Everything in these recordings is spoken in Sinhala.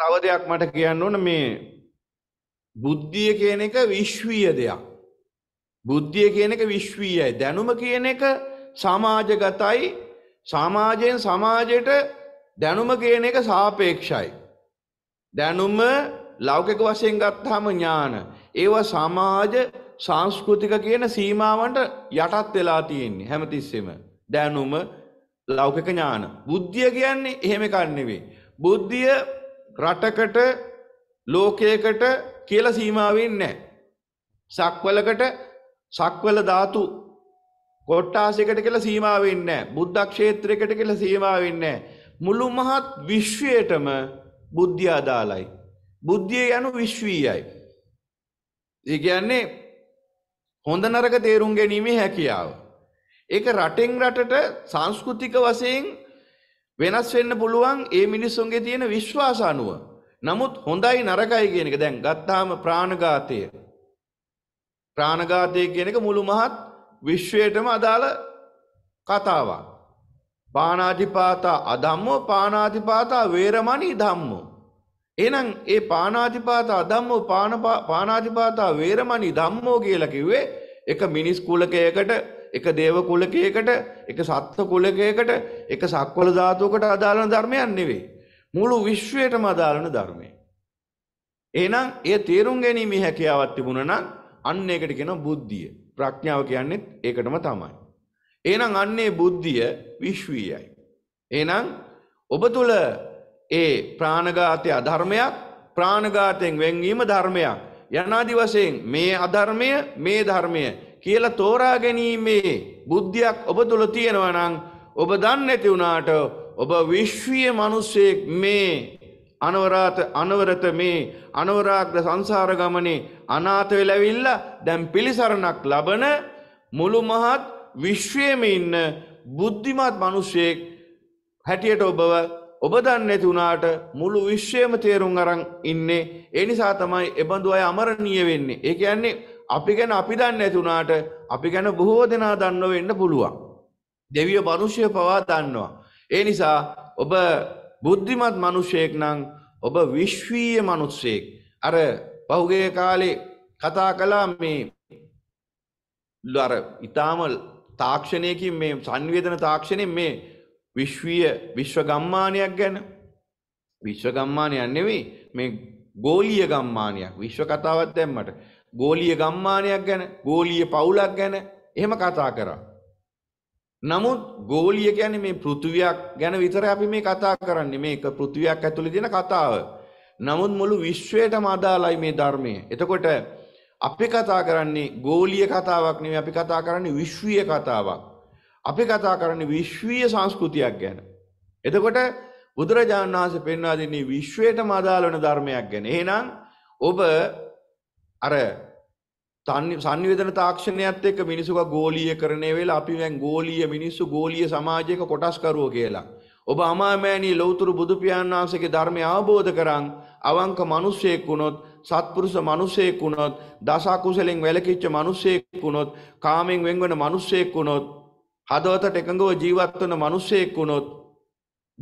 තව දෙයක් මට කියන්න ඕන මේ බුද්ධිය කියන එක විශ්වීය දෙයක්. බුද්ධිය කියන එක විශ්වීයයි. දැනුම කියන එක සමාජගතයි සමාජයෙන් සමාජයට දැනුම කියන එක සාපේක්ෂයි. දැනුම ලෞකික වශයෙන් ගත්තාම ඥාන. ඒවා සමාජ සංස්කෘතික කියන සීමාවන්ට යටත් වෙලා තියෙන්නේ හැමතිස්සෙම. දැනුම ලෞකික ඥාන. බුද්ධිය කියන්නේ එහෙම එකක් නෙවෙයි. බුද්ධිය රටකට ලෝකයකට කියලා සීමාවෙන් නෑ. සක්වලකට සක්වල ධාතු කොට්ටාසයකට කියලා සීමාවෙන් නෑ. බුද්ධක්ෂේත්‍රයකට කියලා සීමාවෙන් නෑ. මුළු මහත් විශ්වයටම බුද්ධිය අදාළයි. බුද්ධිය යනු විශ්වීයයි. ඒ කියන්නේ හොඳ නරක තේරුම් ගැනීමේ හැකියාව. ඒක රටෙන් රටට සංස්කෘතික වශයෙන් වෙනස් වෙන්න පුළුවන් ඒ මිනිස්සුන්ගේ තියෙන විශ්වාස අනුව. නමුත් හොඳයි නරකයි කියන එක දැන් ගත්තාම ප්‍රාණඝාතය. ප්‍රාණඝාතය කියන එක මුළු මහත් විශ්වයටම අදාළ කතාවක්. පානාතිපාතා අධම්මෝ පානාතිපාතා වේරමණී ධම්මෝ. එහෙනම් ඒ පානාතිපාතා ධම්මෝ පානාතිපාතා වේරමණී ධම්මෝ කියලා කිව්වේ එක මිනිස් කුලකයකට එක දේව කුලකයකට එක සත්ව කුලකයකට එක සක්වල ධාතුවකට අදාළන ධර්මයක් නෙවෙයි. මුළු විශ්වයටම අදාළන ධර්මය. එහෙනම් ඒ තේරුම් ගැනීම හැකියාවක් තිබුණනම් අන්න ඒකට කියනවා බුද්ධිය. ප්‍රඥාව කියන්නේත් ඒකටම තමයි. එහෙනම් අන්නේ බුද්ධිය විශ්වීයයි. එහෙනම් ඔබ තුල ඒ ප්‍රාණඝාතය අධර්මයක් ප්‍රාණඝාතයෙන් වෙන්වීම ධර්මයක් යනාදි වශයෙන් මේ අධර්මය මේ ධර්මය කියලා තෝරා ගැනීමේ බුද්ධියක් ඔබ තුළ තියෙනවා නම් ඔබ දන්නේ නැති වුණාට ඔබ විශ්වීය මිනිසෙක් මේ අනවරාත අනවරත මේ අනවරාග්‍ර සංසාර ගමනේ අනාථ වෙලාවිල්ලා දැන් පිළිසරණක් ලබන මුළු මහත් විශ්වයේම ඉන්න බුද්ධිමත් මිනිසෙක් හැටියට ඔබව ඔබ දන්නේ නැති වුණාට මුළු විශ්වයම තේරුම් අරන් ඉන්නේ ඒ නිසා තමයි එබඳු අය අමරණීය වෙන්නේ ඒ කියන්නේ අපි ගැන අපි දන්න ඇතුනාට අපි ගැන බොහෝ දෙනා දන්නව වෙන්න පුළුවන්. දෙවිය මනුෂ්‍යය පවා දන්නවා. ඒ නිසා ඔබ බුද්ධිමත් මනුෂ්‍යයෙක් නම් ඔබ විශ්වීය මනුස්සයෙක්. අර පහුගේ කාලේ කතා කලා මේ අර ඉතාම තාක්ෂණයකින් මේ සංවේදන තාක්ෂණයෙන් මේ විශ්වීය විශ්ව ගම්මානයක් ගැන විශ්ව ගම්මානයක් නෙවෙයි මේ ගෝලීය ගම්මානයක් විශ්ව කතාවක් දැම්මට ගෝලීය ගම්මානයක් ගැන ගෝලීය පවුලක් ගැන එහෙම කතා කරා. නමුත් ගෝලිය ගැන මේ පෘතිවයක් ගැන විතර අපි මේ කතා කරන්නේ මේක පෘතිවයක් ඇතුළි දෙන කතාව. නමුත් මුළු විශ්වයටම අදාලයි මේ ධර්මය. එතකොට අපි කතා කරන්නේ ගෝලිය කතාවක් නෙවෙයි අපි කතා කරන්නේ විශ්වීය කතාවක්. අපි කතා කරන්නේ විශ්වීය සංස්කෘතියක් ගැන. එතකොට බුදුරජාණන් වහන්සේ පෙන්වා දෙන්නේ විශ්වයටම අදාළ වෙන ධර්මයක් ගැන. එහෙනම් ඔබ අර සංවිධන තාක්ෂණයත් එක්ක මිනිසුක ගෝලීය කරණය වෙලා අපි දැන් ගෝලීය මිනිස්සු ගෝලීය සමාජයක කොටස්කරුව කියලා. ඔබ අමාමෑණී ලෞතුරු බුදුපියාණන් වහන්සේගේ ධර්මය අවබෝධ කරන් අවංක මිනිසෙක් වුණොත් සත්පුරුෂ මිනිසෙක් වුණොත් දස කුසලෙන් වැළකීච්ච මිනිසෙක් වුණොත් කාමෙන් වෙන්වන මිනිසෙක් වුණොත් හදවතට එකඟව ජීවත් වන මිනිසෙක් වුණොත්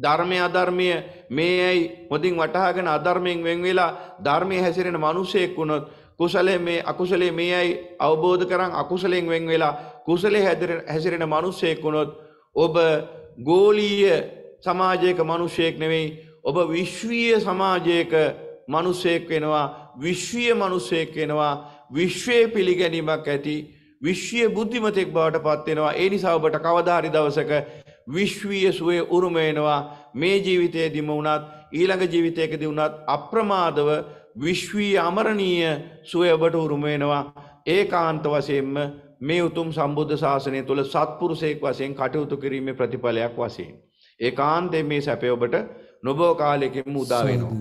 ධර්මය අධර්මය මේ ඇයි හොඳින් වටහාගෙන අධර්මයෙන් වෙන් වෙලා ධර්මයේ හැසිරෙන මිනිසෙක් වුණොත් කුසලේ මේ අකුසලේ මේ ඇයි අවබෝධ කරන් අකුසලෙන් වෙන් වෙලා කුසලේ හැසිරෙන මනුස්සයෙක් වුණොත් ඔබ ගෝලීය සමාජයක මනුෂ්‍යයෙක් නෙවෙයි ඔබ විශ්වීය සමාජයක මනුස්සයෙක් වෙනවා විශ්වීය මනුස්සයෙක් වෙනවා විශ්වය පිළිගැනීමක් ඇති විශ්වය බුද්ධිමතෙක් බවට පත්වෙනවා ඒ නිසා ඔබට කවදාරි දවසක විශ්වීය සුවේ උරුමයෙනවා මේ ජීවිතයේදිම වුණත් ඊළඟ ජීවිතයකදී වුණත් අප්‍රමාදව විශ්වී අමරණීය සුවඔබට උරුමෙනවා ඒ කාන්ත වසයෙන්ම මේ උතුම් සම්බුද්ධ ශාසනය තුළ සත්පුරුසයෙක් වසයෙන් කටයුතු කිරීමේ ප්‍රතිඵලයක් වසයෙන්. ඒ කාන්තේ මේ සැපය ඔබට නොබෝ කාලයකෙම උදාවෙනවා.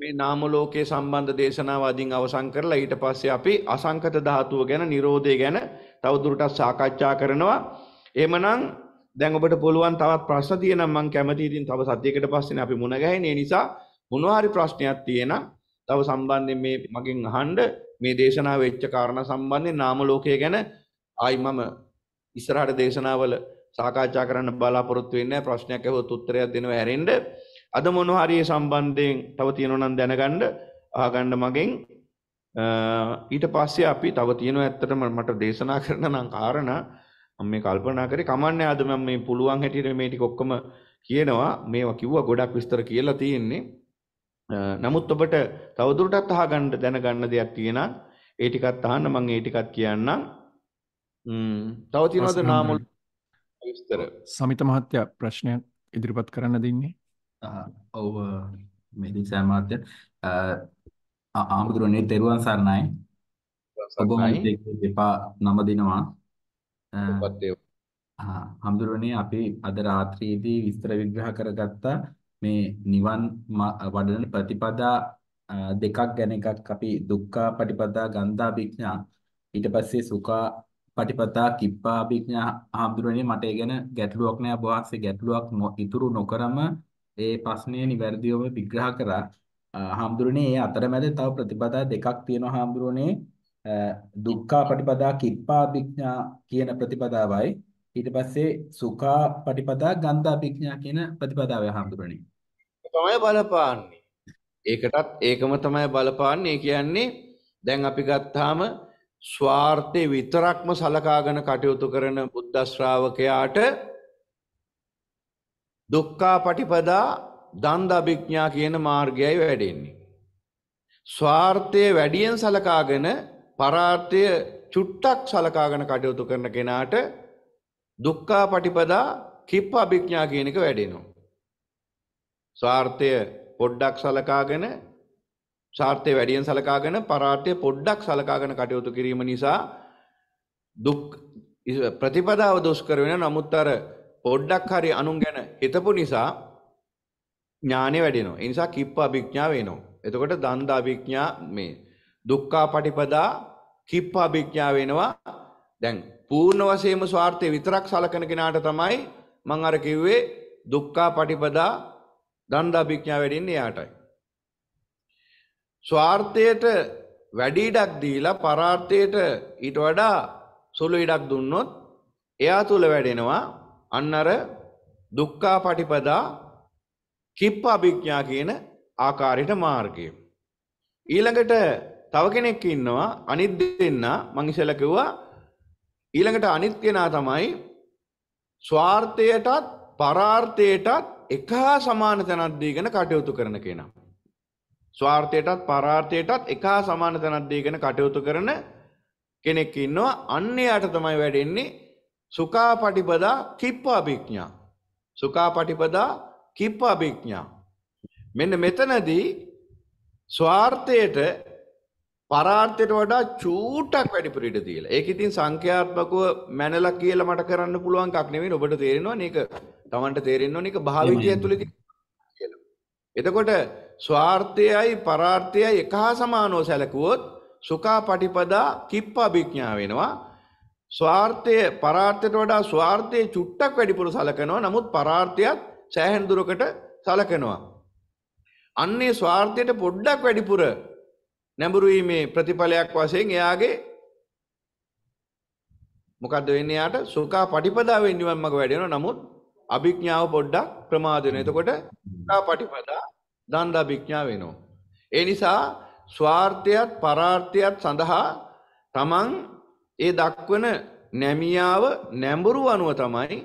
මේ නාමලෝකයේ සම්බන්ධ දේශනාවාදින් අවසං කරලා ඊට පස්සේ අපි අසංකත ධාතුව ගැන නිරෝධය ගැන තවදුරටත් සාකච්ඡා කරනවා. එමනම් දැන් ඔබට පුළුවන් තවත් ප්‍රශ්න තියෙනම් මම කැමතියි ඉතින් තව සතියකට පස්සේනේ අපි මුණ ගැහෙන්නේ. ඒ නිසා මොනවා හරි ප්‍රශ්නයක් තියෙනම් තව සම්බන්ධයෙන් මේ මගෙන් අහන්න මේ දේශනාව වෙච්ච කාරණා සම්බන්ධයෙන් නාම ලෝකය ගැන ආයි මම ඉස්සරහට දේශනාවල සාකච්ඡා කරන්න බලාපොරොත්තු වෙන්නේ ප්‍රශ්නයක් ඇහුවොත් උත්තරයක් දෙනවා හැරෙන්න. අද මොනවා හරි සම්බන්ධයෙන් තව තියෙනවා නම් දැනගන්න අහගන්න මගෙන් ඊට පස්සේ අපි තව තියෙනවා ඇත්තටම මට දේශනා කරන්න නම් කාරණා මම මේ කල්පනා කරේ කමන්නේ ආද මම මේ පුළුවන් හැටියට මේ ටික ඔක්කොම කියනවා මේවා කිව්වා ගොඩක් විස්තර කියලා තියෙන්නේ නමුත් ඔබට තවදුරටත් අහගන්න දැනගන්න දෙයක් තියෙනවා ඒ ටිකත් අහන්න මම ඒ ටිකත් කියන්නම් තව තියෙනවද නාමුල් විස්තර සමිත මහත්තයා ප්‍රශ්නයක් ඉදිරිපත් කරන්න දෙන්නේ ඔව් මෙහිදී සමාත්‍ය ආමතුරුනේ තෙරුවන් සරණයි ඔබ මේ දෙපා නම දෙනවා මොකක්ද ඒ? හඳුරන්නේ අපි අද රාත්‍රියේදී විස්තර විග්‍රහ කරගත්ත මේ නිවන් වඩන ප්‍රතිපදා දෙකක් ගැන එකක් අපි දුක්ඛා පටිපදා ගන්ධා භිඥා ඊට පස්සේ සුඛා පටිපදා කිප්පා භිඥා හඳුරන්නේ මට ඒ ගැන ගැටලුවක් නෑ ඔබ වහන්සේ ගැටලුවක් ඉතුරු නොකරම ඒ ප්‍රශ්නේ નિවැරදිවම විග්‍රහ කරා හඳුරන්නේ ඒ අතරමැද තව ප්‍රතිපදා දෙකක් තියෙනවා හඳුරන්නේ දුක්ඛා පටිපදා කිප්පා විඥා කියන ප්‍රතිපදාවයි ඊට පස්සේ සුඛා පටිපදා ගන්ධා විඥා කියන ප්‍රතිපදාවයි හඳුරන්නේ. තමයි බලපාන්නේ. ඒකටත් ඒකම තමයි බලපාන්නේ. කියන්නේ දැන් අපි ගත්තාම ස්වාර්ථේ විතරක්ම සලකාගෙන කටයුතු කරන බුද්ධ ශ්‍රාවකයාට දුක්ඛා පටිපදා දන්දා විඥා කියන මාර්ගයයි වැඩෙන්නේ. ස්වාර්ථය වැඩියෙන් සලකාගෙන පරාර්ථය චුට්ටක් සලකාගෙන කටයුතු කරන කෙනාට දුක්ඛා පටිපදා කිප්ප අභිඥා කියන එක වැඩෙනවා. ස්වార్థය පොඩ්ඩක් සලකාගෙන ස්වార్థය වැඩියෙන් සලකාගෙන පරාර්ථය පොඩ්ඩක් සලකාගෙන කටයුතු කිරීම නිසා දුක් ප්‍රතිපදාව දුෂ්කර වෙන නමුත් අර පොඩ්ඩක් හරි අනුන් ගැන හිතපු නිසා ඥානෙ වැඩෙනවා. ඒ නිසා කිප්ප අභිඥා වෙනවා. එතකොට දන්ද අභිඥා මේ දුක්ඛා පටිපදා කිප්පාභිඥාව වෙනවා දැන් පූර්ණ වශයෙන්ම ස්වార్థේ විතරක් සලකන කෙනාට තමයි මම අර කිව්වේ දුක්ඛා පටිපදා දණ්ඩාභිඥාව වැඩින්නේ යාටයි. ස්වార్థයට වැඩි ඉඩක් දීලා පරාර්ථයට ඊට වඩා සුළු ඉඩක් දුන්නොත් එයා තුල වැඩෙනවා අන්න අර දුක්ඛා පටිපදා කිප්පාභිඥා කියන ආකාරයට මාර්ගය. ඊළඟට තව කෙනෙක් ඉන්නවා අනිත් දෙන්න මං ඉස්සෙල්ලා කිව්වා ඊළඟට අනිත් කෙනා තමයි ස්වార్థයටත් පරාර්ථයටත් එක හා සමාන තැනක් දීගෙන කටයුතු කරන කෙනා. ස්වార్థයටත් පරාර්ථයටත් එක හා සමාන තැනක් දීගෙන කටයුතු කරන කෙනෙක් ඉන්නවා අන්න එයාට තමයි වැඩෙන්නේ සුඛාපටිපදා කිප්පාභිඥා. සුඛාපටිපදා කිප්පාභිඥා. මෙන්න මෙතනදී ස්වార్థයට පරාර්ථයට වඩා චූටක් වැඩිපුරට තියල ඒක ඉතින් සංඛ්‍යාත්මකව මැනලක් කියල මට කරන්න පුළුවන් කක්නෙවෙන් ඔබට තේරෙනවා නික තමන්ට තේරෙන්වා නික භාවිතය ඇතුළි එතකොට ස්වාර්ථයයි පරාර්ථයයි එක හා සමානෝ සැලකුවොත් සුකා පටිපදා කිප්පා භික්ඥා වෙනවා ස්වාර්ථය පරාර්ථයට වඩා ස්වාර්ථය චුට්ටක් වැඩිපුරු සලකනවා නමුත් පරාර්ථයත් සෑහන්දුරකට සලකනවා. අන්නේ ස්වාර්ථයට පොඩ්ඩක් වැඩිපුර නැඹුරුීමේ ප්‍රතිඵලයක් වශයෙන් එයාගේ මොකද වෙන්නේ යාට සුඛා පටිපදා වෙන්නවම්මක වැඩෙනවා නමුත් අභිඥාව පොඩ්ඩක් ප්‍රමාද වෙනවා. එතකොට සුඛා පටිපදා දන්දා භිඥා වෙනවා. ඒ නිසා ස්වార్థයත් පරාර්ථයත් සඳහා තමන් ඒ දක්වන නැමියාව නැඹුරු අනුව තමයි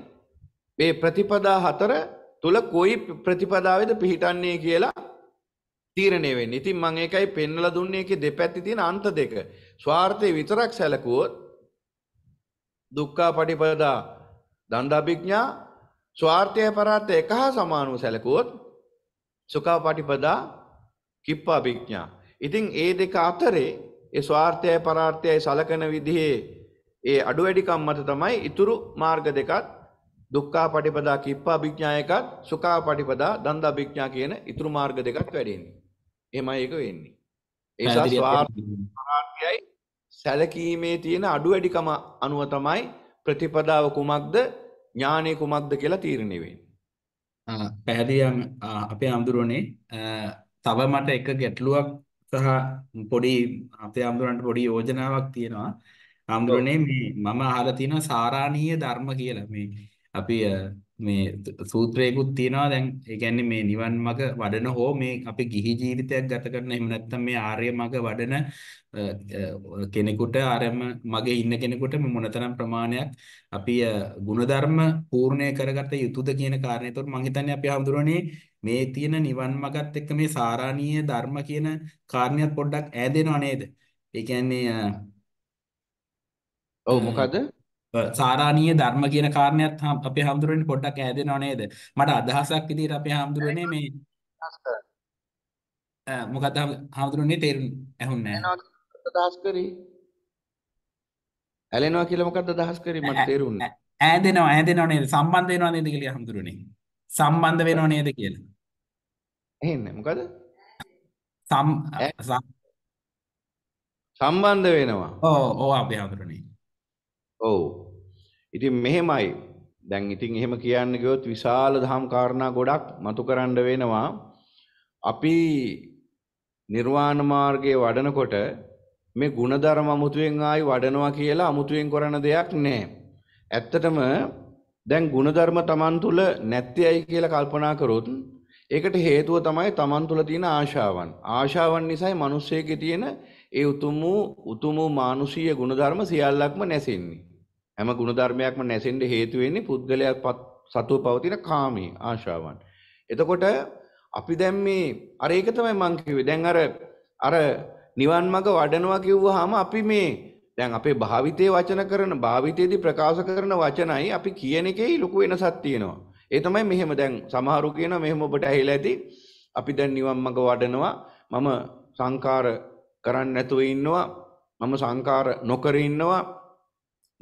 මේ ප්‍රතිපදා හතර තුල කොයි ප්‍රතිපදාවේද පිහිටන්නේ කියලා තීරණය වෙන්නේ. ඉතින් මම ඒකයි පෙන්වලා දුන්නේ ඒකේ දෙපැත්තේ තියෙන අන්ත දෙක. ස්වార్థේ විතරක් සැලකුවොත් දුක්ඛාපටිපදා දණ්ඩාභිඥා ස්වార్థය පරාර්ථය එක හා සමානව සැලකුවොත් සුඛාපටිපදා කිප්පාභිඥා. ඉතින් ඒ දෙක අතරේ ඒ ස්වార్థයයි පරාර්ථයයි සලකන විදිහේ ඒ අඩු වැඩිකම් මත තමයි ඉතුරු මාර්ග දෙකත් දුක්ඛා පටිපදා කිප්පා අභිඥා එකත් සුඛා පටිපදා දන්දා අභිඥා කියන ඊතුරු මාර්ග දෙකක් වැඩෙන්නේ. එමයි එක වෙන්නේ ඒසා ස්වාර්ථයි සැලකීමේ තියෙන අඩු වැඩිකම අනුව තමයි ප්‍රතිපදාව කුමක්ද ඥානය කුමක්ද කියලා තීරණය වෙන්නේ පැහැදිලියම් අපේ අඳුරනේ තව මට එක ගැටලුවක් සහ පොඩි අපේ අඳුරන්ට පොඩි යෝජනාවක් තියෙනවා අඳුරනේ මේ මම අහලා තියෙනවා සාරාණීය ධර්ම කියලා මේ අපි මේ සූත්‍රයකුත් තියෙනවා දැන් ඒ කියන්නේ මේ නිවන් මඟ වඩන හෝ මේ අපි ගිහි ජීවිතයක් ගත කරන එහෙම නැත්නම් මේ ආර්ය මඟ වඩන කෙනෙකුට ආරම මගේ ඉන්න කෙනෙකුට මොනතරම් ප්‍රමාණයක් අපි ගුණධර්ම පූර්ණය කරගත යුතුද කියන කාරණේ. ඒතකොට මම හිතන්නේ අපි හඳුරන්නේ මේ තියෙන නිවන් මඟත් එක්ක මේ සාරාණීය ධර්ම කියන කාරණියත් පොඩ්ඩක් ඈදෙනව නේද? ඒ කියන්නේ ඔව් මොකද? සාරාණීය ධර්ම කියන කාරණයක් අපේ හාමුදුරනේ පොඩ්ඩක් ඈදෙනව නේද? මට අදහසක් විදිහට අපේ හාමුදුරනේ මේ මොකද හාමුදුරනේ තේරුම් ඇහුන්නේ නැහැ. අදහස් කරේ. ඇලෙනවා කියලා මොකද්ද අදහස් කරේ මට තේරුන්නේ නැහැ. ඈදෙනවා ඈදෙනව නේද? සම්බන්ධ වෙනව නේද කියලා හාමුදුරනේ. සම්බන්ධ වෙනව නේද කියලා. එහෙන්නේ මොකද? සම් සම්බන්ධ වෙනවා. ඔව් ඔව් අපේ හාමුදුරනේ. ඔව්. ඉතින් මෙහෙමයි දැන් ඉතින් එහෙම කියන්න ගියොත් විශාල දහම් කාරණා ගොඩක් මතු කරන්න වෙනවා. අපි නිර්වාණ මාර්ගයේ වඩනකොට මේ ಗುಣධර්ම අමුතුවෙන් ආයි වඩනවා කියලා අමුතුවෙන් කරන දෙයක් නැහැ. ඇත්තටම දැන් ಗುಣධර්ම Taman තුල නැත්තේයි කියලා කල්පනා කරොත් ඒකට හේතුව තමයි Taman තුල තියෙන ආශාවන්. ආශාවන් නිසායි මිනිස්සෙකේ තියෙන ඒ උතුම් වූ උතුම් වූ මානුෂීය ಗುಣධර්ම සියල්ලක්ම නැසෙන්නේ. හැම ගුණධර්මයක්ම නැසෙන්න හේතු වෙන්නේ පුද්ගලයා සතුව පවතින කාමී ආශාවන්. එතකොට අපි දැන් මේ අර ඒක තමයි මං කිව්වේ. දැන් අර අර නිවන් මඟ වඩනවා කිව්වහම අපි මේ දැන් අපේ භාවිතයේ වචන කරන භාවිතයේදී ප්‍රකාශ කරන වචනයි අපි කියන එකේ ලොකු වෙනසක් තියෙනවා. ඒ තමයි මෙහෙම දැන් සමහරු කියනවා මෙහෙම ඔබට ඇහිලා ඇති අපි දැන් නිවන් මඟ වඩනවා මම සංකාර කරන්නේ නැතුව ඉන්නවා මම සංකාර නොකර ඉන්නවා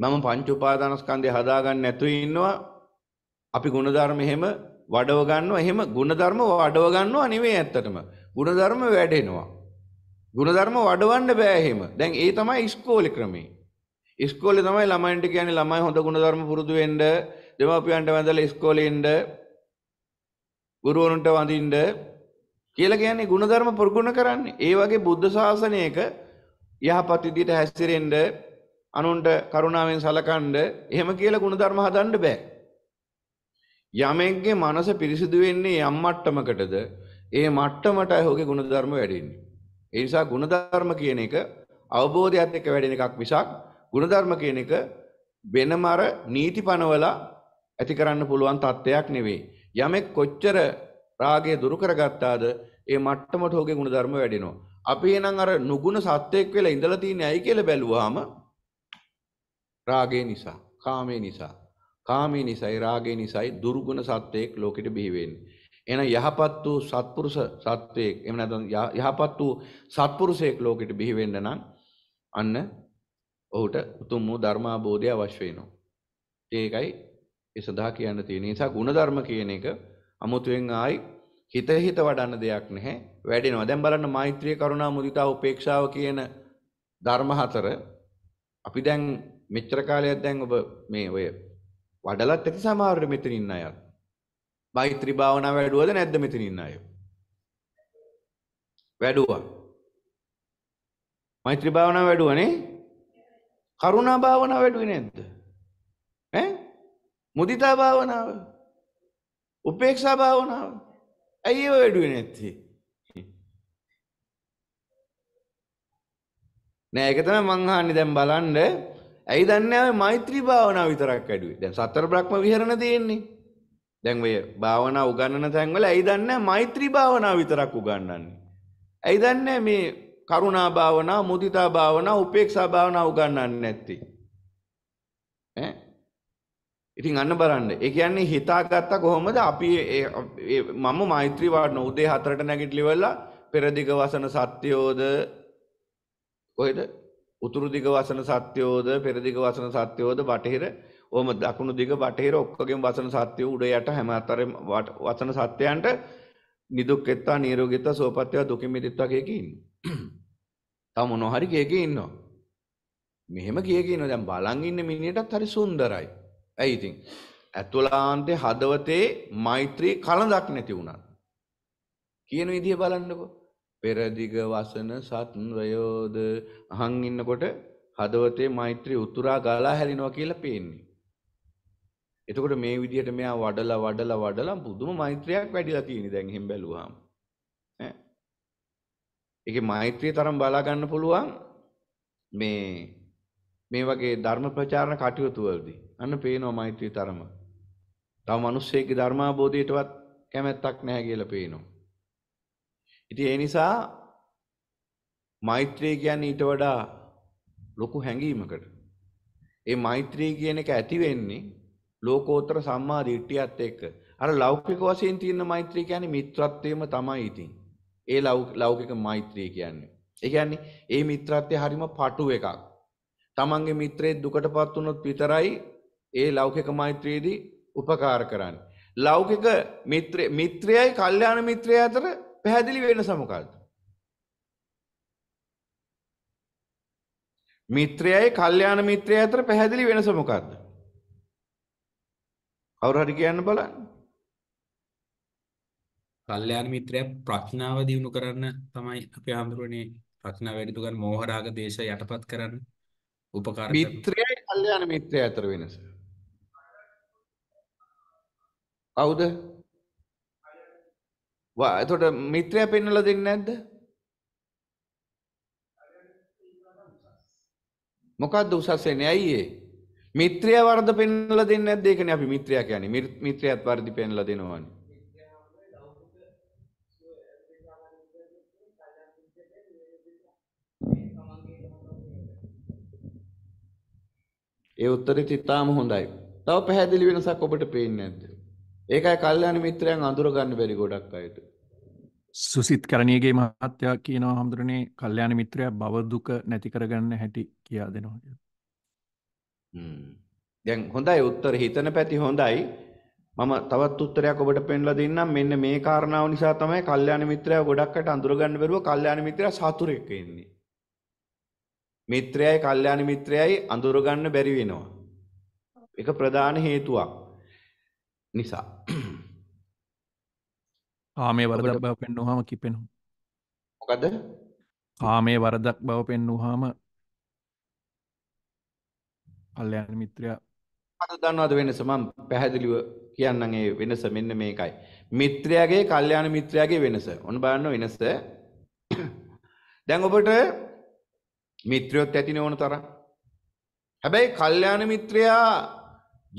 මම පංච උපාදානස්කන්ධය හදාගන්න නැතුව ඉන්නවා අපි ගුණධර්ම එහෙම වඩව ගන්නවා එහෙම ගුණධර්ම වඩව ගන්නවා නෙවෙයි ඇත්තටම ගුණධර්ම වැඩෙනවා ගුණධර්ම වඩවන්න බෑ එහෙම දැන් ඒ තමයි ඉස්කෝලේ ක්‍රමේ ඉස්කෝලේ තමයි ළමයින්ට කියන්නේ ළමයි හොඳ ගුණධර්ම පුරුදු වෙන්න දෙමාපියන්ට වැඳලා ඉස්කෝලේ ඉන්න ගුරුවරුන්ට වඳින්න කියලා කියන්නේ ගුණධර්ම ප්‍රගුණ කරන්නේ ඒ වගේ බුද්ධ ශාසනයක යහපත් විදියට හැසිරෙන්න අනුන්ට කරුණාවෙන් සලකන්ඩ එහෙම කියල ගුණධර්ම හදන්ඩ බෑ. යමෙක්ගේ මනස පිරිසිදු වෙන්නේ යම් මට්ටමකටද ඒ මට්ටමට හෝගේ ගුණධර්ම වැඩින්නේ. ඒ නිසා ගුණධර්ම කියන එක අවබෝධයත් එක්ක වැඩෙන එකක් මිසක් ගුණධර්ම කියන එක වෙනම අර නීති පනවලා ඇති කරන්න පුළුවන් තත්ත්වයක් නෙවෙයි. යමෙක් කොච්චර රාගය දුරු කරගත්තාද ඒ මට්ටමට හෝගේ ගුණධර්ම වැඩෙනවා. අපි එහෙනම් අර නුගුණ සත්‍යයක් වෙලා ඉඳලා තින්නේ ඇයි කියලා බැලුවාම රාගය නිසා, කාමය නිසා. කාමය නිසායි රාගය නිසායි දුර්ගුණ සත්වයක් ලෝකෙට බිහි වෙන්නේ. එහෙනම් යහපත් වූ සත්පුරුෂ සත්වයක් එහෙම නැත්නම් යහපත් වූ සත්පුරුෂයෙක් ලෝකෙට බිහි වෙන්න නම් අන්න ඔහුට උතුම් වූ ධර්මාබෝධය අවශ්‍ය වෙනවා. ඒකයි ඒ සඳහා කියන්න තියෙන නිසා ಗುಣධර්ම කියන එක අමුතුවෙන් ආයි හිත හිත වඩන්න දෙයක් නැහැ. වැඩෙනවා. දැන් බලන්න මෛත්‍රිය කරුණා මුදිතා උපේක්ෂාව කියන ධර්ම හතර අපි දැන් මෙච්චර කාලයක් දැන් ඔබ මේ ඔය වඩලත් ඇති සමහරට මෙතන ඉන්න අය. මෛත්‍රී භාවනාව වැඩුවද නැද්ද මෙතන ඉන්න අය? වැඩුවා. මෛත්‍රී භාවනාව වැඩුවනේ. කරුණා භාවනාව වැඩුවේ නැද්ද? ඈ? මුදිතා භාවනාව. උපේක්ෂා භාවනාව. ඇයි ඒව වැඩුවේ නැත්තේ? නෑ ඒක තමයි මං අහන්නේ දැන් බලන්න ඇයි දන්නේ ආවේ මෛත්‍රී භාවනාව විතරක් ඇඩුවේ. දැන් සතර බ්‍රහ්ම විහරණ තියෙන්නේ. දැන් ඔය භාවනා උගන්වන තැන්වල ඇයි දන්නේ මෛත්‍රී භාවනාව විතරක් උගන්වන්නේ. ඇයි දන්නේ මේ කරුණා භාවනා, මුදිතා භාවනා, උපේක්ෂා භාවනා උගන්වන්නේ නැත්තේ. ඈ ඉතින් අන්න බලන්න. ඒ කියන්නේ හිතාගත්ත කොහොමද අපි මම මෛත්‍රී වඩන උදේ 4ට නැගිටලිවලා පෙරදිග වසන සත්‍යෝද කොහෙද උතුරු දිග වසන සත්‍යෝද පෙර දිග වසන සත්‍යෝද බටහිර ඕම දකුණු දිග බටහිර ඔක්කොගෙන් වසන සත්‍යෝ උඩ යට හැම අතරම වසන සත්‍යයන්ට නිදුක් එත්තා නිරෝගීත්වා සුවපත්ත්වා දුකින් මිදෙත්වා කිය කී ඉන්නවා. තව මොනවා හරි කිය කී ඉන්නවා. මෙහෙම කිය කී ඉන්නවා දැන් බලන් ඉන්න මිනිහටත් හරි සුන්දරයි. ඇයි ඉතින්? ඇතුළාන්තේ හදවතේ මෛත්‍රී කලඳක් නැති වුණා. කියන විදිය බලන්නකෝ. පෙරදිග වසන සත්වයෝද අහන් ඉන්නකොට හදවතේ මෛත්‍රී උතුරා ගලා හැරිනවා කියලා පේන්නේ. එතකොට මේ විදිහට මෙයා වඩලා වඩලා වඩලා පුදුම මෛත්‍රියක් වැඩිලා තියෙන දැන් එහෙම බැලුවාම. ඈ. ඒකේ මෛත්‍රිය තරම් බලා ගන්න පුළුවන් මේ මේ වගේ ධර්ම ප්‍රචාරණ කටයුතු වලදී. අන්න පේනවා මෛත්‍රිය තරම. තව මිනිස්සෙක්ගේ ධර්මාබෝධයටවත් කැමැත්තක් නැහැ කියලා පේනවා. ඉතින් ඒ නිසා මෛත්‍රිය කියන්නේ ඊට වඩා ලොකු හැඟීමකට. ඒ මෛත්‍රිය කියන එක ඇති වෙන්නේ ලෝකෝත්තර සම්මා දිට්ඨියත් එක්ක. අර ලෞකික වශයෙන් තියෙන මෛත්‍රිය කියන්නේ මිත්‍රත්වයම තමයි ඉතින්. ඒ ලෞකික මෛත්‍රිය කියන්නේ. ඒ කියන්නේ ඒ මිත්‍රත්වය හරීම පටු එකක්. තමන්ගේ මිත්‍රයෙක් දුකටපත් වුණොත් විතරයි ඒ ලෞකික මෛත්‍රියේදී උපකාර කරන්නේ. ලෞකික මිත්‍රයයි කල්යාණ මිත්‍රය අතර පැහැදිලි වෙන සමකක්ද. මිත්‍රයයි කල්්‍යයාන මිත්‍රය අතර පැහැදිලි වෙන සමකක්ද. කවුරු හරි කියන්න බලන්න. කල්්‍යයාන මිත්‍රය ප්‍රඥාව දියුණු කරන්න තමයි අපි හාමුදුරුවනේ ප්‍රඥාව වැඩි කරගන්න මෝහ රාග දේශ යටපත් කරන්න උපකාර මිත්‍රයයි කල්්‍යයාන මිත්‍රය අතර වෙනස. කවුද? වා එතකොට මිත්‍රයා පෙන්වලා දෙන්නේ නැද්ද? මොකද්ද උසස් වෙන්නේ ඇයි ඒ? මිත්‍රයා වර්ධ පෙන්වලා දෙන්නේ නැද්ද? ඒකනේ අපි මිත්‍රයා කියන්නේ. මිත්‍රයාත් වර්ධි පෙන්වලා දෙනවනේ. ඒ උත්තරෙත් ඉතාම හොඳයි. තව පැහැදිලි වෙනසක් ඔබට පේන්නේ නැද්ද? ඒකයි කල්යාණ මිත්‍රයන් අඳුරගන්න බැරි ගොඩක් අයට. සුසිත් කරණියගේ මහත්තයා කියනවා හඳුරනේ කල්යාණ මිත්‍රයා බව දුක නැති කරගන්න හැටි කියා දෙනවා කියලා. හ්ම්. දැන් හොඳයි උත්තර හිතන පැති හොඳයි. මම තවත් උත්තරයක් ඔබට පෙන්ලා දෙන්නම්. මෙන්න මේ කාරණාව නිසා තමයි කල්යාණ මිත්‍රයා ගොඩක්කට අඳුරගන්න බැරුව කල්යාණ මිත්‍රයා සතුරෙක් වෙන්නේ. මිත්‍රයයි කල්යාණ මිත්‍රයයි අඳුරගන්න බැරි වෙනවා. ඒක ප්‍රධාන හේතුවක්. නිසා කාමේ වරදක් බව පෙන්නු හම කිපෙනු මොකද කාමේ වරදක් බව පෙන්නු හාම අල්ලයන මිත්‍රයා අද දන්නවාද වෙනස මම පැහැදිලිව කියන්නම් ඒ වෙනස මෙන්න මේකයි මිත්‍රයාගේ කල්යාණ මිත්‍රයාගේ වෙනස ඔන්න බලන්න වෙනස දැන් ඔබට මිත්‍රයොත් ඇතිනේ ඕන තරම් හැබැයි කල්යාණ මිත්‍රයා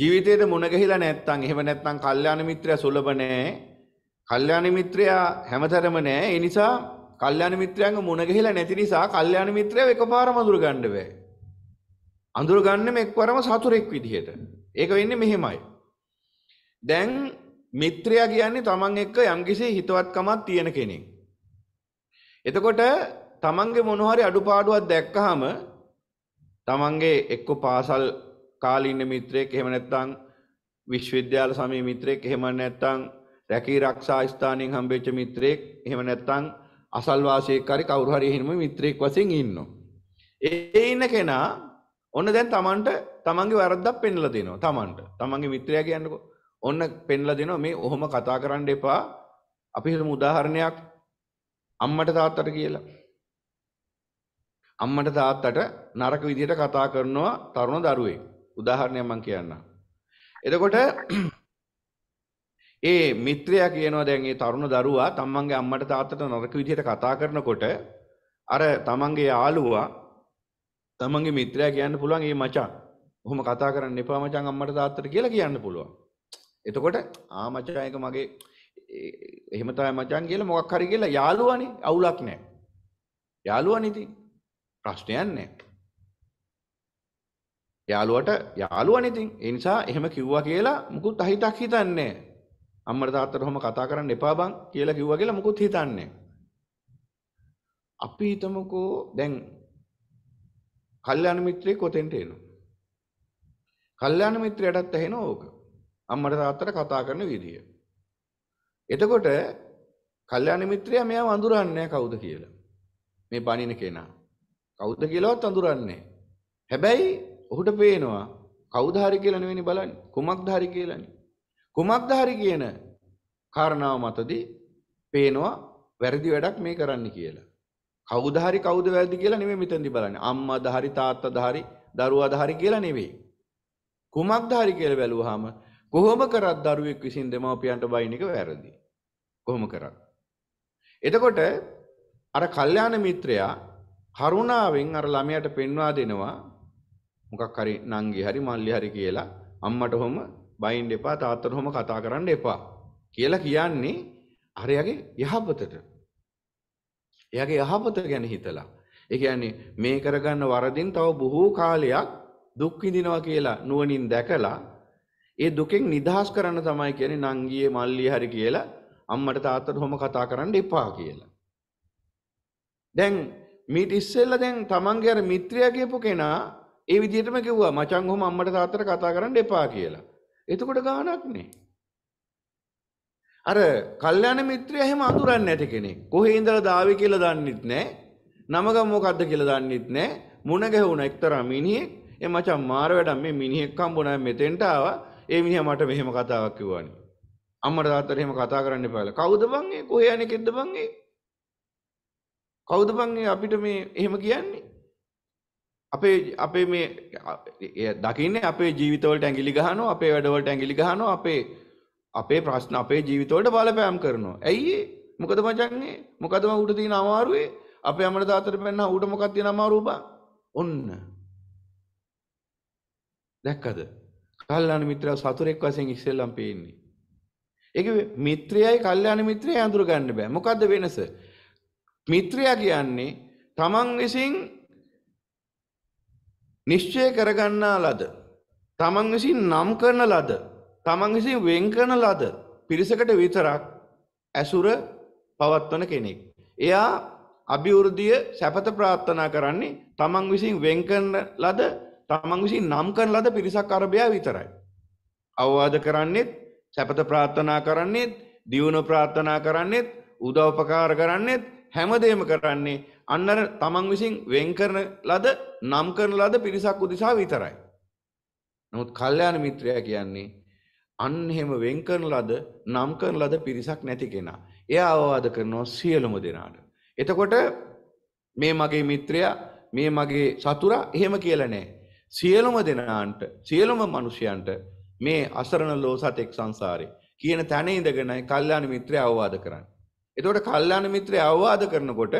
ජීවිතයට මුණගැහිලා නැත්තං එහෙම නැත්නම් කල්යාණ මිත්‍රයා සුලබ නෑ. කල්යාණ මිත්‍රයා හැමතරම නෑ. ඒ නිසා කල්යාණ මිත්‍රයන්ග මුණගැහිලා නැති නිසා කල්යාණ මිත්‍රයව එකපාරම අඳුර ගන්න බෑ. අඳුර ගන්නෙම එක්වරම සතුරෙක් විදිහට. ඒක වෙන්නේ මෙහෙමයි. දැන් මිත්‍රයා කියන්නේ තමන් එක්ක යම්කිසි හිතවත්කමක් තියෙන කෙනෙක්. එතකොට තමන්ගේ මොනහරි අඩුපාඩුවක් දැක්කහම තමන්ගේ එක්ක පාසල් කාලීන මිත්‍රයෙක් එහෙම නැත්නම් විශ්වවිද්‍යාල සමය මිත්‍රයෙක් එහෙම නැත්නම් රැකී ආරක්ෂා ස්ථානයෙන් හම්බෙච්ච මිත්‍රයෙක් එහෙම නැත්නම් අසල්වාසියෙක් හරි කවුරු හරි එහෙම මිත්‍රයෙක් වශයෙන් ඉන්නවා. ඒ ඉන්න කෙනා ඔන්න දැන් Tamanට Tamanගේ වැරද්දක් පෙන්ලා දෙනවා Tamanට. Tamanගේ මිත්‍රයා කියන්නකෝ. ඔන්න පෙන්ලා දෙනවා මේ ඔහොම කතා කරන්න එපා. අපි හිතමු උදාහරණයක් අම්මට තාත්තට කියලා. අම්මට තාත්තට නරක විදිහට කතා කරනවා තරුණ දරුවෙක්. උදාහරණයක් මම කියන්නම්. එතකොට ඒ මිත්‍රයා කියනවා දැන් ඒ තරුණ දරුවා තමන්ගේ අම්මට තාත්තට නරක විදිහට කතා කරනකොට අර තමන්ගේ යාළුවා තමන්ගේ මිත්‍රයා කියන්න පුළුවන් ඒ මචං ඔහොම කතා කරන්න එපා මචං අම්මට තාත්තට කියලා කියන්න පුළුවන්. එතකොට ආ මචං ඒක මගේ එහෙම තමයි මචං කියලා මොකක් හරි කියලා යාළුවානේ අවුලක් නැහැ. යාළුවානේ ඉතින් ප්‍රශ්නයක් නැහැ. යාළුවට යාළුවනේ ඉතින් ඒ නිසා එහෙම කිව්වා කියලා මුකුත් අහිතක් හිතන්නේ අම්මර තාත්තට ඔහොම කතා කරන්න එපා බං කියලා කිව්වා කියලා මුකුත් හිතන්නේ අපි හිතමුකෝ දැන් කල්යාණ මිත්‍රයෙක් ඔතෙන්ට එනවා කල්යාණ මිත්‍රයටත් ඇහෙන ඕක අම්මට තාත්තට කතා කරන විදිය එතකොට කල්යාණ මිත්‍රයා මෙයා වඳුරන්නේ කවුද කියලා මේ බණින කෙනා කවුද කියලාවත් අඳුරන්නේ. හැබැයි ඔහුට පේනවා කවුද හරි කියලා නෙවෙයි බලන්නේ කුමක්ද හරි කියලානේ. කුමක්ද හරි කියන කාරණාව මතදී පේනවා වැරදි වැඩක් මේ කරන්න කියලා. කවුද හරි කවුද වැරදි කියලා නෙවෙයි මෙතනදී බලන්නේ. අම්මාද හරි තාත්තාද හරි දරුවාද හරි කියලා නෙවෙයි. කුමක්ද හරි කියලා බැලුවාම කොහොම කරත් දරුවෙක් විසින් දෙමව්පියන්ට බයින් එක වැරදි. කොහොම කරත්. එතකොට අර කල්යාණ මිත්‍රයා කරුණාවෙන් අර ළමයාට පෙන්වා දෙනවා මොකක් හරි නංගි හරි මල්ලි හරි කියලා අම්මට හොම බයින්ඩ එපා තාත්තට හොම කතා කරන්න එපා කියලා කියන්නේ අරයාගේ යහපතට. එයාගේ යහපත ගැන හිතලා. ඒ කියන්නේ මේ කරගන්න වරදින් තව බොහෝ කාලයක් දුක් විඳිනවා කියලා නුවණින් දැකලා ඒ දුකෙන් නිදහස් කරන්න තමයි කියන්නේ නංගියේ මල්ලියේ හරි කියලා අම්මට තාත්තට හොම කතා කරන්න එපා කියලා. දැන් මීට ඉස්සෙල්ලා දැන් තමන්ගේ අර මිත්‍රයා කියපු කෙනා ඒ විදිහටම කිව්වා මචං ඔහොම අම්මට තාත්තට කතා කරන්න එපා කියලා. එතකොට ගානක් නේ. අර කල්යාණ මිත්‍රයා එහෙම අඳුරන්නේ නැති කෙනෙක්. කොහේ ඉඳලා දාවේ කියලා දන්නෙත් නැහැ. නමගම මොකද්ද කියලා දන්නෙත් නැහැ. මුණ ගැහුණා එක්තරා මිනිහෙක්. ඒ මචං මාර වැඩක් මේ මිනිහෙක් හම්බුණා මෙතෙන්ට ආවා. ඒ මිනිහා මට මෙහෙම කතාවක් කිව්වානේ. අම්මට තාත්තට එහෙම කතා කරන්න එපා කියලා. කවුද බං ඒ? කොහේ යන්නේ කෙද්ද බං ඒ? කවුද බං ඒ අපිට මේ එහෙම කියන්නේ? අපේ අපේ මේ දකින්නේ අපේ ජීවිතවලට ඇඟිලි ගහනවා අපේ වැඩවලට ඇඟිලි ගහනවා අපේ අපේ ප්‍රශ්න අපේ ජීවිතවලට බලපෑම් කරනවා. ඇයි මොකද මචන් ඒ මොකද මම ඌට තියෙන අමාරුවේ අපේ අමර තාත්තට පෙන්නා ඌට මොකක්ද තියෙන අමාරුව බා? ඔන්න. දැක්කද? කල්යාණ මිත්‍රයා සතුරෙක් වශයෙන් ඉස්සෙල්ලම් පේන්නේ. ඒක මිත්‍රයයි කල්යාණ මිත්‍රයයි අඳුර ගන්න බෑ. මොකද්ද වෙනස? මිත්‍රයා කියන්නේ තමන් විසින් නිශ්චය කරගන්නා ලද තමන් විසින් නම් කරන ලද තමන් විසින් වෙන් කරන ලද පිරිසකට විතරක් ඇසුර පවත්වන කෙනෙක්. එයා අභිවෘද්ධිය සැපත ප්‍රාර්ථනා කරන්නේ තමන් විසින් වෙන් කරන ලද තමන් විසින් නම් කරන ලද පිරිසක් අරබයා විතරයි. අවවාද කරන්නේත් සැපත ප්‍රාර්ථනා කරන්නේත් දියුණු ප්‍රාර්ථනා කරන්නේත් උදව්පකාර කරන්නේත් හැමදේම කරන්නේ අන්නර තමන් විසින් වෙන් කරන ලද නම් කරන ලද පිරිසක් උදෙසා විතරයි. නමුත් කල්යාණ මිත්‍රයා කියන්නේ අන්න එහෙම වෙන් කරන ලද නම් කරන ලද පිරිසක් නැති කෙනා. එයා අවවාද කරනවා සියලුම දෙනාට. එතකොට මේ මගේ මිත්‍රයා මේ මගේ සතුරා එහෙම කියලා නෑ. සියලුම දෙනාන්ට සියලුම මිනිසයන්ට මේ අසරණ ලෝසතෙක් සංසාරේ කියන තැන ඉඳගෙනයි කල්යාණ මිත්‍රය අවවාද කරන්නේ. එතකොට කල්යාණ මිත්‍රය අවවාද කරනකොට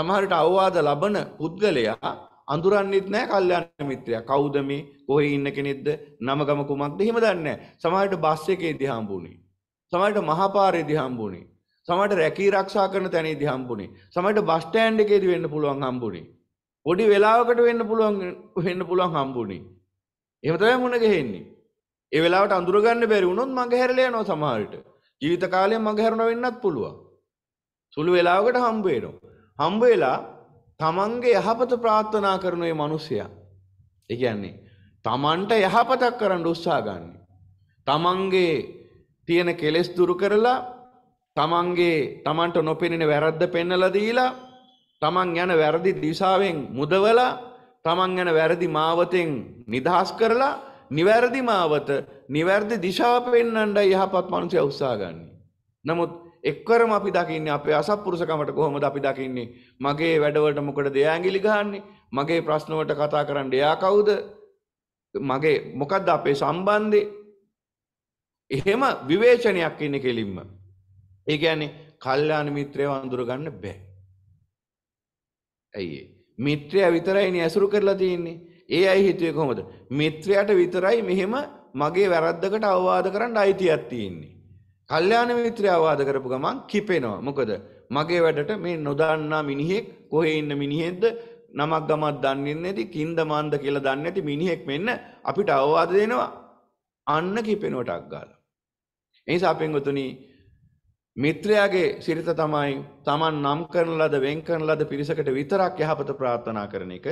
සමහරට අවවාද ලබන පුද්ගලයා අඳුරන්නෙත් නෑ කල්යාණ මිත්‍රයා. කවුද මේ? කොහේ ඉන්න කෙනෙක්ද? නම ගම කුමක්ද? එහෙම දන්නේ නෑ. සමහරට බස් එකේදී හම්බුනේ. සමහරට මහපාරේදී හම්බුනේ. සමහරට රැකී ආරක්ෂා කරන තැනේදී හම්බුනේ. සමහරට බස් ස්ටෑන්ඩ් එකේදී වෙන්න පුළුවන් හම්බුනේ. පොඩි වෙලාවකට වෙන්න පුළුවන් වෙන්න පුළුවන් හම්බුනේ. එහෙම තමයි මුණ ගැහෙන්නේ. ඒ වෙලාවට අඳුර ගන්න බැරි වුණොත් මඟ හැරලා යනවා සමහරට. ජීවිත කාලය මඟ හැරුණා වෙන්නත් පුළුවන්. සුළු වෙලාවකට හම්බ වෙනවා. හම්බ වෙලා තමන්ගේ යහපත ප්‍රාර්ථනා කරන ඒ මිනිසයා. ඒ කියන්නේ තමන්ට යහපතක් කරන්න උත්සාහ ගන්න. තමන්ගේ තියෙන කෙලෙස් දුරු කරලා තමන්ගේ තමන්ට නොපෙනෙන වැරද්ද පෙන්නලා දීලා තමන් යන වැරදි දිශාවෙන් මුදවලා තමන් යන වැරදි මාවතෙන් නිදහස් කරලා නිවැරදි මාවත නිවැරදි දිශාව පෙන්වන්නයි යහපත් මිනිසයා උත්සාහ ගන්නේ. නමුත් එක්වරම අපි දකින්නේ අපේ අසත්පුරුෂකමට කොහොමද අපි දකින්නේ මගේ වැඩවලට මොකටද එයා ඇඟිලි ගහන්නේ මගේ ප්‍රශ්නවලට කතා කරන්න එයා කවුද මගේ මොකද්ද අපේ සම්බන්ධේ එහෙම විවේචනයක් ඉන්නේ කෙලින්ම ඒ කියන්නේ කල්යාණ මිත්‍රයව අඳුර ගන්න බෑ ඇයි මිත්‍රයා විතරයිනේ ඇසුරු කරලා තියෙන්නේ ඒ අය හිතුවේ කොහොමද මිත්‍රයාට විතරයි මෙහෙම මගේ වැරද්දකට අවවාද කරන්න අයිතියක් තියෙන්නේ කල්යාණ මිත්‍රයා වාද කරපු ගමන් කිපෙනවා. මොකද මගේ වැඩට මේ නොදන්නා මිනිහෙක් කොහේ ඉන්න මිනිහෙක්ද නමක් ගමක් දන්නේ නැති කින්ද මන්ද කියලා දන්නේ නැති මිනිහෙක් මෙන්න අපිට අවවාද දෙනවා. අන්න කිපෙනවට අක්ගාලා. ඒ නිසා පින්වතුනි මිත්‍රයාගේ සිරිත තමයි Taman නම් කරන ලද වෙන් කරන ලද පිරිසකට විතරක් යහපත ප්‍රාර්ථනා කරන එක.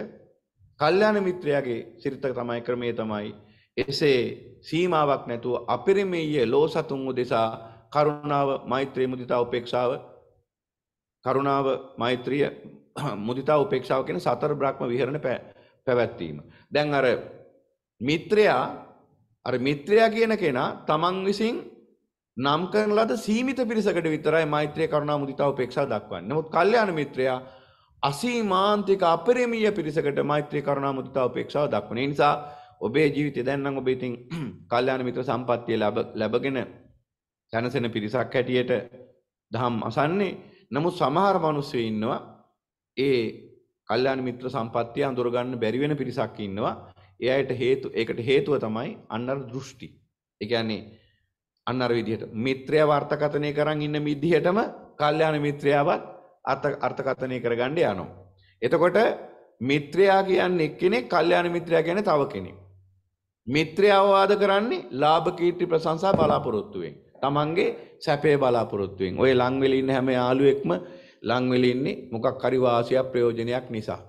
කල්යාණ මිත්‍රයාගේ සිරිත තමයි ක්‍රමේ තමයි එසේ සීමාවක් නැතුව අපිරිමීය ලෝ සතුන් උදෙසා කරුණාව මෛත්‍රී මුදිතා උපේක්ෂාව කරුණාව මෛත්‍රිය මුදිතා උපේක්ෂාව කියන සතර බ්‍රහ්ම විහරණ පැවැත්වීම. දැන් අර මිත්‍රයා අර මිත්‍රයා කියන කෙනා තමන් විසින් නම් කරන ලද සීමිත පිරිසකට විතරයි මෛත්‍රිය කරුණා මුදිතා උපේක්ෂාව දක්වන්නේ. නමුත් කල්යාණ මිත්‍රයා අසීමාන්තික අපරිමීය පිරිසකට මෛත්‍රී කරුණා මුදිතා උපේක්ෂාව දක්වන නිසා ඔබේ ජීවිතය දැන්නම් ඔබ ඉතින් කල්යාණ මිත්‍ර සම්පත්තිය ලැබ ලැබගෙන දැනසෙන පිරිසක් හැටියට දහම් අසන්නේ නමුත් සමහර මිනිස්සු ඉන්නවා ඒ කල්යාණ මිත්‍ර සම්පත්තිය අඳුරගන්න බැරි වෙන පිරිසක් ඉන්නවා ඒ අයට හේතු ඒකට හේතුව තමයි අන්නර දෘෂ්ටි ඒ කියන්නේ අන්නර විදිහට මිත්‍රයා වර්තකතනය කරන් ඉන්න විදිහටම කල්යාණ මිත්‍රයාවත් අර්ථකතනය කරගන්න යනවා එතකොට මිත්‍රයා කියන්නේ එක්කෙනෙක් කල්යාණ මිත්‍රයා කියන්නේ තව කෙනෙක් මිත්‍රය අවවාද කරන්නේ ලාභ කීර්ති ප්‍රශංසා බලාපොරොත්තුවෙන්. තමන්ගේ සැපේ බලාපොරොත්තුවෙන්. ඔය ලංවෙලි ඉන්න හැම යාළුවෙක්ම ලංවෙලි ඉන්නේ මොකක් හරි වාසියක් ප්‍රයෝජනයක් නිසා.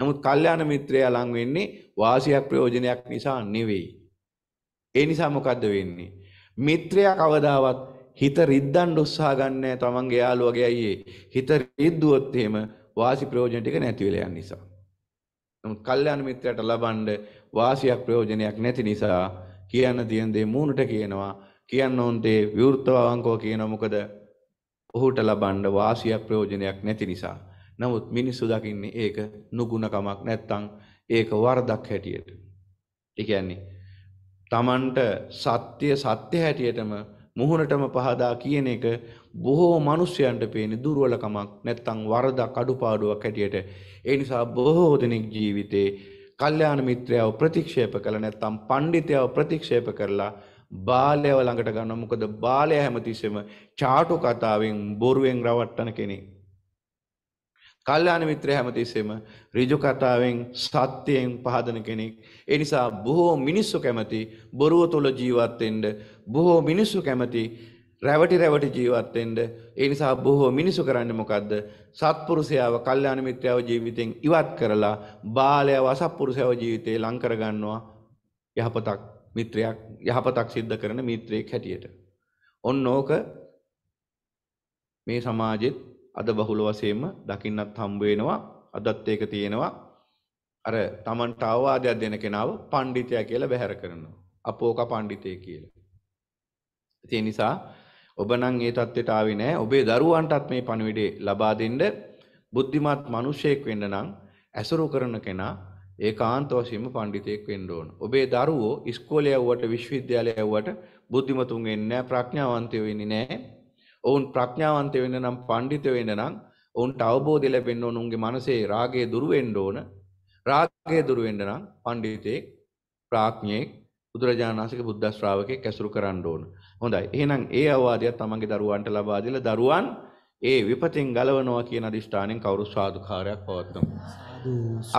නමුත් කල්යාණ මිත්‍රයා ලං වෙන්නේ වාසියක් ප්‍රයෝජනයක් නිසා නෙවෙයි. ඒ නිසා මොකද්ද වෙන්නේ? මිත්‍රයා කවදාවත් හිත රිද්දන්න උත්සාහ ගන්න නැහැ තමන්ගේ යාළුවගේ අයියේ. හිත රිද්දුවොත් එහෙම වාසි ප්‍රයෝජන ටික නැති වෙලා යන නිසා. නමුත් කල්යාණ මිත්‍රයාට ලබන්නේ වාසියක් ප්‍රයෝජනයක් නැති නිසා කියන්න තියෙන දේ මූණට කියනවා කියන්න ඕන්ටේ විවෘතව අවංකව කියනවා මොකද ඔහුට ලබන්න වාසියක් ප්‍රයෝජනයක් නැති නිසා නමුත් මිනිස්සු දකින්නේ ඒක නුගුණකමක් නැත්තම් ඒක වරදක් හැටියට. ඒ කියන්නේ Tamanට සත්‍ය සත්‍ය හැටියටම මුහුණටම පහදා කියන එක බොහෝ මිනිස්යන්ට පේන දුර්වලකමක් නැත්තම් වරදක් අඩුපාඩුවක් හැටියට. ඒ නිසා බොහෝ දෙනෙක් ජීවිතේ කල්්‍යයාන මිත්‍රයාව ප්‍රතික්ෂේප කළ නැත්තම් පණ්ඩිතයාව ප්‍රතික්ෂේප කරලා බාලයව ළඟට ගන්න මොකද බාලය හැමතිස්සෙම චාටු කතාවෙන් බොරුවෙන් රවට්ටන කෙනෙ. කල්්‍යාන මිත්‍රය හැමතිස්සෙම රිජු කතාවෙන් සත්‍යයෙන් පහදන කෙනෙක්. එනිසා බොහෝ මිනිස්සු කැමති බොරුව තුළ ජීවත්තෙන්ට බොහෝ මිනිස්සු කැමති රැවටි රැවටි ජීවත් වෙන්න ඒ නිසා බොහෝ මිනිසු කරන්නේ මොකද්ද සත්පුරුෂයාව කල්යාණ මිත්‍රයාව ජීවිතෙන් ඉවත් කරලා බාලයාව අසත්පුරුෂයාව ජීවිතේ ලං කරගන්නවා යහපතක් මිත්‍රයක් යහපතක් සිද්ධ කරන මිත්‍රයෙක් හැටියට ඔන්න ඕක මේ සමාජෙත් අද බහුල වශයෙන්ම දකින්නත් හම්බ වෙනවා අදත් ඒක තියෙනවා අර Tamanට අවවාදයක් දෙන කෙනාව පඬිතයා කියලා බැහැර කරනවා අපෝක පඬිතේ කියලා ඒ නිසා ඔබ නම් ඒ தත්වෙට ආවේ නෑ. ඔබේ දරුවන්ටත් මේ පණිවිඩේ ලබා දෙන්න බුද්ධිමත් මිනිසෙක් වෙන්න නම් ඇසුරු කරන කෙනා ඒකාන්ත වශයෙන්ම පඬිතෙක් වෙන්න ඕන. ඔබේ දරුවෝ ඉස්කෝලේ යවුවට විශ්වවිද්‍යාලේ යවුවට බුද්ධිමතුන් වෙන්නේ නැහැ, ප්‍රඥාවන්තයෝ වෙන්නේ නැහැ. ඔවුන් ප්‍රඥාවන්තයෝ වෙන්න නම් පඬිතයෝ වෙන්න නම් ඔවුන්ට අවබෝධය ලැබෙන්න ඕන උන්ගේ මනසේ රාගය දුරු වෙන්න ඕන. රාගය දුරු වෙන්න නම් පඬිතෙක්, ප්‍රඥෙක්, බුදුරජාණන් වහන්සේගේ බුද්ධ ශ්‍රාවකෙක් ඇසුරු කරන්න ඕන. හොඳයි. එහෙනම් ඒ අවවාදයක් තමන්ගේ දරුවන්ට ලබා දීලා දරුවන් ඒ විපතින් ගලවනවා කියන අදිෂ්ඨානෙන් කවුරු සාදුකාරයක් පවත්වමු.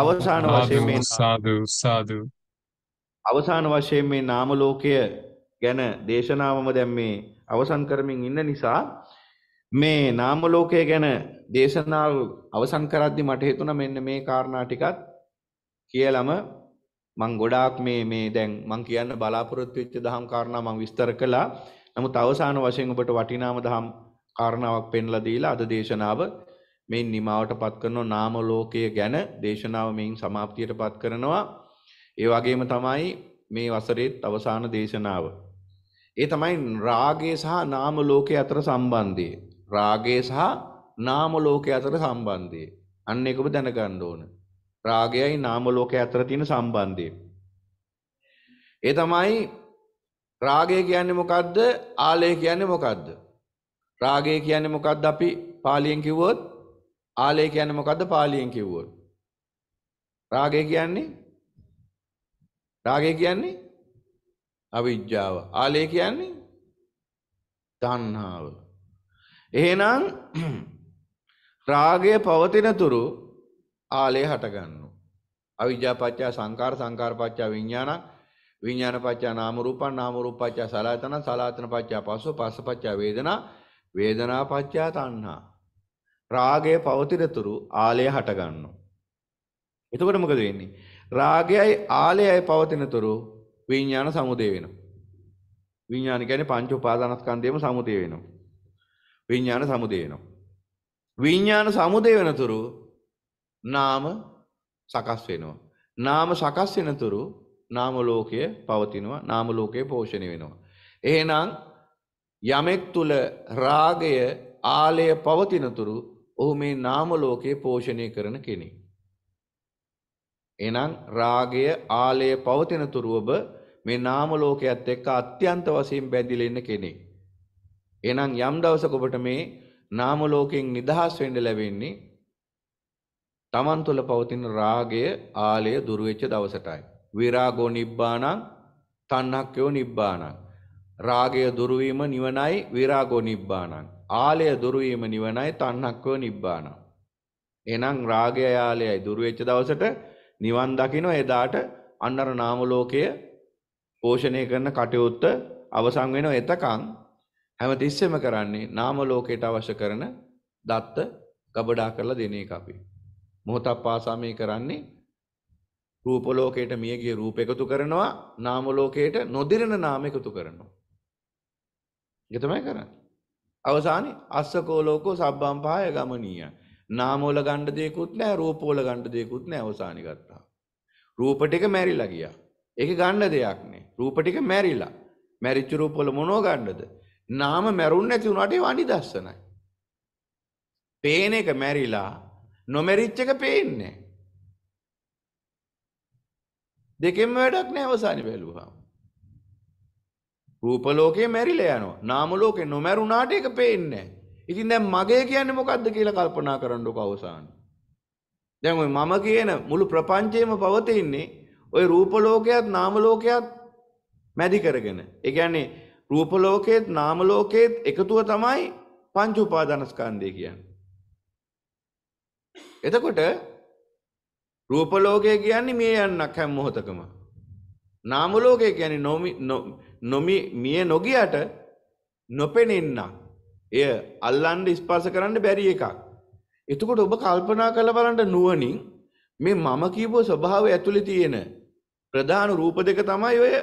අවසාන වශයෙන් මේ සාදු සාදු අවසාන වශයෙන් මේ නාම ලෝකය ගැන දේශනාවම දැන් මේ අවසන් කරමින් ඉන්න නිසා මේ නාම ලෝකය ගැන දේශනාව අවසන් කරද්දි මට හිතුණා මෙන්න මේ කාරණා ටිකත් කියලම මං ගොඩාක් මේ මේ දැන් මං කියන්න බලාපොරොත්තු වෙච්ච දහම් කාරණා මං විස්තර කළා. නමුත් අවසාන වශයෙන් ඔබට වටිනාම දහම් කාරණාවක් පෙන්ලා දීලා අද දේශනාව මේ නිමාවටපත් කරන නාම ලෝකය ගැන දේශනාව මෙයින් સમાප්තියටපත් කරනවා. ඒ වගේම තමයි මේ වසරේත් අවසාන දේශනාව. ඒ තමයි රාගය සහ නාම ලෝකය අතර සම්බන්ධය. රාගය සහ නාම ලෝකය අතර සම්බන්ධය. අන්න ඒක ඔබ දැනගන්න ඕනේ. රාගයයි නාම ලෝකය අතර තියෙන සම්බන්ධය. ඒ තමයි රාගය කියන්නේ මොකද්ද? ආලය කියන්නේ මොකද්ද? රාගය කියන්නේ මොකද්ද අපි පාලියෙන් කිව්වොත්? ආලය කියන්නේ මොකද්ද පාලියෙන් කිව්වොත්? රාගය කියන්නේ රාගය කියන්නේ අවිජ්ජාව. ආලය කියන්නේ තණ්හාව. එහෙනම් රාගය පවතින තුරු ආලය හටගන්නවා. අවිජ්ජාපච්චා සංකාර සංකාරපච්චා විඥානං විඥානපච්චා නාම රූපං නාම රූපපච්චා සලආතන සලආතනපච්චා පස්ස පස්සපච්චා වේදනා වේදනාපච්චා තණ්හා. රාගය පවතිනතුරු ආලය හටගන්නවා. එතකොට මොකද වෙන්නේ? රාගයයි ආලයයි පවතිනතුරු විඥාන සමුදේ වෙනවා. විඥාන කියන්නේ පංච උපාදානස්කන්ධයම සමුදේ වෙනවා. විඥාන සමුදේ වෙනවා. විඥාන සමුදේ වෙනතුරු නාම සකස් වෙනවා. නාම සකස් වෙනතුරු නාම ලෝකය පවතිනවා. නාම ලෝකය පෝෂණය වෙනවා. එහෙනම් යමෙක් තුල රාගය ආලය පවතිනතුරු ඔහු මේ නාම ලෝකය පෝෂණය කරන කෙනෙක්. එහෙනම් රාගය ආලය පවතිනතුරු ඔබ මේ නාම ලෝකයේත් එක්ක අත්‍යන්ත වශයෙන් බැඳිලා ඉන්න කෙනෙක්. එහෙනම් යම් දවසක ඔබට මේ නාම ලෝකයෙන් නිදහස් වෙන්න ලැබෙන්නේ තමන් තුළ පවතින රාගය ආලය දුරවෙච්ච දවසටයි. විරාගෝ නිබ්බානං තණ්හක්කයෝ නිබ්බානං. රාගය දුරවීම නිවනයි විරාගෝ නිබ්බානං. ආලය දුරවීම නිවනයි තණ්හක්කයෝ නිබ්බානං. එහෙනම් රාගය ආලයයි දුරවෙච්ච දවසට නිවන් දකින්න එදාට අන්නර නාම ලෝකය පෝෂණය කරන කටයුත්ත අවසන් වෙන එතකන් හැමතිස්සෙම කරන්නේ නාම ලෝකයට අවශ්‍ය කරන දත්ත ගබඩා කරලා දෙන එක අපි. මොහොතක් පාසා මේ කරන්නේ රූප ලෝකයට මියගිය රූප එකතු කරනවා නාම ලෝකයට නොදිරෙන නාම එකතු කරනවා. ඒක තමයි කරන්නේ. අවසානයේ අස්සකෝ ලෝකෝ සබ්බම් පහය ගමනීය. නාම වල ගණ්ඩ දෙයක්වත් නැහැ රූප වල ගණ්ඩ දෙයක්වත් නැහැ අවසානයේ ගත්තා. රූප ටික මැරිලා ගියා. ඒක ගන්න දෙයක් නේ. රූප ටික මැරිලා. මැරිච්ච රූප වල මොනෝ ගණ්ඩද? නාම මැරුන්නේ නැති උනාට ඒ අනිදස්සනයි. පේන එක මැරිලා නොමැරිච්ච එක පේන්නේ. දෙකෙන්ම වැඩක් නෑ අවසානි බැලුවහම. රූප ලෝකේ මැරිලා යනවා. නාම ලෝකේ නොමැරුණාට ඒක පේන්නේ නෑ. ඉතින් දැන් මගේ කියන්නේ මොකද්ද කියලා කල්පනා කරන්නකෝ අවසානි. දැන් ওই මම කියන මුළු ප්‍රපංචයේම පවතින්නේ ওই රූප ලෝකයේත් නාම ලෝකයේත් මැදි කරගෙන. ඒ කියන්නේ රූප ලෝකයේත් නාම ලෝකයේත් එකතුව තමයි පංච උපාදානස්කන්ධය කියන්නේ. එතකොට රූපලෝකය කියන්නේ මිය යන්නක් හැම් මොහොතකම. නාමලෝකය කියන නොමි මිය නොගියට නොපෙනෙන්න. එය අල්ලන්ඩ ස්පාස කරන්න බැරි එකක්. එතකොට ඔබ කල්පනා කළ බලන්ට නුවනින් මේ මම කීපෝ ස්වභාව ඇතුළි තියෙන ප්‍රධාන රූප දෙක තමයි ඔය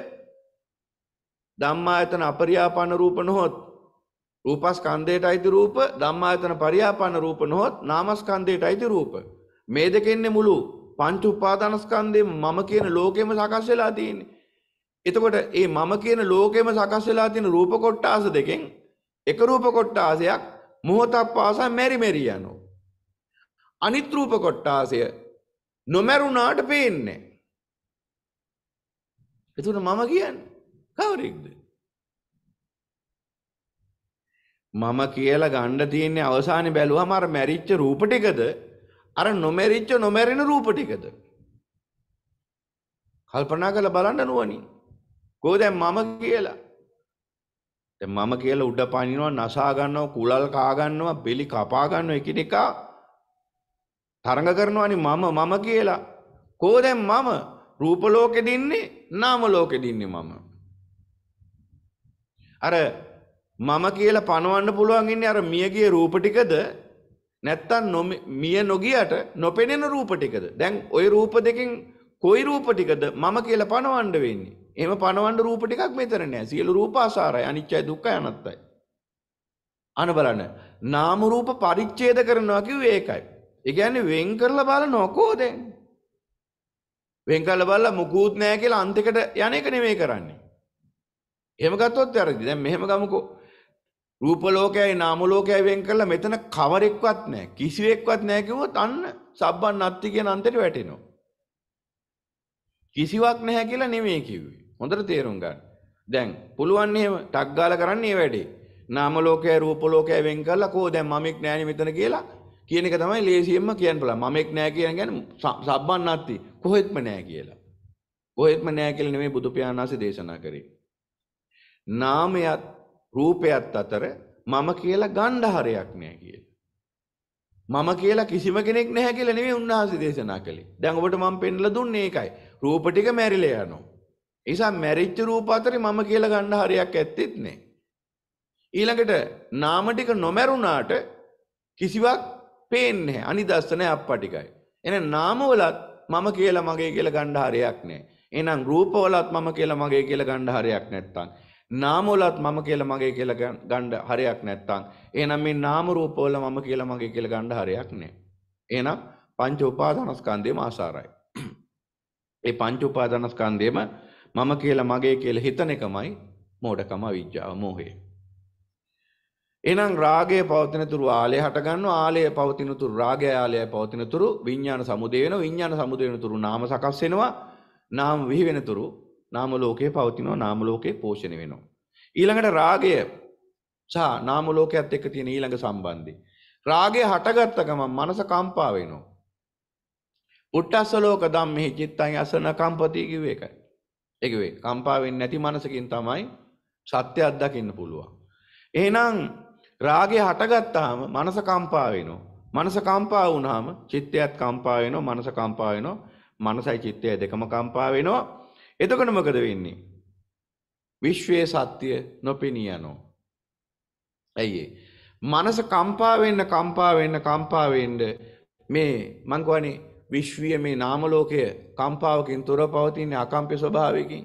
දම්මා ඇතන අපරියාපන්න රූප නොහොත් රූපස්කන්ධයට අයිති රූප ධම්මායතන පරියාපන්න රූප නොහොත් නාමස්කන්ධයට අයිති රූප. මේ දෙකෙන්නේ මුළු පංච උපාදානස්කන්ධේ මම කියන ලෝකෙම සකස් වෙලා තියෙන්නේ. එතකොට මේ මම කියන ලෝකෙම සකස් වෙලා තියෙන රූප කොටාස දෙකෙන් එක රූප කොටාසයක් මොහොතක් පාසා මෙරි මෙරි යනවා. අනිත් රූප කොටාසය නොමරුණාට පේන්නේ. එතකොට මම කියන්නේ කවරෙක්ද? මම කියලා ගණ්ඩ තියන්නේ අවසානි බැලුව මර මැරිච්ච රූප ටිකද අර නොමැරිච්ච නොමැරෙන රූප ටිකද. කල්පනා කළ බලන්න නුවනින්. කෝ දැන් මම කියලා. මම කියලා උඩ පනිනවා නසාගන්නව කුලල් කාගන්නවා බෙලි කපාගන්නව එකනිකා තරඟ කරනවානි මම මම කියලා. කෝ දැන් මම රූපලෝකෙ දින්නේ නාම ලෝකෙ දින්නේ මම. අර මම කියලා පණවන්න පුළුවන් ඉන්නේ අර මියගේ රූප ටිකද නැත්තම් මිය නොගියට නොපෙනෙන රූප ටිකද දැන් ওই රූප දෙකෙන් කොයි රූප ටිකද මම කියලා පණවන්න වෙන්නේ එහෙම පණවන්න රූප ටිකක් මෙතන නෑ සියලු රූප ආසාරයි අනිච්චයි දුක්ඛයි අනත්තයි අන බලන්න නාම රූප පරිච්ඡේද කරනවා කිව්වේ ඒකයි ඒ කියන්නේ වෙන් කරලා බලනකො දැන් වෙන් කරලා බලලා මුකුත් නෑ කියලා අන්තිකට යන එක නෙමෙයි කරන්නේ එහෙම ගත්තොත් වැරදි. දැන් මෙහෙම ගමුකෝ. රූපලෝකයයි නාමලෝකයයි වෙන් කරලා මෙතන කවරෙක්වත් නැහැ කිසිවෙක්වත් නැහැ කිව්වොත් අන්න සබ්බන් නත්ති කියන අන්තයට වැටෙනවා කිසිවක් නැහැ කියලා නෙමෙයි කිව්වේ හොඳට තේරුම් ගන්න දැන් පුළුවන් එහෙම ටක් ගාලා කරන්න මේ වැඩේ නාමලෝකය රූපලෝකය වෙන් කරලා කෝ දැන් මමෙක් නැහැ මෙතන කියලා කියන එක තමයි ලේසියෙන්ම කියන්න පුළුවන් මමෙක් නැහැ කියන කියන්නේ සබ්බන් නත්ති කොහෙත්ම නැහැ කියලා කොහෙත්ම නැහැ කියලා නෙමෙයි බුදු පියාණන් ආසේ දේශනා කරේ නාමයත් රූපයත් අතර මම කියලා ගණ්ඩහරයක් නෑ කියලා. මම කියලා කිසිම කෙනෙක් නැහැ කියලා නෙමෙයි උන්වහන්සේ දේශනා කළේ. දැන් ඔබට මම පෙන්ලා දුන්නේ ඒකයි. රූප ටික මැරිලා යනවා. ඒ නිසා මැරිච්ච රූප අතරේ මම කියලා ගණ්ඩහරයක් ඇත්තෙත් නෑ. ඊළඟට නාම ටික නොමැරුණාට කිසිවක් පේන්නේ නැහැ. අනිදස්සන අප්පටිකයි. එහෙනම් නාමවලත් මම කියලා මගේ කියලා ගණ්ඩහරයක් නෑ. එහෙනම් රූපවලත් මම කියලා මගේ කියලා ගණ්ඩහරයක් නැත්තම් නාමෝලත් මම කියලා මගේ කියලා ගණ්ඩ හරයක් නැත්තං. එනම් මේ නාමරූපවල මම කියලා මගේ කියලා ගණ්ඩ හරයක් නෑ. එනම් පංච උපාදානස්කන්දයම ආසාරයි. ඒ පංච උපාදානස්කන්දයම මම කියලා මගේ කියලා හිතන එකමයි මෝඩකම විද්‍යාව මෝහය. එනම් රාගය පවතිනතුරු ආලය හටගන්න ආලය පවතිනතුරු රාගය ආලය පවතිනතුරු විඤ්ඥාන සමුදය වෙන විඤ්ඥාන සමුදයනතුරු නාම සකස් වෙනවා නාම විහි වෙනතුරු නාම ලෝකයේ පවතිනවා නාම ලෝකයේ පෝෂණය වෙනවා. ඊළඟට රාගය සහ නාම ලෝකයේත් එක්ක තියෙන ඊළඟ සම්බන්ධය. රාගය හටගත්ත ගමන් මනස කම්පා වෙනවා. පුට්ටස්ස ලෝක ධම්මෙහි චිත්තං අසන කම්පති කිව්වේ ඒකයි. ඒ කිව්වේ කම්පා වෙන්නේ නැති මනසකින් තමයි සත්‍ය අත්දකින්න පුළුවන්. එහෙනම් රාගය හටගත්තාම මනස කම්පා වෙනවා. මනස කම්පා වුණාම චිත්තයත් කම්පා වෙනවා, මනස කම්පා වෙනවා, මනසයි චිත්තයයි දෙකම කම්පා වෙනවා. එතකොට මොකද වෙන්නේ? විශ්වයේ සත්‍ය නොපෙනී යනවා. ඇයි මනස කම්පා වෙන්න කම්පා වෙන්න කම්පා වෙන්න මේ මං කියන්නේ විශ්වීය මේ නාම ලෝකය කම්පාවකින් තොර පවතින අකම්ප්‍ය ස්වභාවයකින්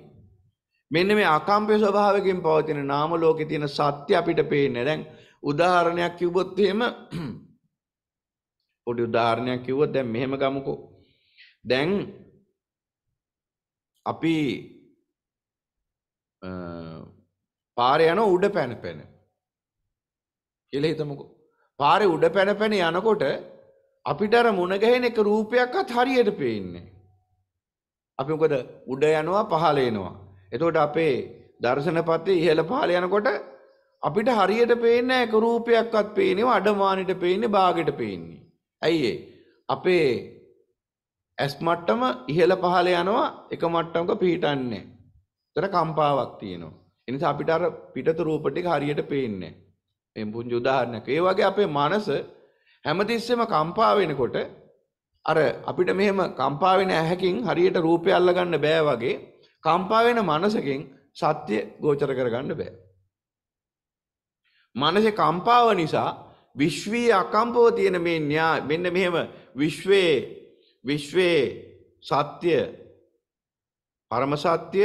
මෙන්න මේ අකම්ප්‍ය ස්වභාවයකින් පවතින නාම ලෝකේ තියෙන සත්‍ය අපිට පේන්නේ දැන් උදාහරණයක් කිව්වොත් එහෙම පොඩි උදාහරණයක් කිව්වොත් දැන් මෙහෙම ගමුකෝ දැන් අපි පාරය යන උඩ පැන පැන කියල හිතමකෝ පාරය උඩ පැන පැන යනකොට අපිට අර මුණගැහෙන එක රූපයක්ත් හරියට පේන්නේ. අපි මොකද උඩ යනවා පහලේනවා. එතකොට අපේ දර්ශනපතේ ඉහළ පහළ යනකොට අපිට හරියට පේන්න එක රූපයක්වත් පේනවා අඩමානිට පේන්නේ බාගෙට පේන්නේ. ඇයි අපේ ඇස් මට්ටම ඉහළ පහළ යනවා එක මට්ටමක පිහිටන්නේ. එතන කම්පාවක් තියෙනවා. ඒ නිසා අපිට අර පිටත රූප ටික හරියට පේන්නේ නැහැ. මේ පුංචි උදාහරණයක්. ඒ වගේ අපේ මනස හැමතිස්සෙම කම්පා වෙනකොට අර අපිට මෙහෙම කම්පා වෙන ඇහැකින් හරියට රූපය අල්ලගන්න බෑ වගේ කම්පා වෙන මනසකින් සත්‍ය ගෝචර කරගන්න බෑ. මනසේ කම්පාව නිසා විශ්වීය අකම්පව තියෙන මේ න්‍යා මෙන්න මෙහෙම විශ්වයේ විශ්වයේ සත්‍ය පරම සත්‍ය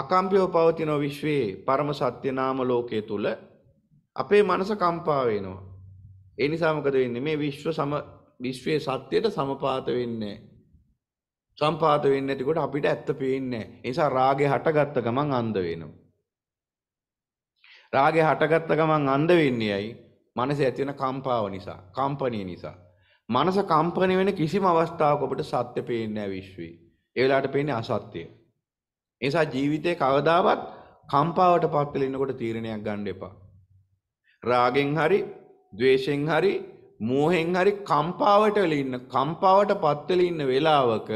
අකම්පියව පවතින විශ්වයේ පරම සත්‍ය නාම ලෝකයේ තුල අපේ මනස කම්පා වෙනවා. ඒ නිසා මොකද වෙන්නේ? මේ විශ්ව සම විශ්වයේ සත්‍යයට සමපාත වෙන්නේ සම්පාත වෙන්නේ නැතිකොට අපිට ඇත්ත පේන්නේ නැහැ. ඒ නිසා රාගය හටගත්ත ගමන් අන්ධ වෙනවා. රාගය හටගත්ත ගමන් අන්ධ වෙන්නේ ඇයි? මනසේ ඇති වෙන කම්පාව නිසා, කම්පණිය නිසා. මනස කම්පන වෙන කිසිම අවස්ථාවක අපිට සත්‍ය පේන්නේ නැහැ විශ්වේ. ඒ වෙලාවට පේන්නේ අසත්‍යය. ඒ නිසා ජීවිතේ කවදාවත් කම්පාවට පත් වෙලා ඉන්නකොට තීරණයක් ගන්න එපා. රාගෙන් හරි, ద్వේෂෙන් හරි, මෝහෙන් හරි කම්පාවට වෙලා ඉන්න කම්පාවට පත් වෙලා ඉන්න වෙලාවක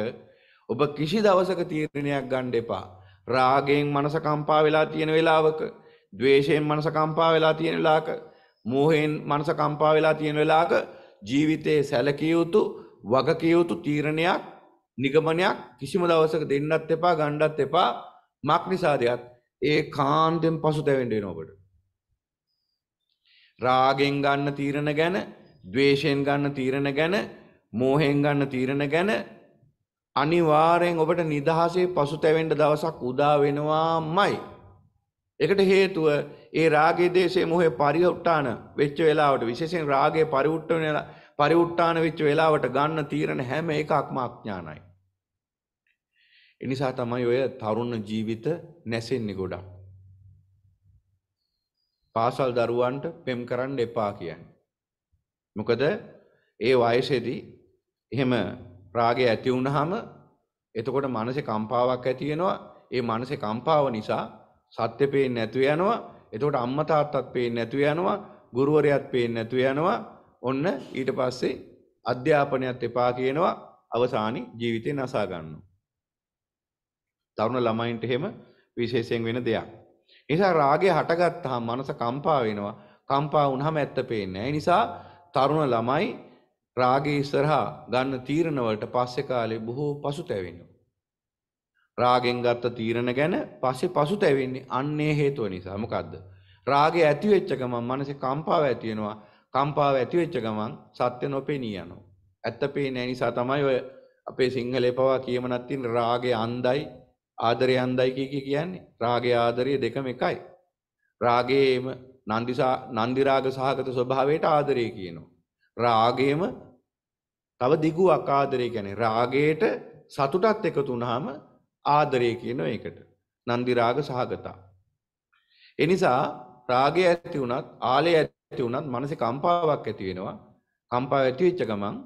ඔබ කිසි දවසක තීරණයක් ගන්න එපා. රාගයෙන් මනස කම්පා වෙලා තියෙන වෙලාවක, ద్వේෂයෙන් මනස කම්පා වෙලා තියෙන වෙලාවක, මෝහෙන් මනස කම්පා වෙලා තියෙන වෙලාවක ජීවිතයේ සැලකිය යුතු වගකිය යුතු තීරණයක් නිගමනයක් කිසිම දවසක දෙන්නත් එපා ගණ්ඩත් එපා මක් නිසාදයක් ඒ කාන්තෙන් පසු තැවෙන්ඩේ නොකට. රාගෙන් ගන්න තීරණ ගැන දවේශයෙන් ගන්න තීරණ ගැන මෝහෙන් ගන්න තීරණ ගැන අනිවාරයෙන් ඔබට නිදහසේ පසු තැවෙන්ඩ දවසක් උදා වෙනවා මයි. එකට හේතුව ඒ රාගේ දේශේ මොහේ පරිඋට්ටාන වෙච්ච වෙලාවට විශේෂයෙන් රාගේ පරිඋට්ටන පරිඋට්ටාන වෙච්ච වෙලාවට ගන්න තීරණ හැම එකක්ම අඥානයි. ඒ නිසා තමයි ඔය තරුණ ජීවිත නැසෙන්නේ ගොඩක්. පාසල් දරුවන්ට පෙම් කරන්න එපා කියන්නේ. මොකද ඒ වයසේදී එහෙම රාගය ඇති වුනහම එතකොට මනසේ කම්පාවක් ඇති වෙනවා. ඒ මනසේ කම්පාව නිසා සත්‍ය පේන්නේ නැතු වෙනවා. එතකොට අම්මා තාත්තත් පේන්නේ නැතුව යනවා, ගුරුවරයාත් පේන්නේ නැතුව යනවා. ඔන්න ඊට පස්සේ අධ්‍යාපනයත් එපා කියනවා අවසානයේ ජීවිතේ නසා ගන්නවා. තරුණ ළමයින්ට එහෙම විශේෂයෙන් වෙන දෙයක්. නිසා රාගය හටගත්තාම මනස කම්පා වෙනවා. කම්පා වුණාම ඇත්ත පේන්නේ නැහැ. නිසා තරුණ ළමයි රාගයේ ඉස්සරහා ගන්න තීරණ වලට පස්සේ කාලේ බොහෝ පසුතැවෙනවා. රාගෙන් ගත්ත තීරණ ගැන පස්සේ පසුතැවෙන්නේ අන්නේ හේතුව නිසා. මොකද්ද? රාගය ඇති වෙච්ච ගමන් මනසේ කම්පාව ඇති වෙනවා. කම්පාව ඇති වෙච්ච ගමන් සත්‍ය නොපෙනී යනවා. ඇත්ත පේන්නේ නිසා තමයි ඔය අපේ සිංහලේ පවා කියමනක් තියෙන රාගය අන්දයි ආදරය අන්දයි කිය කියන්නේ. රාගය ආදරය දෙකම එකයි. රාගයේම නන්දිසා නන්දි රාග සහගත ස්වභාවයට ආදරය කියනවා. රාගයේම තව දිගුවක් ආදරය කියන්නේ රාගයට සතුටත් එකතු වුනහම ආදරය කියන ඒකට. නන්දි රාග සහගතා. එනිසා රාගය ඇති වුණත් ආලය ඇති වුණත් මනසේ කම්පාවක් ඇති වෙනවා. කම්පාව ඇති වෙච්ච ගමන්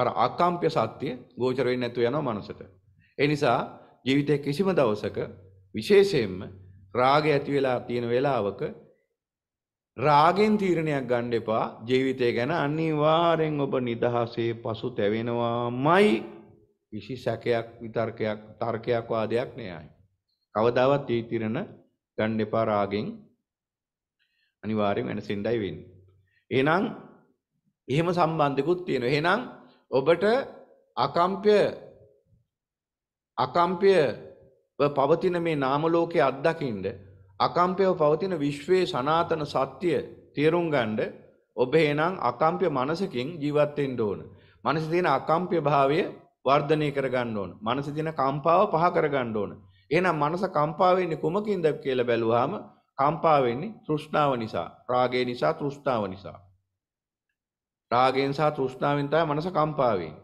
අර ආකාම්ප්‍ය සත්‍ය ගෝචර වෙන්නේ නැතුව යනවා මනසට. ඒ නිසා ජීවිතයේ කිසිම දවසක විශේෂයෙන්ම රාගය ඇති වෙලා තියෙන වෙලාවක රාගෙන් තීරණයක් ගන්න එපා ජීවිතය ගැන අනිවාර්යෙන් ඔබ නිදහසේ පසු තැවෙනවාමයි කිසි සැකයක් විතර්කයක් තර්කයක් වාදයක් නෑ කවදාවත් ඒ තිරණ ගන්න එපා රාගෙන් අනිවාර්යෙන් වෙනසෙන්ඩයි වෙන්නේ. එහෙනම් එහෙම සම්බන්ධිකුත් තියෙනවා. එහෙනම් ඔබට අකම්ප්‍ය අකම්ප්‍ය පවතින මේ නාම ලෝකයේ අත්දකින්න අකම්ප්‍යව පවතින විශ්වයේ සනාතන සත්‍ය තේරුම් ගන්න ඔබ එහෙනම් අකම්ප්‍ය මනසකින් ජීවත් වෙන්න ඕන. මනසේ තියෙන අකම්ප්‍ය භාවය වර්ධනය කරගන්න ඕන. මනසේ තියෙන කම්පාව පහ කරගන්න ඕන. එහෙනම් මනස කම්පා වෙන්නේ කුමකින්ද කියලා බැලුවාම කම්පා වෙන්නේ තෘෂ්ණාව නිසා, රාගය නිසා, තෘෂ්ණාව නිසා. රාගයෙන් සහ තෘෂ්ණාවෙන් තමයි මනස කම්පා වෙන්නේ.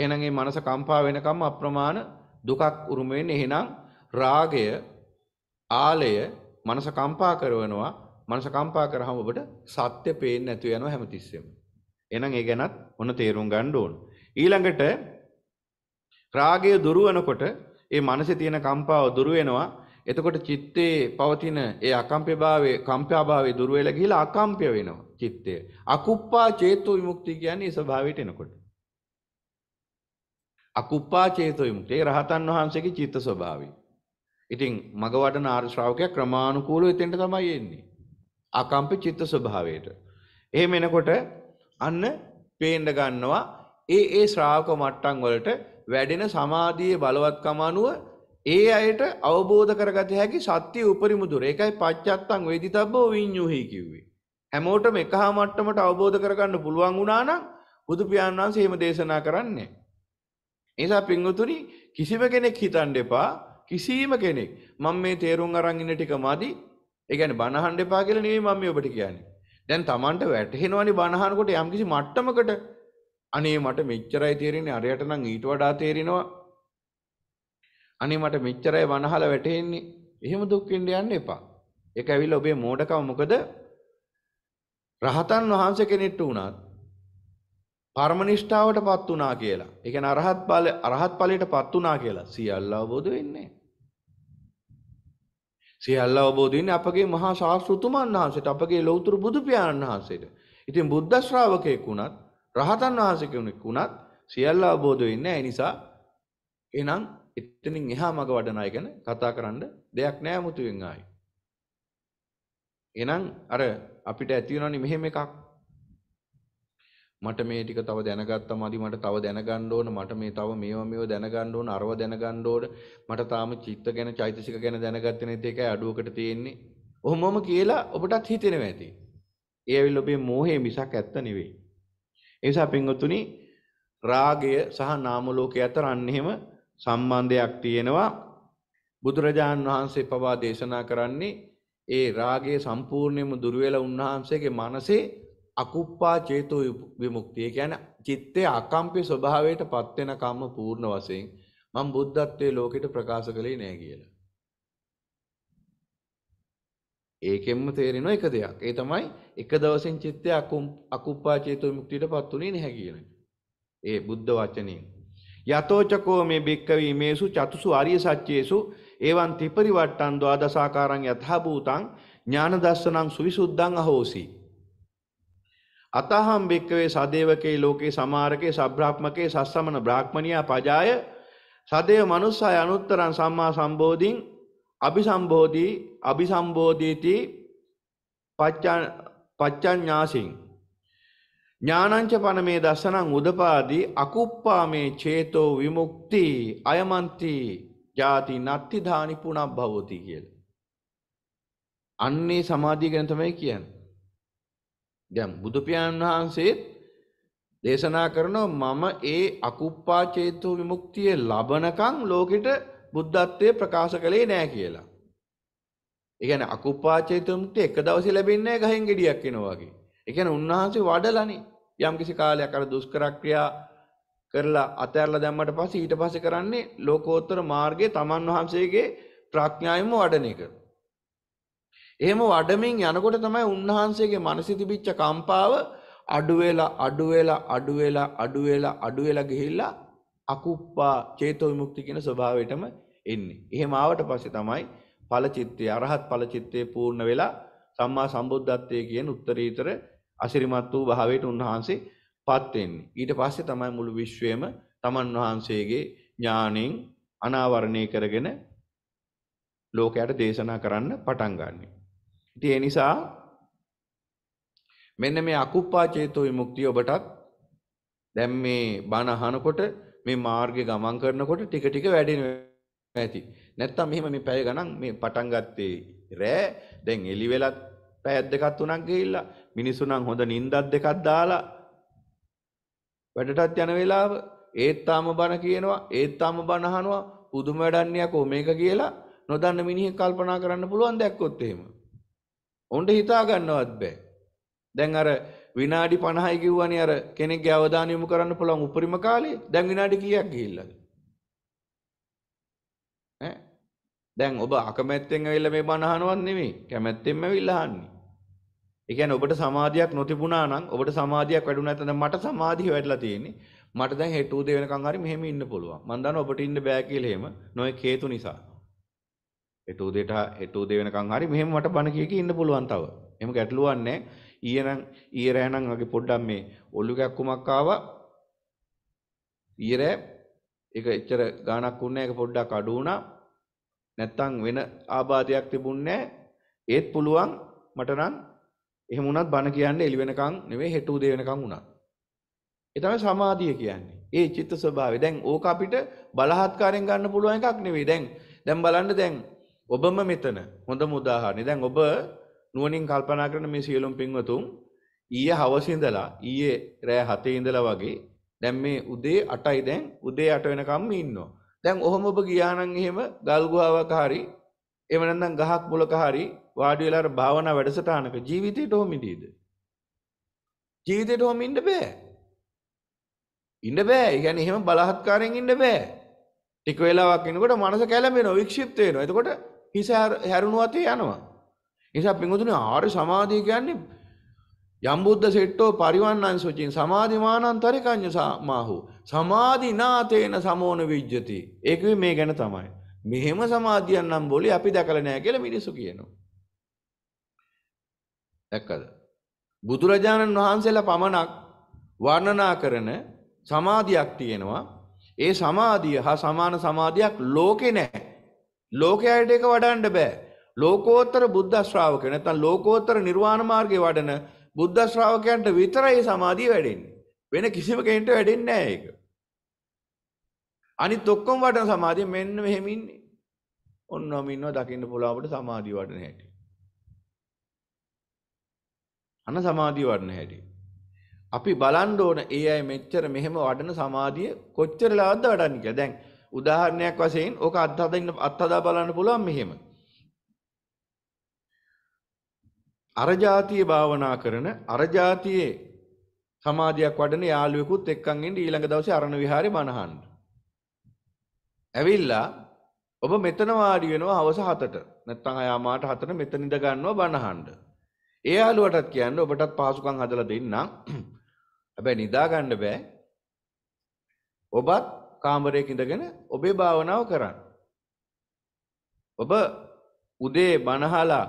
එහෙනම් මේ මනස කම්පා වෙනකම් අප්‍රමාණ දුකක් උරුම වෙන්නේ. එහෙනම් රාගය ආලය මනස කම්පා කරනවා. මනස කම්පා කරාම ඔබට සත්‍ය පේන්නේ නැතු වෙනවා හැමතිස්සෙම. එහෙනම් ඒ ගැනත් ඔන්න තේරුම් ගන්න ඕනේ. ඊළඟට රාගය දුරු වෙනකොට ඒ මනසේ තියෙන කම්පාව දුරු වෙනවා. එතකොට චිත්තේ පවතින ඒ අකම්පයභාවයේ කම්පාභාවයේ දුර වෙලා ගිහිලා අකම්පය වෙනවා චිත්තය. අකුප්පා චේතු විමුක්තිය කියන්නේ ඒ ස්වභාවයට එනකොට. අකුප්පා චේතු විමුක්තිය රහතන් වහන්සේගේ චිත්ත ස්වභාවය. ඉතින් මග වඩන ආර්ය ශ්‍රාවකයා ක්‍රමානුකූලව එතෙන්ට තමයි එන්නේ. අකම්ප චිත්ත ස්වභාවයට. එහෙම එනකොට අන්න පේන්න ගන්නවා ඒ ඒ ශ්‍රාවක මට්ටන් වලට වැඩෙන සමාධයේ බලවත්කම අනුව ඒ අයට අවබෝධ කරගත හැකි සත්‍යය උපරිමුදුර එකයි පච්චත්තන් වෙදි තබ්බෝ විඤ්ඥුහහි කිව්වේ. හැමෝටම එක හා මට්ටමට අවබෝධ කරගන්න පුළුවන් වුණානම් බුදුපියාණන් වහන්සේ එහෙම දේශනා කරන්නේ. නිසා පිංගුතුනි කිසිම කෙනෙක් හිතන්න එපා කිසිම කෙනෙක් මම මේ තේරුම් අරන් ඉන්න ටික මදි. ඒ කියන්නේ බණහන් එපා කියලා නෙවෙයි මම මේ ඔබට කියන්නේ. දැන් Tamanට වැටහෙනවනේ බණහනකොට යම්කිසි මට්ටමකට අනේ මට මෙච්චරයි තේරෙන්නේ අරයට නම් ඊට වඩා තේරෙනවා. අනේ මට මෙච්චරයි වනහල වැටෙන්නේ. එහෙම දුක් වෙන්න යන්න එපා. ඒක ඇවිල්ලා ඔබේ මෝඩකම මොකද? රහතන් වහන්සේ කෙනෙක්ට වුණත් පරමනිෂ්ඨාවටපත් වුණා කියලා. ඒ කියන්නේ අරහත් ඵල අරහත් ඵලයටපත් වුණා කියලා සියල්ල අවබෝධ වෙන්නේ. සියල්ල අවබෝධ වෙන්නේ අපගේ මහා ශාස්ත්‍රතුමන් වහන්සේට, අපගේ ලෞතර බුදු පියාණන් වහන්සේට. ඉතින් බුද්ධ ශ්‍රාවකෙක් වුණත් රහතන් වහන්සේ කෙනෙක් වුණත් සියල්ල අවබෝධ වෙන්නේ නැහැ. ඒ නිසා එහෙනම් එතනින් එහා මඟ වඩන අය ගැන කතා කරන්න දෙයක් නැහැ මුතුවෙන් ආයි. එහෙනම් අර අපිට ඇති වෙනවනේ මෙහෙම එකක්. මට මේ ටික තව දැනගත්තා මදි මට තව දැනගන්න ඕන මට මේ තව මේව මේව දැනගන්න ඕන අරව දැනගන්න ඕන මට තාම චිත්ත ගැන චෛතසික ගැන දැනගත්තේ නැති එකයි අඩුවකට තියෙන්නේ. ඔහොමම කියලා ඔබටත් හිතෙනවා ඇති. ඒ ඇවිල්ලා ඔබේ මෝහය මිසක් ඇත්ත නෙවෙයි. එනිසා පින්වතුනි රාගය සහ නාම ලෝකයේ අතර අන්න එහෙම සම්බන්ධයක් තියෙනවා. බුදුරජාන් වහන්සේ පවා දේශනා කරන්නේ ඒ රාගය සම්පූර්ණයෙන්ම දුර වෙලා උන්වහන්සේගේ මනසේ අකුප්පා චේතෝ විමුක්තිය. ඒ කියන්නේ චිත්තේ අකම්පේ ස්වභාවයට පත් වෙන කම්ම පූර්ණ වශයෙන් මම බුද්ධත්වයේ ලෝකෙට ප්‍රකාශ කළේ නෑ කියලා. ඒකෙන්ම තේරෙනවා එක දෙයක්. ඒ තමයි එක දවසින් චිත්තය අකුප්පා චේතෝ විමුක්තියටපත් උනේ නැහැ කියන ඒ බුද්ධ වචනේ. යතෝචකෝ මේ බික්කවි මේසු චතුසු ආර්ය සත්‍යේසු එවං තිපරිවට්ටං ද්වාදසාකාරං යථා භූතං ඥාන දස්සනං සුවිසුද්ධං අහෝසි. අතහම් බික්කවේ සදේවකේ ලෝකේ සමාරකේ සබ්‍රාහ්මකේ සස්සමන බ්‍රාහ්මනියා පජාය සදේව මනුස්සය අනුත්තරං සම්මා සම්බෝධින් අභිසම්බෝධී අභිසම්බෝධීති පච්චඥාසින් ඥානංච පනමේ දසනං උදපාදී අකුප්පාමේ චේතෝ විමුක්ති අයමන්ති ජාති නත්ති ධානි පුනක් භවෝති කියලා. අන්නේ සමාධිය ගැන තමයි කියන්නේ. දැන් බුදු පියාණන් වහන්සේත් දේශනා කරනවා මම ඒ අකුප්පා චේතෝ විමුක්තිය ලබනකම් ලෝකෙට බුද්ධත්වය ප්‍රකාශ කළේ නෑ කියලා. එකන අකුපාචේතුමට එක දවසි ලැබෙන්නේ ගහෙන් ගෙඩියක් එනවාගේ. එකන උන්වහන්සේ වඩලනි යම් කිසි කාලයක් අර දුස්කරක්‍රියා කරලා අතඇරලා දැම්මට පස්ස ඊට පස කරන්නේ ලෝකෝත්තර මාර්ගය තමන් වහන්සේගේ ප්‍රඥායම වඩන එක. එහෙම වඩමින් යනකොට තමයි උන්වහන්සේගේ මනසිතිබිච්ච කම්පාව අඩුවෙලා අඩුවෙලා අඩුවෙලා අඩුවෙලා අඩුවෙලා ගිහිල්ලා අකුප්පා චේතෝ විමුක්ති කියන ස්වභාවයටම එන්නේ. එහෙම ආවට පස්සේ තමයි ඵලචිත්තේ අරහත් ඵලචිත්තේ පූර්ණ වෙලා සම්මා සම්බුද්ධත්වයේ කියන උත්තරීතර අසිරිමත් වූ භාවයට උන්වහන්සේ පත් වෙන්නේ. ඊට පස්සේ තමයි මුළු විශ්වයම තමන් වහන්සේගේ ඥාණයෙන් අනාවරණය කරගෙන ලෝකයට දේශනා කරන්න පටන් ගන්න. ඉතින් ඒ නිසා මෙන්න මේ අකුප්පා චේතෝ විමුක්තිය ඔබටත් දැන් මේ බණ අහනකොට මේ මාර්ගය ගමන් කරනකොට ටික ටික වැඩෙනවා ඇති. නැත්තම් මෙහෙම මේ පැය ගණන් මේ පටන් ගත්තේ රෑ දැන් එළි වෙලත් පැයක් දෙකක් තුනක් ගිහිල්ලා මිනිස්සු නම් හොඳ නිින්දක් දෙකක් දාලා වැඩටත් යන වෙලාව ඒත් තාම බන කියනවා ඒත් තාම බන අහනවා පුදුම වැඩන්නේ යකෝ මේක කියලා නොදන්න මිනිහෙක් කල්පනා කරන්න පුළුවන් දැක්කොත් එහෙම. උන්ට හිතා ගන්නවත් බෑ. දැන් අර විනාඩි 50යි කිව්වනේ අර කෙනෙක්ගේ අවධානය යොමු කරන්න පුළුවන් උපරිම කාලය. දැන් විනාඩි කීයක් ගිහිල්ලාද? ඈ දැන් ඔබ අකමැත්තෙන් ඇවිල්ලා මේ බණ අහනවත් නෙමෙයි. කැමැත්තෙන්ම ඇවිල්ලා අහන්නේ. ඒ කියන්නේ ඔබට සමාධියක් නොතිබුණා නම් ඔබට සමාධියක් වැඩුණා නැත්නම් මට සමාධිය වැඩිලා තියෙන්නේ. මට දැන් හෙට උදේ වෙනකන් හරි මෙහෙම ඉන්න පුළුවන්. මම දන්නවා ඔබට ඉන්න බෑ කියලා එහෙම නොයෙක් හේතු නිසා. හෙට උදේට හෙට උදේ වෙනකන් හරි මෙහෙම මට බණ කීක ඉන්න පුළුවන් තව. එහෙම ගැටලුවක් නැහැ. ඊයනම් ඊයරෑනම් වගේ පොඩ්ඩක් මේ ඔලු කැක්කුමක් ආවා ඊයරෑ ඒක එච්චර ගාණක් වුණේ ඒක පොඩ්ඩක් අඩු වුණා නැත්තම් වෙන ආබාධයක් තිබුණේ ඒත් පුළුවන් මට නම් එහෙම වුණත් බණ කියන්නේ එළි වෙනකන් නෙවෙයි හෙට උදේ වෙනකන් වුණා. ඒ තමයි සමාධිය කියන්නේ. ඒ චිත්ත ස්වභාවය. දැන් ඕක අපිට බලහත්කාරයෙන් ගන්න පුළුවන් එකක් නෙවෙයි. දැන් දැන් බලන්න දැන් ඔබම මෙතන හොඳම උදාහරණේ. දැන් ඔබ නුවනින් කල්පනා කරන මේ සියලුම් පින්වතුන් ඊය හවසිඳලා ඊයේ රෑ හතේ ඉඳලා වගේ දැන් මේ උදේ 8යි දැන් උදේ 8 වෙනකම්ම ඉන්නවා. දැන් ඔහොම ඔබ ගියා නම් එහෙම ගල් ගුහාවක් හරි එහෙම නැත්නම් ගහක් මුලක හරි වාඩි වෙලා අර භාවනා වැඩසටහනක ජීවිතේට ඔහොම ඉඳීද? ජීවිතේට ඔහොම ඉන්න බෑ. ඉන්න බෑ. ඒ කියන්නේ එහෙම බලහත්කාරයෙන් ඉන්න බෑ. ටික වෙලාවක් ඉනකොට මනස කැළඹෙනවා, වික්ෂිප්ත වෙනවා. එතකොට හිස හැරුණු අතේ යනවා. නිසා පින්වතුනි ආර්ය සමාධිය කියන්නේ යම් බුද්ධ සෙට්ටෝ පරිවන්නං සුචින් සමාධිමානන්තරි කඤ්ඤ සමාහෝ සමාධිනාතේන සමෝන විජ්ජති ඒකෙ මේ ගැන තමයි මෙහෙම සමාධියක් නම් બોලේ අපි දැකලා නැහැ කියලා මිනිස්සු කියනවා දැක්කද බුදුරජාණන් වහන්සේලා පමණක් වර්ණනා කරන සමාධියක් තියෙනවා ඒ සමාධිය හා සමාන සමාධියක් ලෝකේ නැහැ ලෝකයට එක වඩන්න බෑ ලෝකෝත්තර බුද්ධ ශ්‍රාවකයෝ නැත්නම් ලෝකෝත්තර නිර්වාණ මාර්ගේ වඩන බුද්ධ ශ්‍රාවකයන්ට විතරයි සමාධිය වැඩෙන්නේ. වෙන කිසිම කෙනෙකුට වැඩෙන්නේ නැහැ ඒක. අනිත් ඔක්කොම වඩන සමාධිය මෙන්න මෙහෙම ඉන්නේ. ඔන්නම ඉන්නවා දකින්න පුළුවන් අපිට සමාධිය වඩන හැටි. අන සමාධිය වඩන හැටි. අපි බලන්න ඕන ඒ අය මෙච්චර මෙහෙම වඩන සමාධිය කොච්චරලාද වඩන්නේ කියලා. දැන් උදාහරණයක් වශයෙන් ඕක අත්හදින්න අත්හදා බලන්න පුළුවන් මෙහෙම. අරජාතිය භාවනා කරන අරජාතියේ සමාධයක් වඩන යාළුවෙකුත් එක්කන් ඉන්න ඊළඟ දවසේ අරණ විහාරේ බණහන්න. ඇවිල්ලා ඔබ මෙතන වාඩි වෙනවා හවස 7ට. නැත්නම් අයාමාට 7ට මෙතන ඉඳ ගන්නවා බණහන්න. ඒ යාළුවටත් කියන්න ඔබටත් පහසුකම් හදලා දෙන්නම්. හැබැයි නිදා ගන්න බෑ. ඔබත් කාමරයක ඉඳගෙන ඔබේ භාවනාව කරන්න. ඔබ උදේ බණහලා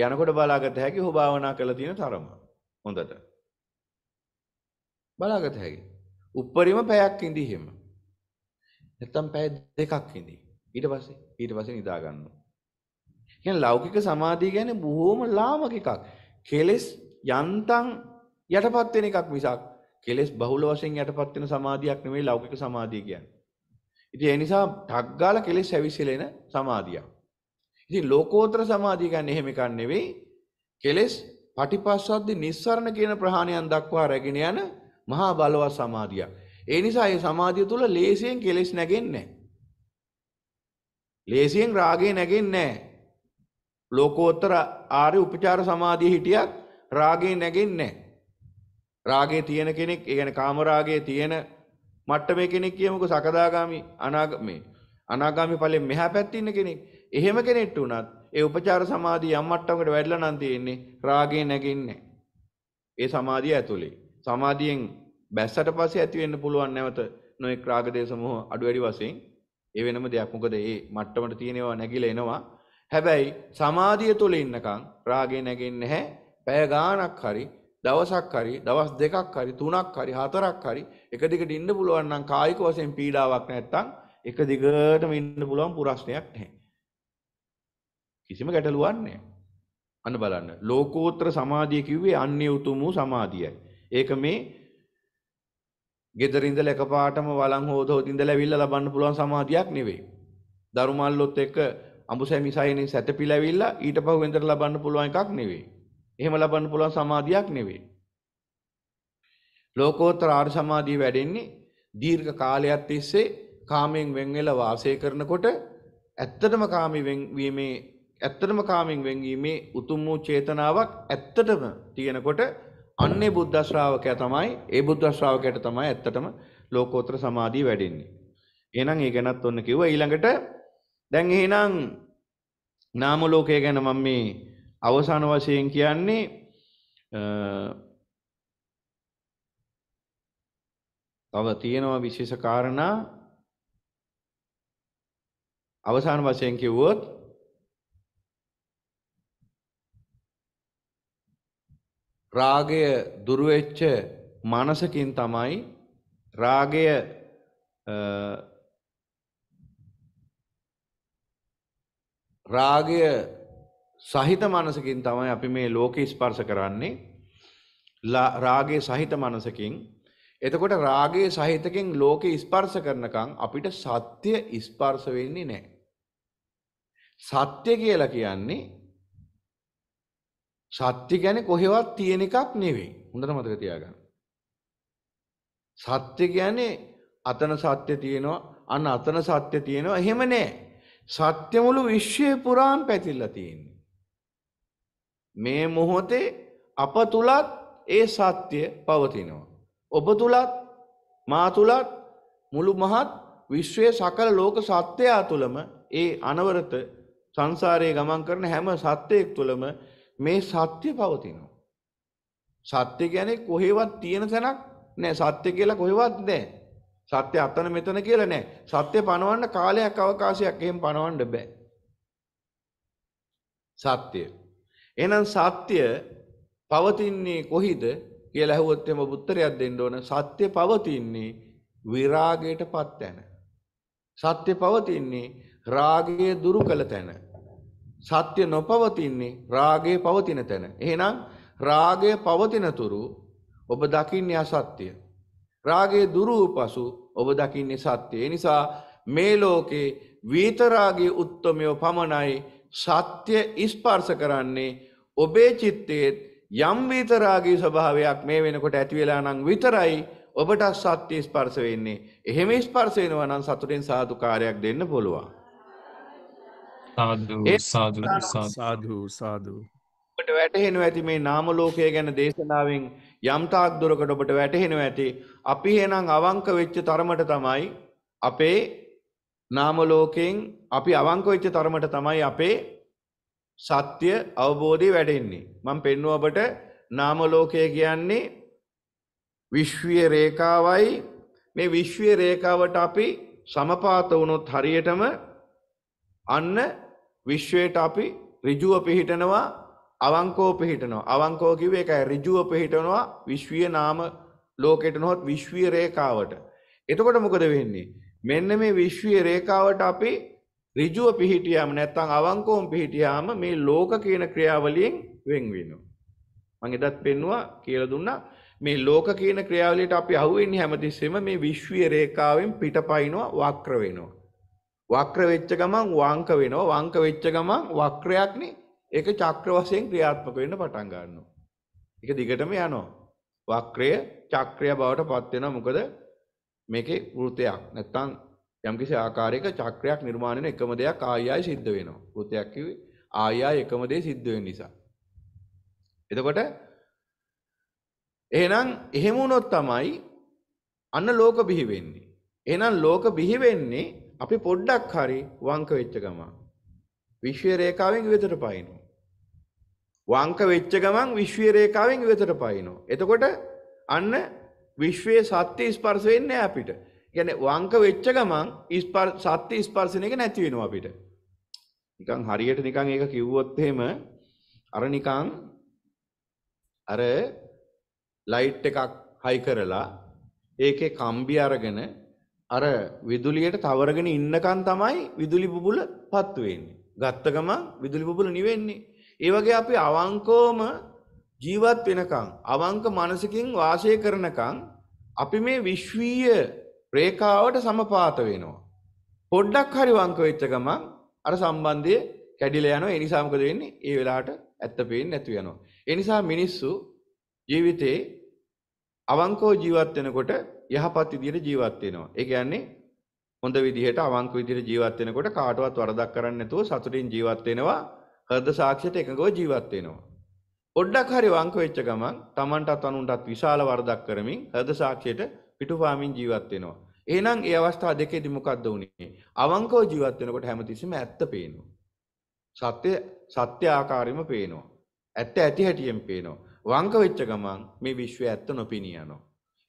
යනකොට බලාගත හැකි හෝ භාවනා කරලා තියෙන තරම. හොඳට. බලාගත හැකි. උප්පරිම පැයක් ඉඳීම. නැත්තම් පැය දෙකක් ඉඳී. ඊට පස්සේ ඊට පස්සේ නිදා ගන්නවා. කියන්නේ ලෞකික සමාධිය කියන්නේ බොහොම ලාමක එකක්. කෙලෙස් යන්තම් යටපත් වෙන එකක් මිසක් කෙලෙස් බහුල වශයෙන් යටපත් වෙන සමාධියක් නෙමෙයි ලෞකික සමාධිය කියන්නේ. ඉතින් ඒ නිසා ඩග්ගාල කෙලෙස් හැවිසෙලෙන සමාධියක්. ඉතින් ලෝකෝත්තර සමාධිය කියන්නේ එහෙම එකක් නෙවෙයි. කෙලෙස් පටිපස්සද්දි නිස්සරණ කියන ප්‍රහාණයන් දක්වා රැගෙන යන මහා බලවත් සමාධියක්. ඒ නිසා මේ සමාධිය තුල ලේසියෙන් කෙලෙස් නැගෙන්නේ නැහැ. ලේසියෙන් රාගේ නැගෙන්නේ නැහැ. ලෝකෝත්තර ආර්ය උපචාර සමාධිය හිටියත් රාගේ නැගෙන්නේ නැහැ. රාගේ තියෙන කෙනෙක්, ඒ කියන්නේ කාම රාගේ තියෙන මට්ටමේ කෙනෙක් කියමුකෝ සකදාගාමි අනාගාමි අනාගාමි ඵලෙ මෙහා පැත්තේ ඉන්න කෙනෙක්. එහෙම කෙනෙක්ට වුණත් ඒ උපචාර සමාධිය යම් මට්ටමකට වැඩිලා නම් තියෙන්නේ රාගේ නැගින්නේ. ඒ සමාධිය ඇතුලේ. සමාධියෙන් බැස්සට පස්සේ ඇති වෙන්න පුළුවන් නැවත නොඑක් රාග දේශ මොහ අඩු වැඩි වශයෙන් ඒ වෙනම දෙයක්. මොකද ඒ මට්ටමට තියෙනවා නැగిලා එනවා. හැබැයි සමාධිය තුල ඉන්නකම් රාගේ නැගෙන්නේ නැහැ. පැය ගාණක් හරි දවසක් හරි දවස් දෙකක් හරි තුනක් හරි හතරක් හරි එක දිගට ඉන්න පුළුවන් නම් කායික වශයෙන් පීඩාවක් නැත්තම් එක දිගටම ඉන්න පුළුවන් පුරස්නයක් නැහැ. කිසිම ගැටලුවක් නැහැ. අන්න බලන්න ලෝකෝත්තර සමාධිය කිව්වේ අන්‍ය උතුම් වූ සමාධියයි. ඒක මේ ගෙදර ඉඳලා එකපාරටම වළං හොද හොද ඉඳලා ඇවිල්ලා ලබන්න පුළුවන් සමාධියක් නෙවෙයි. ධර්මල්ලොත් එක්ක අඹුසැමිසයිනේ සැතපීලා ඇවිල්ලා ඊට පහු වෙන්දර ලබන්න පුළුවන් එකක් නෙවෙයි. එහෙම ලබන්න පුළුවන් සමාධියක් නෙවෙයි. ලෝකෝත්තර ආර්ය සමාධිය වැඩෙන්නේ දීර්ඝ කාලයක් තිස්සේ කාමයෙන් වෙන් වෙලා වාසය කරනකොට ඇත්තටම කාමී වීමේ ඇත්තටම කාමෙන් වෙන්වීමේ උතුම් වූ චේතනාවක් ඇත්තටම තියෙනකොට අන්නේ බුද්ධ ශ්‍රාවකයා තමයි ඒ බුද්ධ ශ්‍රාවකයාට තමයි ඇත්තටම ලෝකෝත්තර සමාධිය වැඩෙන්නේ. එහෙනම් ඒ ගැනත් ඔන්න කිව්වා ඊළඟට දැන් එහෙනම් නාම ලෝකය ගැන මම මේ අවසාන වශයෙන් කියන්නේ තව තියෙනවා විශේෂ කාරණා අවසාන වශයෙන් කිව්වොත් රාගය දුරවෙච්ච මනසකින් තමයි රාගය රාගය සහිත මනසකින් තමයි අපි මේ ලෝක ස්පර්ශ කරන්නේ රාගය සහිත මනසකින් එතකොට රාගයේ සහිතකින් ලෝක ස්පර්ශ කරනකං අපිට සත්‍ය ස්පර්ශ වෙන්නේ නෑ. සත්‍ය කියලා කියන්නේ සත්‍ය කියන්නේ කොහෙවත් තියෙන එකක් නෙවෙයි. හොඳට මතක තියාගන්න. සත්‍ය කියන්නේ අතන සත්‍ය තියෙනවා, අන්න අතන සත්‍ය තියෙනවා. එහෙම නෑ. සත්‍ය මුළු විශ්වය පුරාම පැතිරලා තියෙන්නේ. මේ මොහොතේ අප තුලත් ඒ සත්‍ය පවතිනවා. ඔබ තුලත් මා තුලත් මුළු මහත් විශ්වයේ සකල ලෝක සත්‍යය තුළම ඒ අනවරත සංසාරයේ ගමන් කරන හැම සත්‍යයක් තුළම මේ සත්‍ය පවතිනවා. සත්‍ය ගැනේ කොහෙවත් තියෙන තැනක් නෑ සත්‍ය කියලා කොහෙවත් නෑ. සත්‍ය අතන මෙතන කියලා නෑ. සත්‍ය පණවන්න කාලයක් අවකාශයක් එහෙම පණවන්න බෑ. සත්‍ය. එහෙනම් සත්‍ය පවතින්නේ කොහිද කියලා ඇහුවොත් එම උත්තරයක් දෙන්න ඕන සත්‍ය පවතින්නේ විරාගයට පත් තැන. සත්‍ය පවතින්නේ රාගය දුරු කළ තැන. සත්‍ය නොපවතින්නේ රාගය පවතින තැන. එහෙනම් රාගය පවතිනතුරු ඔබ දකින්නේ අසත්‍යය. රාගයේ දුරූ පසු ඔබ දකින්නේ සත්‍යය. නිසා මේ ලෝකේ වීතරාගේ උත්තමයෝ පමණයි සත්‍ය ඉස්පර්ස කරන්නේ ඔබේ චිත්තේත් යම් වීතරාගේ ස්වභාවයක් මේ වෙනකොට ඇතිවෙලා නම් විතරයි ඔබට සත්‍ය ස්පර්ස වෙන්නේ. එහෙම ස්පර්ස වෙනවා නම් සතුටින් සාදුකාරයක් දෙන්න පුළුවන්. සාධූ සාධූ සාධූ සාධූ ඔබට වැටහෙනු ඇති මේ නාම ලෝකය ගැන දේශනාවෙන් යම්තාක් දුරකට ඔබට වැටහෙනු ඇති. අපි එහෙනම් අවංක වෙච්ච තරමට තමයි අපේ නාම ලෝකයෙන් අපි අවංක වෙච්ච තරමට තමයි අපේ සත්‍ය අවබෝධය වැඩෙන්නේ. මම පෙන්වුව ඔබට නාම ලෝකය කියන්නේ විශ්වීය රේඛාවයි මේ විශ්වීය රේඛාවට අපි සමපාත වුණොත් හරියටම අන්න විශ්වයට අපි ඍජුව පිහිටනවා අවංකෝ පිහිටනවා අවංකෝ කිව්ව එකයි ඍජුව පිහිටනවා විශ්වීය නාම ලෝකෙට නොහොත් විශ්වීය රේඛාවට. එතකොට මොකද වෙන්නේ? මෙන්න මේ විශ්වීය රේඛාවට අපි ඍජුව පිහිටියාම නැත්නම් අවංකෝම් පිහිටියාම මේ ලෝක කියන ක්‍රියාවලියෙන් වෙන් වෙනවා. මම එදත් පෙන්නවා කියලා දුන්නා මේ ලෝක කියන ක්‍රියාවලියට අපි අහුවෙන්නේ හැමතිස්සෙම මේ විශ්වීය රේඛාවෙන් පිටපයින්නවා වක්‍ර වෙනවා. වක්‍ර වෙච්ච ගමන් වංක වෙනවා වංක වෙච්ච ගමන් වක්‍රයක්නේ ඒක චක්‍ර වශයෙන් ක්‍රියාත්මක වෙන්න පටන් ගන්නවා. ඒක දිගටම යනවා. වක්‍රය චක්‍රය බවට පත් වෙනවා මොකද මේකේ වෘතයක් නැත්තම් යම්කිසි ආකාරයක චක්‍රයක් නිර්මාණය වෙන එකම දෙයක් ආයයයි සිද්ධ වෙනවා. වෘතයක් කිව්වේ ආයයයි එකම දේ සිද්ධ වෙන නිසා. එතකොට එහෙනම් එහෙම වුණොත් තමයි අන්න ලෝක බිහි වෙන්නේ. එහෙනම් ලෝක බිහි වෙන්නේ අපි පොඩ්ඩක් හරි වංක වෙච්ච ගමන් විශ්වීය රේඛාවෙන් ඉවතට පයින්නවා. වංක වෙච්ච ගමන් විශ්වීය රේඛාවෙන් ඉවතට පයින්නවා. එතකොට අන්න විශ්වයේ සත්‍ය ස්පර්ශ වෙන්නේ අපිට. කියන්නේ වංක වෙච්ච ගමන් ස්පර්ශ සත්‍ය ස්පර්ශන එක නැති වෙනවා අපිට. නිකන් හරියට නිකන් ඒක කිව්වොත් එහෙම අර නිකන් අර ලයිට් එකක් හයි කරලා ඒකේ කම්බි අරගෙන අර විදුලියට තවරගෙන ඉන්නකන් තමයි විදුලි බුබුල පත්තු වෙන්නේ. ගත්ත ගමන් විදුලි බුබුල නිවෙන්නේ. ඒ වගේ අපි අවංකවම ජීවත් වෙනකන් අවංක මනසකින් වාසය කරනකන් අපි මේ විශ්වීය රේඛාවට සමපාත වෙනවා. පොඩ්ඩක් හරි වංක වෙච්ච ගමන් අර සම්බන්ධය කැඩිලා යනවා. ඒ නිසා මොකද වෙන්නේ? ඒ වෙලාවට ඇත්ත පේන්නේ නැතු වෙනවා. ඒ නිසා මිනිස්සු ජීවිතේ අවංකව ජීවත් වෙනකොට යහපත් විදිහට ජීවත් වෙනවා. ඒ කියන්නේ හොඳ විදිහට අවංක විදිහට ජීවත් වෙනකොට කාටවත් වරදක් කරන්නේ නැතුව සතුටින් ජීවත් වෙනවා. හෘද සාක්ෂියට එකඟව ජීවත් වෙනවා. පොඩ්ඩක් හරි වංක වෙච්ච ගමන් Tamanටත් අනුන්ටත් විශාල වරදක් කරමින් හෘද සාක්ෂියට පිටුපාමින් ජීවත් වෙනවා. එහෙනම් ඒ අවස්ථා දෙකේදී මොකද්ද වුනේ? අවංකව ජීවත් වෙනකොට හැමතිස්සෙම ඇත්ත පේනවා. සත්‍ය සත්‍ය ආකාරයෙන්ම පේනවා. ඇත්ත ඇති හැටියෙන් පේනවා. වංක වෙච්ච ගමන් මේ විශ්වය ඇත්ත නොපෙනී යනවා.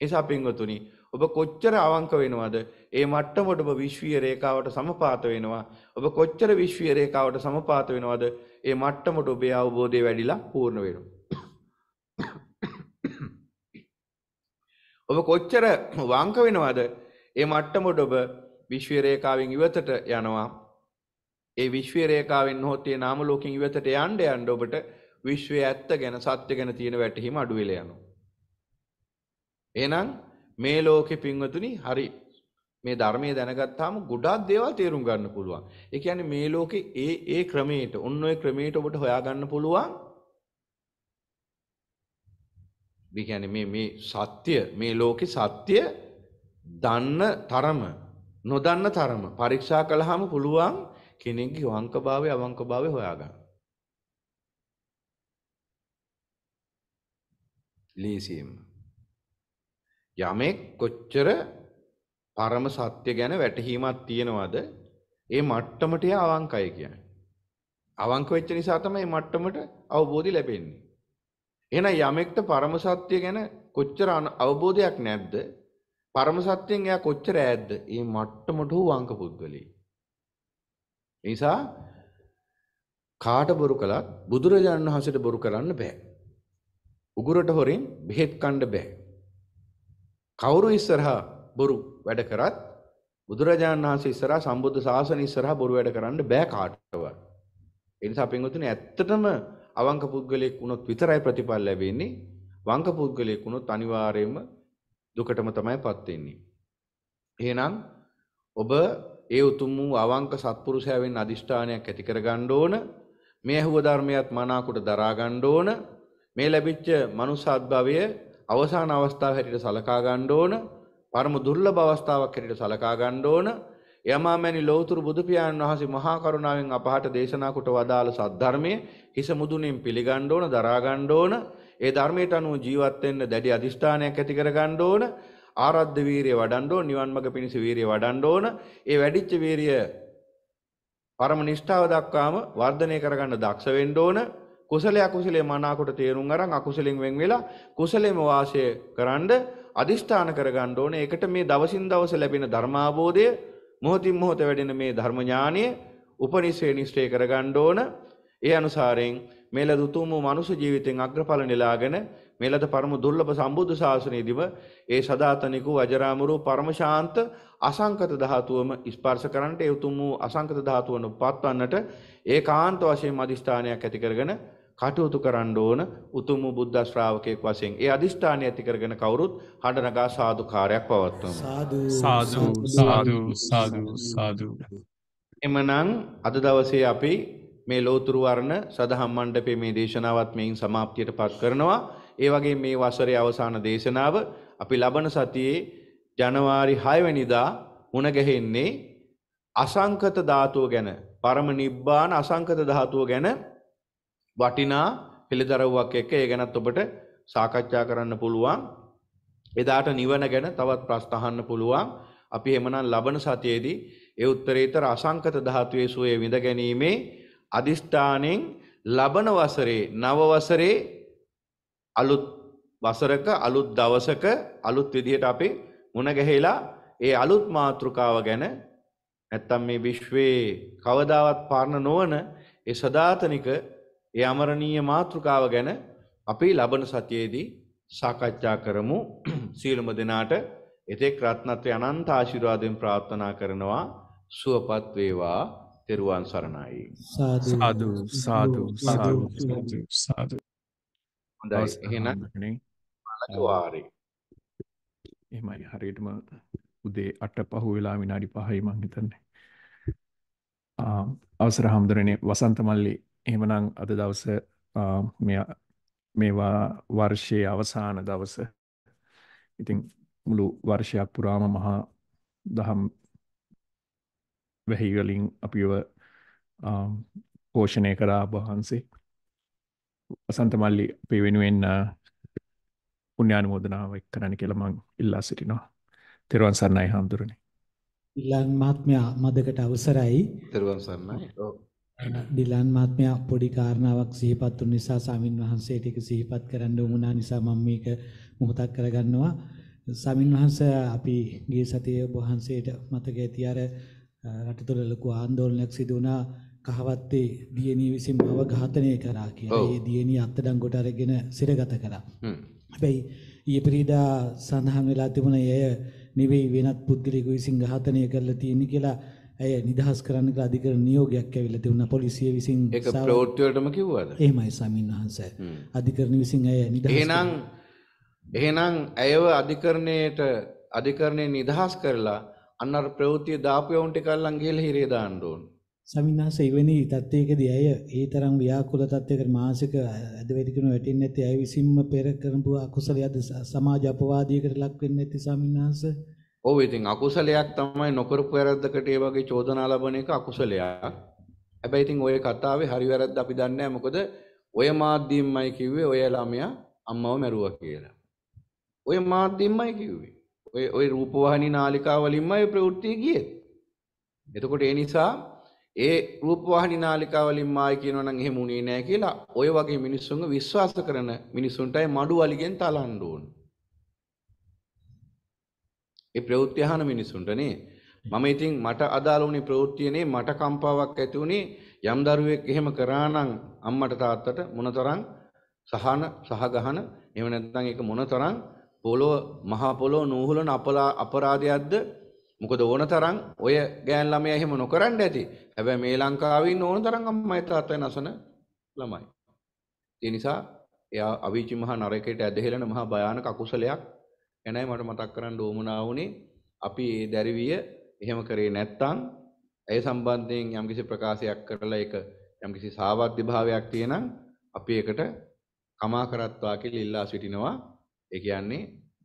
නිසා පින්වතුනි ඔබ කොච්චර අවංක වෙනවද ඒ මට්ටමට ඔබ විශ්වීය රේඛාවට සමපාත වෙනවා ඔබ කොච්චර විශ්වීය රේඛාවට සමපාත වෙනවද ඒ මට්ටමට ඔබේ අවබෝධය වැඩිලා පූර්ණ වෙනවා ඔබ කොච්චර වංක වෙනවද ඒ මට්ටමට ඔබ විශ්වීය රේඛාවෙන් ඉවතට යනවා ඒ විශ්වීය රේඛාවෙන් හොත්තේ නාම ලෝකෙන් ඉවතට යන්න යන්න ඔබට විශ්වයේ ඇත්ත ගැන සත්‍ය ගැන තියෙන වැටහීම අඩු වෙලා යනවා එහෙනම් මේ ලෝකේ පින්වතුනි හරි මේ ධර්මයේ දැනගත්තාම ගොඩාක් දේවල් තේරුම් ගන්න පුළුවන්. ඒ කියන්නේ මේ ලෝකේ ඒ ඒ ක්‍රමයට, ඔන්න ඔය ක්‍රමයට ඔබට හොයාගන්න පුළුවන්. මේ කියන්නේ මේ මේ සත්‍ය, මේ ලෝකේ සත්‍ය දන්න තරම, නොදන්න තරම පරීක්ෂා කළාම පුළුවන් කෙනෙක්ගේ වංකභාවය, අවංකභාවය හොයාගන්න. ලේසියෙන්ම යමෙක් කොච්චර පරම සත්‍ය ගැන වැටහීමක් තියෙනවද ඒ මට්ටමට යා අවංකයි කියන්නේ. අවංක වෙච්ච නිසා තමයි මේ මට්ටමට අවබෝධය ලැබෙන්නේ. එහෙනම් යමෙක්ට පරම සත්‍ය ගැන කොච්චර අවබෝධයක් නැද්ද? පරම සත්‍යෙන් එයා කොච්චර ඈද්ද? මේ මට්ටමට වූ වංක පුද්ගලී. නිසා කාට බොරු කළත් බුදුරජාණන් වහන්සේට බොරු කරන්න බෑ. උගුරට හොරින් බෙහෙත් කන්න බෑ. කවුරු ඉස්සරහා බොරු වැඩ කරත් බුදුරජාණන් වහන්සේ ඉස්සරහා සම්බුද්ධ ශාසනය ඉස්සරහා බොරු වැඩ කරන්න බෑ කාටවත්. ඒ නිසා පින්වතුනි ඇත්තටම අවංක පුද්ගලයෙක් වුණොත් විතරයි ප්‍රතිඵල ලැබෙන්නේ. වංක පුද්ගලයෙක් වුණොත් අනිවාර්යයෙන්ම දුකටම තමයිපත් වෙන්නේ. එහෙනම් ඔබ ඒ උතුම් වූ අවංක සත්පුරුෂයා වෙන්න අදිෂ්ඨානයක් ඇති කරගන්න ඕන. මේ ඇහුව ධර්මයක් මනාකොට දරා ගන්න ඕන. මේ ලැබිච්ච මනුසාත්භාවය අවසාන අවස්ථාව හැටියට සලකා ගන්න ඕන පරම දුර්ලභ අවස්ථාවක් හැටියට සලකා ගන්න ඕන යමා මැනි ලෞතුරු බුදු පියාණන් වහන්සේ මහා කරුණාවෙන් අපහාට දේශනා කොට වදාළ සද්ධර්මයේ හිස මුදුනින් පිළිගන්න ඕන දරා ගන්න ඕන ඒ ධර්මයට අනුව ජීවත් වෙන්න දැඩි අදිෂ්ඨානයක් ඇති කර ගන්න ඕන ආරද්ධ වීරිය වඩන්න ඕන නිවන් මඟ පිණිස වීරිය වඩන්න ඕන ඒ වැඩිච්ච වීරිය පරම නිෂ්ඨාව දක්වාම වර්ධනය කරගන්න දක්ෂ වෙන්න ඕන කුසල අකුසලේ මනාකොට තේරුම් අරන් අකුසලෙන් වෙන් වෙලා කුසලෙම වාසය කරන්ඩ අධිෂ්ඨාන කරගන්න ඕනේ. ඒකට මේ දවසින් දවස ලැබෙන ධර්මාබෝධය මොහොතින් මොහොත වැඩෙන මේ ධර්ම ඥානය උපනිෂේ නිෂ්ඨේ කරගන්න ඕන. ඒ අනුසාරයෙන් මෙලද උතුම් මනුෂ ජීවිතෙන් අග්‍රඵල නෙලාගෙන මෙලද පරම දුර්ලභ සම්බුද්ධ ශාසනයේදීම ඒ සදාතනික වජරාමරු පරම ශාන්ත අසංකත ධාතුවම ස්පර්ශ කරන්නට ඒ උතුම් වූ අසංකත ධාතුවන පත්වන්නට ඒකාන්ත වශයෙන් අදිස්ථානයක් ඇති කරගෙන කටයුතු කරන්න ඕන උතුම් බුද්ධ ශ්‍රාවකයෙක් වශයෙන් ඒ අදිෂ්ඨානය ඇති කරගෙන කවුරුත් හඬ නගා සාදුකාරයක් පවත්වමු සාදු සාදු සාදු සාදු සාදු එමනම් අද දවසේ අපි මේ ලෝතුරු වර්ණ සදහම් මණ්ඩපයේ මේ දේශනාවත් මෙයින් સમાප්තියට පත් කරනවා ඒ වගේ මේ වසරේ අවසාන දේශනාව අපි ලබන සතියේ ජනවාරි 6 වෙනිදා මුණ ගැහෙන්නේ අසංකත ධාතුව ගැන පරම නිබ්බාන අසංකත ධාතුව ගැන වටිනා පිළිදරව්වක් එක්ක ඒ ගැනත් ඔබට සාකච්ඡා කරන්න පුළුවන්. එදාට නිවන ගැන තවත් ප්‍රශ්න අහන්න පුළුවන්. අපි එමනම් ලබන සතියේදී ඒ උත්තරීතර අසංකත ධාතුවේ සුවේ විඳ ගැනීමේ අදිෂ්ඨානෙන් ලබන වසරේ නව වසරේ අලුත් වසරක අලුත් දවසක අලුත් විදිහට අපි මුණ ගැහිලා ඒ අලුත් මාතෘකාව ගැන නැත්තම් මේ විශ්වයේ කවදාවත් පාරණ නොවන ඒ සදාතනික ඒ අමරණීය මාතෘකාව ගැන අපි ලබන සතියේදී සාකච්ඡා කරමු සියලුම දෙනාට එතෙක් රත්නත්‍රය අනන්ත ආශිර්වාදයෙන් ප්‍රාර්ථනා කරනවා සුවපත් වේවා තෙරුවන් සරණයි සාදු සාදු සාදු සාදු සාදු හොඳයි එහෙනම් වාරේ එහෙමයි හරියටම උදේ 8 පහ වෙලා විනාඩි 5යි මං හිතන්නේ අවසර හම්දුරනේ වසන්ත මල්ලී එහෙමනම් අද දවස මේවා වර්ෂයේ අවසාන දවස. ඉතින් මුළු වර්ෂයක් පුරාම මහා දහම් වැහි වලින් අපිව පෝෂණය කරා ඔබ වහන්සේ. වසන්ත මල්ලි අපේ වෙනුවෙන් පුණ්‍යානුමෝදනාව කරන්න කියලා මම ඉල්ලා සිටිනවා. තෙරුවන් සරණයි හාමුදුරනේ. ඉල්ලන් මහත්මයා මදකට අවසරයි. තෙරුවන් සරණයි. ඔව්. ඩිලන් මහත්මයා පොඩි කාරණාවක් සිහිපත් වුන නිසා සමින් වහන්සේට ඒක සිහිපත් කරන්න වුණා නිසා මම මේක මොහොතක් කරගන්නවා. සමින් වහන්සේ අපි ගිය සතියේ ඔබ වහන්සේට මතක ඇති අර රට තුළ ලොකු ආందోලනයක් සිදු වුණා කහවත්තේ දියණිය විසින් මව ඝාතනය කරා කියලා. ඒ දියණිය අත්අඩංගුවට අරගෙන සිරගත කරා. හැබැයි ඊපෙරිදා සඳහන් වෙලා තිබුණා එය නෙවෙයි වෙනත් පුද්ගලයෙකු විසින් ඝාතනය කරලා තියෙන කියලා ඇය නිදහස් කරන්න කියලා අධිකරණ නියෝගයක් ඇවිල්ලා තිබුණා පොලිසිය විසින් ඒක ප්‍රවෘත්ති වලටම කිව්වද? එහෙමයි ස්වාමීන් වහන්සේ. අධිකරණ විසින් ඇය නිදහස් එහෙනම් එහෙනම් ඇයව අධිකරණයට අධිකරණය නිදහස් කරලා අන්න අර ප්‍රවෘත්තිය දාපු යවුන්ට කල්ලන් ගිහලා හිරේ දාන්න ඕන. ස්වාමීන් වහන්සේ එවැනි තත්ත්වයකදී ඇය ඒ තරම් ව්‍යාකූල තත්ත්වයකට මානසික ඇදවැඩිකන වැටෙන්නේ නැති ඇය විසින්ම පෙර කරපු අකුසලයද සමාජ අපවාදයකට ලක් වෙන්නේ නැති ස්වාමීන් වහන්සේ ඔව් ඉතින් අකුසලයක් තමයි නොකරපු වැරද්දකට ඒ වගේ චෝදනා ලබන එක අකුසලයක්. හැබැයි ඉතින් ওই කතාවේ හරි වැරද්ද අපි දන්නේ නැහැ මොකද ඔය මාධ්‍යයෙන්මයි කිව්වේ ඔය ළමයා අම්මව මැරුවා කියලා. ඔය මාධ්‍යයෙන්මයි කිව්වේ. ඔය ඔය රූපවාහිනී නාලිකාවලින්මයි ප්‍රවෘත්ති ගියේ. එතකොට ඒ නිසා ඒ රූපවාහිනී නාලිකාවලින්මයි කියනවා නම් එහෙම උනේ නැහැ කියලා ඔය වගේ මිනිස්සුන්ව විශ්වාස කරන මිනිසුන්ටයි මඩු වලිගෙන් තලන්න ඕනේ. ඒ ප්‍රවෘත්ති අහන මිනිසුන්ටනේ. මම ඉතින් මට අදාළ වුණේ ප්‍රවෘත්තියනේ මට කම්පාවක් ඇති වුණේ යම් දරුවෙක් එහෙම කරා නම් අම්මට තාත්තට මොනතරම් සහන සහගහන එහෙම නැත්නම් ඒක මොනතරම් පොළොව මහා පොළොව නූහලන අපලා අපරාධයක්ද මොකද ඕනතරම් ඔය ගෑන් ළමයා එහෙම නොකරන්න ඇති. හැබැයි මේ ලංකාවේ ඉන්න ඕනතරම් අම්මයි තාත්තයි නසන ළමයි. ඒ නිසා එයා අවීචි මහා නරකයට ඇදහිලෙන මහා භයානක අකුසලයක් ගැනයි මට මතක් කරන්න ඕමනා වුණේ අපි ඒ දැරිවිය එහෙම කරේ නැත්තම් ඒ සම්බන්ධයෙන් යම්කිසි ප්‍රකාශයක් කරලා ඒක යම්කිසි සාවද්‍ය භාවයක් තියෙනම් අපි ඒකට කමා කරත්වා කියලා ඉල්ලා සිටිනවා ඒ කියන්නේ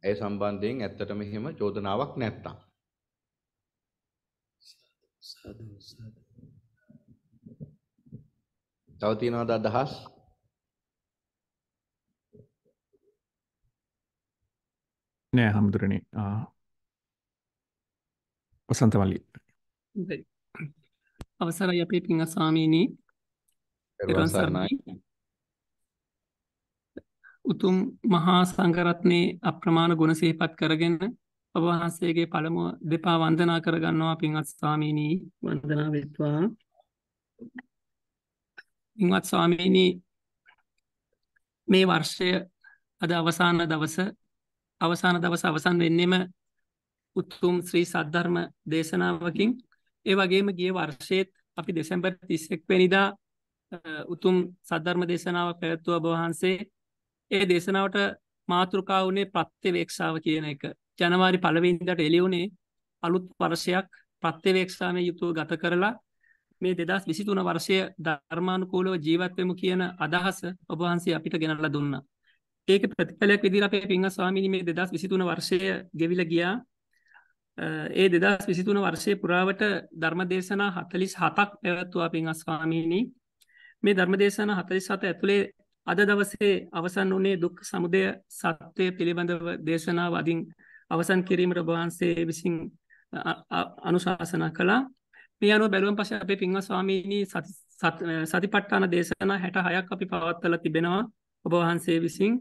ඒ සම්බන්ධයෙන් ඇත්තටම එහෙම චෝදනාවක් නැත්තම් තව තියෙනවද අදහස් නෑ හමුදුරණ ඔසන්ත වල්ලි අවසරයි අපේ පිංහ ස්වාමීණී සරණයි උතුම් මහා සංකරත්නය අප්‍රමාණ ගුණ සේපත් කරගෙන ඔබවහන්සේගේ පළමුුව දෙපා වන්දනා කරගන්නවා පින්වත් ස්වාමීණී වන්දනා වෙත්වා පින්වත් ස්වාමීණී මේ වර්ෂය අද අවසාන දවස අවසාන දවස අවසන් වෙන්නෙම උත්තුම් ශ්‍රී සද්ධර්ම දේශනාවකින් ඒ වගේම ගිය වර්ෂයේත් අපි දෙසැම්බර් 31 වෙනිදා උතුම් සද්ධර්ම දේශනාවක් පැවැත්වුව ඔබ වහන්සේ ඒ දේශනාවට මාතෘකා වුණේ ප්‍රත්‍යවේක්ෂාව කියන එක. ජනවාරි පළවෙනිදාට එළි වුණේ අලුත් වර්ෂයක් ප්‍රත්‍යවේක්ෂාමය යුතුව ගත කරලා මේ 2023 වර්ෂයේ ධර්මානුකූලව ජීවත් වෙමු කියන අදහස ඔබ වහන්සේ අපිට ගෙනල්ලා දුන්නා. ඒක ප්‍රතිඵලයක් විදිහට අපේ පින්වත් ස්වාමීනි මේ 2023 වර්ෂය ගෙවිලා ගියා. ඒ 2023 වර්ෂයේ පුරාවට ධර්මදේශනා 47ක් පැවැත්වුවා පින්වත් ස්වාමීනි. මේ ධර්මදේශනා 47 ඇතුලේ අද දවසේ අවසන් වුණේ දුක් සමුදය සත්‍ය පිළිබඳව දේශනාව අදින් අවසන් කිරීමට ඔබ වහන්සේ විසින් අනුශාසනා කළා. මේ අනුව බැලුවන් පස්සේ අපේ පින්වත් ස්වාමීනි සතිපට්ඨාන දේශනා 66ක් අපි පවත්වලා තිබෙනවා. ඔබ වහන්සේ විසින්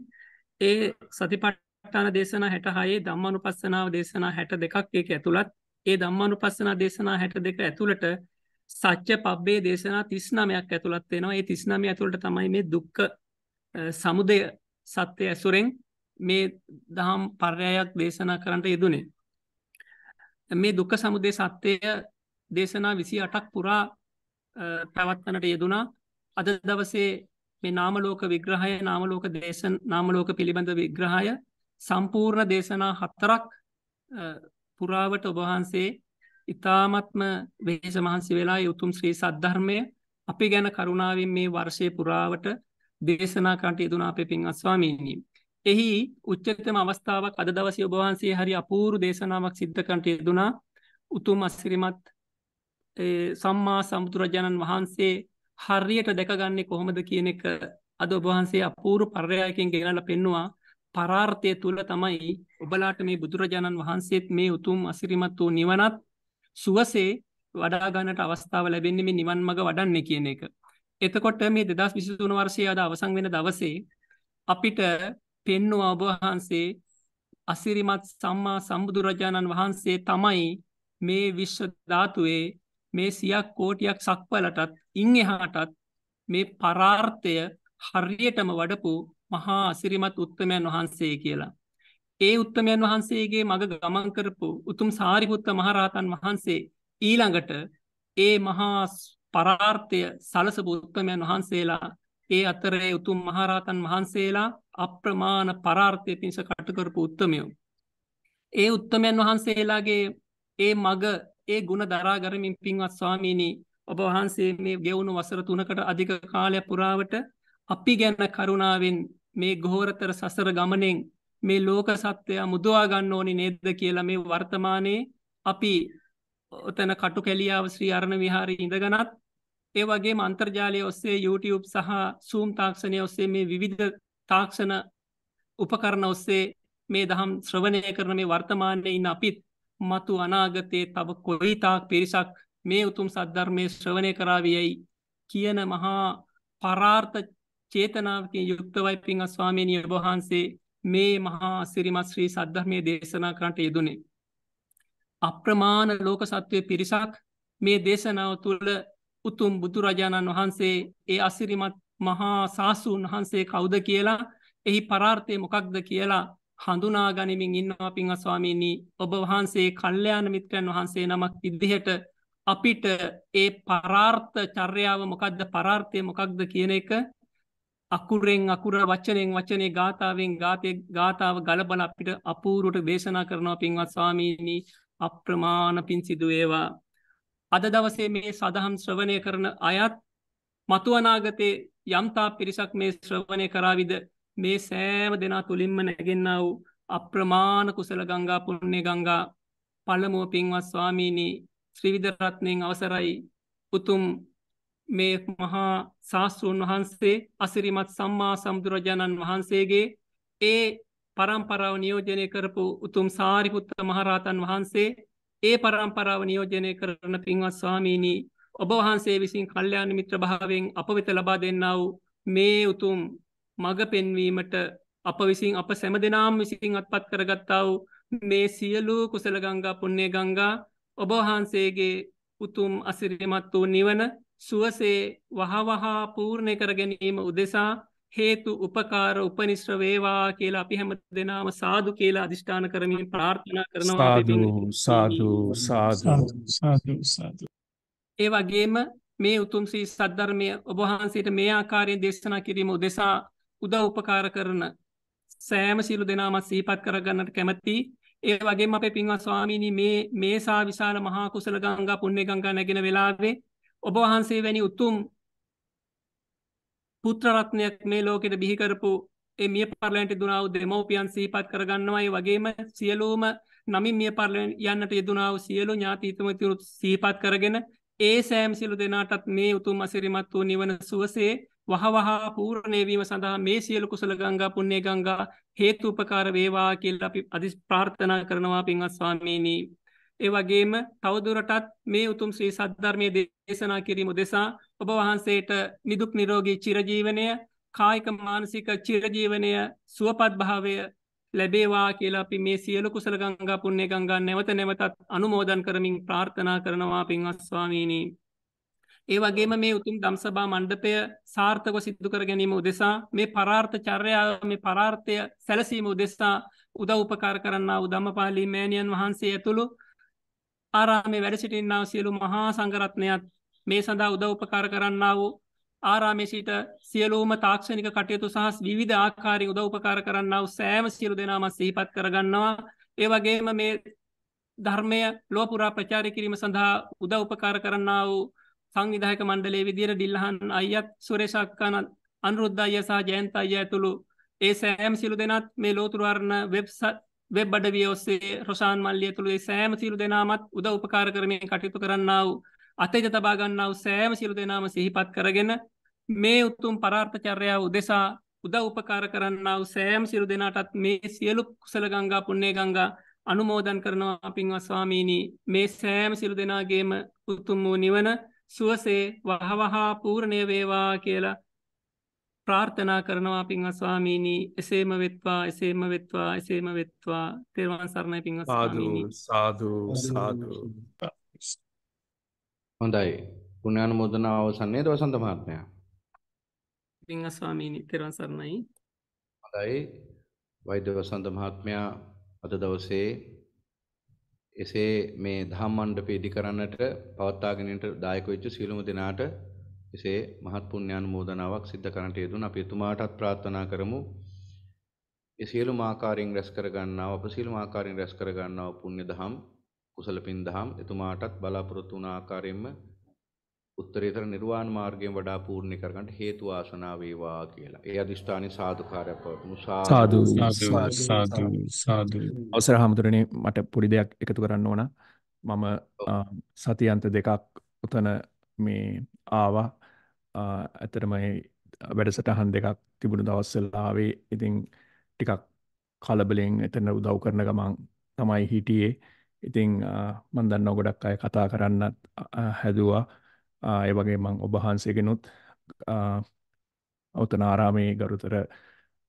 ඒ සතිපට්ඨාන දේශනා 66 ධම්මානුපස්සනාව දේශනා 62ක් ඒක ඇතුළත් ඒ ධම්මානුපස්සනා දේශනා 62 ඇතුළට සත්‍ය පබ්බේ දේශනා 39ක් ඇතුළත් වෙනවා. ඒ 39 ඇතුළට තමයි මේ දුක්ඛ සමුදය සත්‍ය ඇසුරෙන් මේ දහම් පර්යායක් දේශනා කරන්නට යෙදුනේ. මේ දුක්ඛ සමුදය සත්‍යය දේශනා 28ක් පුරා පැවැත්වන්නට යෙදුනා. අද දවසේ මේ නාමලෝක විග්‍රහය නාමලෝක දේශන නාමලෝක පිළිබඳ විග්‍රහය සම්පූර්ණ දේශනා හතරක් පුරාවට ඔබවහන්සේ ඉතාමත්ම වේශ මහන්සි වෙලා යුතුම් ශ්‍රී සද්ධර්මය අපි ගැන කරුණාවෙන් මේ වර්ෂය පුරාවට දේශනා කරන්ට යෙදුණ අපේ පින්වත් ස්වාමීනි. එහි උච්චතම අවස්ථාවක් අද දවසේ ඔබ වහන්සේ හරි අපූර්ව දේශනාවක් සිද්ධ කරන්ට යෙදුණා. උතුම් අසිරිමත් සම්මා සම්බුදුරජාණන් වහන්සේ හරියට දැකගන්නේ කොහොමද කියන එක අද ඔබ වහන්සේ අපූර්ව පර්යායකින් ගෙනල්ලා පෙන්නවා පරාර්ථය තුල තමයි ඔබලාට මේ බුදුරජාණන් වහන්සේත් මේ උතුම් අසිරිමත් වූ නිවනත් සුවසේ වඩා ගන්නට අවස්ථාව ලැබෙන්නේ මේ නිවන් මඟ වඩන්නේ කියන එක. එතකොට මේ 2023 වර්ෂයේ අද අවසන් වෙන දවසේ අපිට පෙන්වුවා ඔබ වහන්සේ අසිරිමත් සම්මා සම්බුදුරජාණන් වහන්සේ තමයි මේ විශ්ව ධාතුවේ මේ සියක් කෝටියක් සක්වලටත් ඉන් එහාටත් මේ පරාර්ථය හරියටම වඩපු මහා අසිරිමත් උත්තමයන් වහන්සේ කියලා. ඒ උත්තමයන් වහන්සේගේ මග ගමන් කරපු උතුම් සාරිපුත්ත මහරහතන් වහන්සේ ඊළඟට ඒ මහා පරාර්ථය සලසපු උත්තමයන් වහන්සේලා ඒ අතරේ උතුම් මහරහතන් වහන්සේලා අප්‍රමාණ පරාර්ථය පිණිස කටකරපු උත්තමයෝ. ඒ උත්තමයන් වහන්සේලාගේ ඒ මග ඒ ಗುಣ දරා ගරමින් පින්වත් ස්වාමීනි ඔබ වහන්සේ මේ ගෙවුණු වසර 3කට අධික කාලයක් පුරාවට අපි ගැන කරුණාවෙන් මේ ඝෝරතර සසර ගමනෙන් මේ ලෝක සත්‍යය මුදවා ගන්න ඕනි නේද කියලා මේ වර්තමානයේ අපි ඔතන කටු කැලියාව ශ්‍රී අරණ විහාරයේ ඉඳගෙනත් ඒ වගේම අන්තර්ජාලය ඔස්සේ YouTube සහ Zoom තාක්ෂණය ඔස්සේ මේ විවිධ තාක්ෂණ උපකරණ ඔස්සේ මේ දහම් ශ්‍රවණය කරන මේ වර්තමානයේ ඉන්න අපිත් මතු අනාගතයේ තව කොයිතාක් පිරිසක් මේ උතුම් සද්ධර්මය ශ්‍රවණය කරාවියයි කියන මහා පරාර්ථ චේතනාවකින් යුක්තවයි පින් අස්වාමීනී ඔබ වහන්සේ මේ මහා සිරිමත් ශ්‍රී සද්ධර්මයේ දේශනා කරන්නට යෙදුනේ. අප්‍රමාණ ලෝක සත්වයේ පිරිසක් මේ දේශනාව තුළ උතුම් බුදුරජාණන් වහන්සේ ඒ අසිරිමත් මහා සාසූන් වහන්සේ කවුද කියලා එහි පරාර්ථය මොකක්ද කියලා හඳුනා ගනිමින් ඉන්නවා පින්වත් ස්වාමීනි ඔබ වහන්සේ කල්යාණ මිත්‍රයන් වහන්සේ නමක් විදිහට අපිට ඒ පරාර්ථ චර්යාව මොකද්ද පරාර්ථය මොකක්ද කියන එක අකුරෙන් අකුර වචනෙන් වචනේ ගාතාවෙන් ගාතේ ගාතාව ගලබල අපිට අපූර්වට දේශනා කරනවා පින්වත් ස්වාමීනි අප්‍රමාණ පින් සිදු වේවා අද දවසේ මේ සදහම් ශ්‍රවණය කරන අයත් මතු අනාගතේ යම්තා පිරිසක් මේ ශ්‍රවණය කරාවිද මේ සෑම දෙනා තුළින්ම නැගෙන්න්න වූ අප්‍රමාණ කුසල ගංගා පුුණ්‍ය ගංගා පළමුුව පින්වත් ස්වාමීණී ශ්‍රීවිදරත්නයෙන් අවසරයි උතුම් මේ මහා ශාස්තෘන් වහන්සේ අසිරිමත් සම්මා සම්දුරජාණන් වහන්සේගේ ඒ පරම්පරාව නියෝජනය කරපු උතුම් සාරිපුත්ත මහරහතන් වහන්සේ ඒ පරම්පරාව නියෝජනය කරන පින්වත් ස්වාමීණී ඔබ වහන්සේ විසින් කල්යාණ මිත්‍ර භාවයෙන් අප වෙත ලබා දෙන්නා වූ මේ උතුම් මඟ පෙන්වීමට අප විසින් අප සැම දෙනාම් විසින් අත්පත් කරගත්තාව මේ සියලු කුසල ගංගා පුන්නේ ගංගා ඔබ වහන්සේගේ උතුම් අසිරිමත් වූ නිවන සුවසේ වහවහා පූර්ණය කර ගැනීම උදෙසා හේතු උපකාර උපනිශ්‍ර වේවා කියලා අපි හැම දෙනාම සාදු කියලා අදිෂ්ඨාන කරමින් ප්‍රාර්ථනා කරනවා සාදු සාදු සාදු සාදු සාදු ඒ වගේම මේ උතුම් ශ්‍රී සද්ධර්මය ඔබ වහන්සේට මේ ආකාරයෙන් දේශනා කිරීම උදෙසා උදව් උපකාර කරන සෑම සියලු දෙනාමත් සිහිපත් කරගන්නට කැමැති. ඒ වගේම අපේ පින්වත් ස්වාමීනි මේ මේසා විශාල මහා කුසල ගංගා පුණ්‍ය ගංගා නැගෙන වෙලාවේ ඔබ වහන්සේ වැනි උතුම් පුත්‍ර රත්නයක් මේ ලෝකෙට බිහි කරපු ඒ මිය පරලයන්ට දුනා වූ දෙමව්පියන් සිහිපත් කරගන්නවා. ඒ වගේම සියලුම නමින් මිය පරලයන් යන්නට යෙදුනා වූ සියලු ඥාති හිතමිතුරු සිහිපත් කරගෙන ඒ සෑම් සියලු දෙනාටත් මේ උතුම් අසිරිමත් වූ නිවන සුවසේ වහවහා පූර්ණේ වීම සඳහා මේ සියලු කුසල ගංගා පුණ්‍ය ගංගා හේතු උපකාර වේවා කියලා අපි අදි ප්‍රාර්ථනා කරනවා පින්වත් ස්වාමීනි. ඒ වගේම තවදුරටත් මේ උතුම් ශ්‍රී සද්ධර්මයේ දේශනා කිරීම උදෙසා ඔබ වහන්සේට නිදුක් නිරෝගී චිරජීවනය කායික මානසික චිරජීවනය සුවපත් භාවය ලැබේවා කියලා අපි මේ සියලු කුසල ගංගා පුණ්‍ය ගංගා නැවත නැවතත් අනුමෝදන් කරමින් ප්‍රාර්ථනා කරනවා පින්වත් ස්වාමීනි. ඒ වගේම මේ උතුම් ධම්සභා මණ්ඩපය සාර්ථකව සිදු කර ගැනීම උදෙසා මේ පරාර්ථ චර්යාව මේ පරාර්ථය සැලසීම උදෙසා උදව් උපකාර කරන්නා වූ ධම්මපාලි මෑණියන් වහන්සේ ඇතුළු ආරාමේ වැඩ සිටින්නා සියලු මහා සංඝරත්නයත් මේ සඳහා උදව් උපකාර කරන්නා වූ ආරාමේශීට සියලූම තාක්ෂණික කටයුතු සහ විවිධ ආකාරයෙන් උදව්පකාර කරන්නා වූ සෑම සියලු දෙනාම සිහිපත් කරගන්නවා. ඒ වගේම මේ ධර්මය ලොව පුරා ප්‍රචාරය කිරීම සඳහා උදව්පකාර කරන්නා වූ සංවිධායක මණ්ඩලයේ විදියට ඩිල්ලහන් අයියත් සුරේෂ් අක්කාන අනුරුද්ධ අයියා සහ ජයන්ත අයියා ඇතුළු ඒ සෑම සියලු දෙනාත් මේ ලෝතුරු වර්ණ වෙබ්සයිට් වෙබ් අඩවිය ඔස්සේ රොෂාන් මල්ලිය ඇතුළු ඒ සෑම සියලු දෙනාමත් උදව් උපකාර කරමින් කටයුතු කරන්නා වූ අතහිත තබා ගන්නා වූ සෑම සියලු දෙනාම සිහිපත් කරගෙන මේ උතුම් පරාර්ථ චර්යාව උදෙසා උදව් උපකාර කරන්නා වූ සෑම සියලු දෙනාටත් මේ සියලු කුසල ගංගා පුණ්‍ය ගංගා අනුමෝදන් කරනවා පින්වත් ස්වාමීනි මේ සෑම සියලු දෙනාගේම උතුම් වූ නිවන සුවසේ වහවහා පූර්ණය වේවා කියලා ප්‍රාර්ථනා කරනවා පින්වත් ස්වාමීනි එසේම වෙත්වා එසේම වෙත්වා එසේම වෙත්වා තෙරුවන් සරණයි පින්වත් ස්වාමීනි සාදු සාදු සාදු හොඳයි. පුණ්‍යානුමෝදන අවසන්යේ දවසන්ත මහත්මයා. ඉතින් ස්වාමීනි තෙරුවන් සරණයි. හොඳයි. වෛද්‍ය වසන්ත මහත්මයා අද දවසේ එසේ මේ දහම් මණ්ඩපය ඉදි කරන්නට පවත්වාගෙන යන දායක වෙච්ච සියලුම දෙනාට එසේ මහත් පුණ්‍යානුමෝදනාවක් සිද්ධ කරන්නට යෙදුණු අපි එතුමාටත් ප්‍රාර්ථනා කරමු. ඒ සියලුම ආකාරයෙන් රැස් කර ගන්නා අප සියලුම ආකාරයෙන් රැස් කර ගන්නා පුණ්‍ය දහම් කුසල පින් දහම් එතුමාටත් බලාපොරොත්තු වුණ ආකාරයෙන්ම උත්තරීතර නිර්වාණ මාර්ගයෙන් වඩා පූර්ණ කරගන්න හේතු ආශනා වේවා කියලා. ඒ අදිෂ්ඨානයේ සාදුකාරය පවතුණු සාදු සාදු සාදු අවසර හැමතුරනේ මට පොඩි දෙයක් එකතු කරන්න ඕන. මම සතියන්ත දෙකක් උතන මේ ආවා. ඇත්තටම මේ වැඩසටහන් දෙකක් තිබුණු දවස්වල ආවේ. ඉතින් ටිකක් කලබලෙන් එතන උදව් කරන ගමන් තමයි හිටියේ. ඉතිං මන් දන්න ගොඩක් අය කතා කරන්න හැදවා ඒ වගේ මං ඔබහන්සේගෙනුත් අවතනාරාමයේ ගරුතර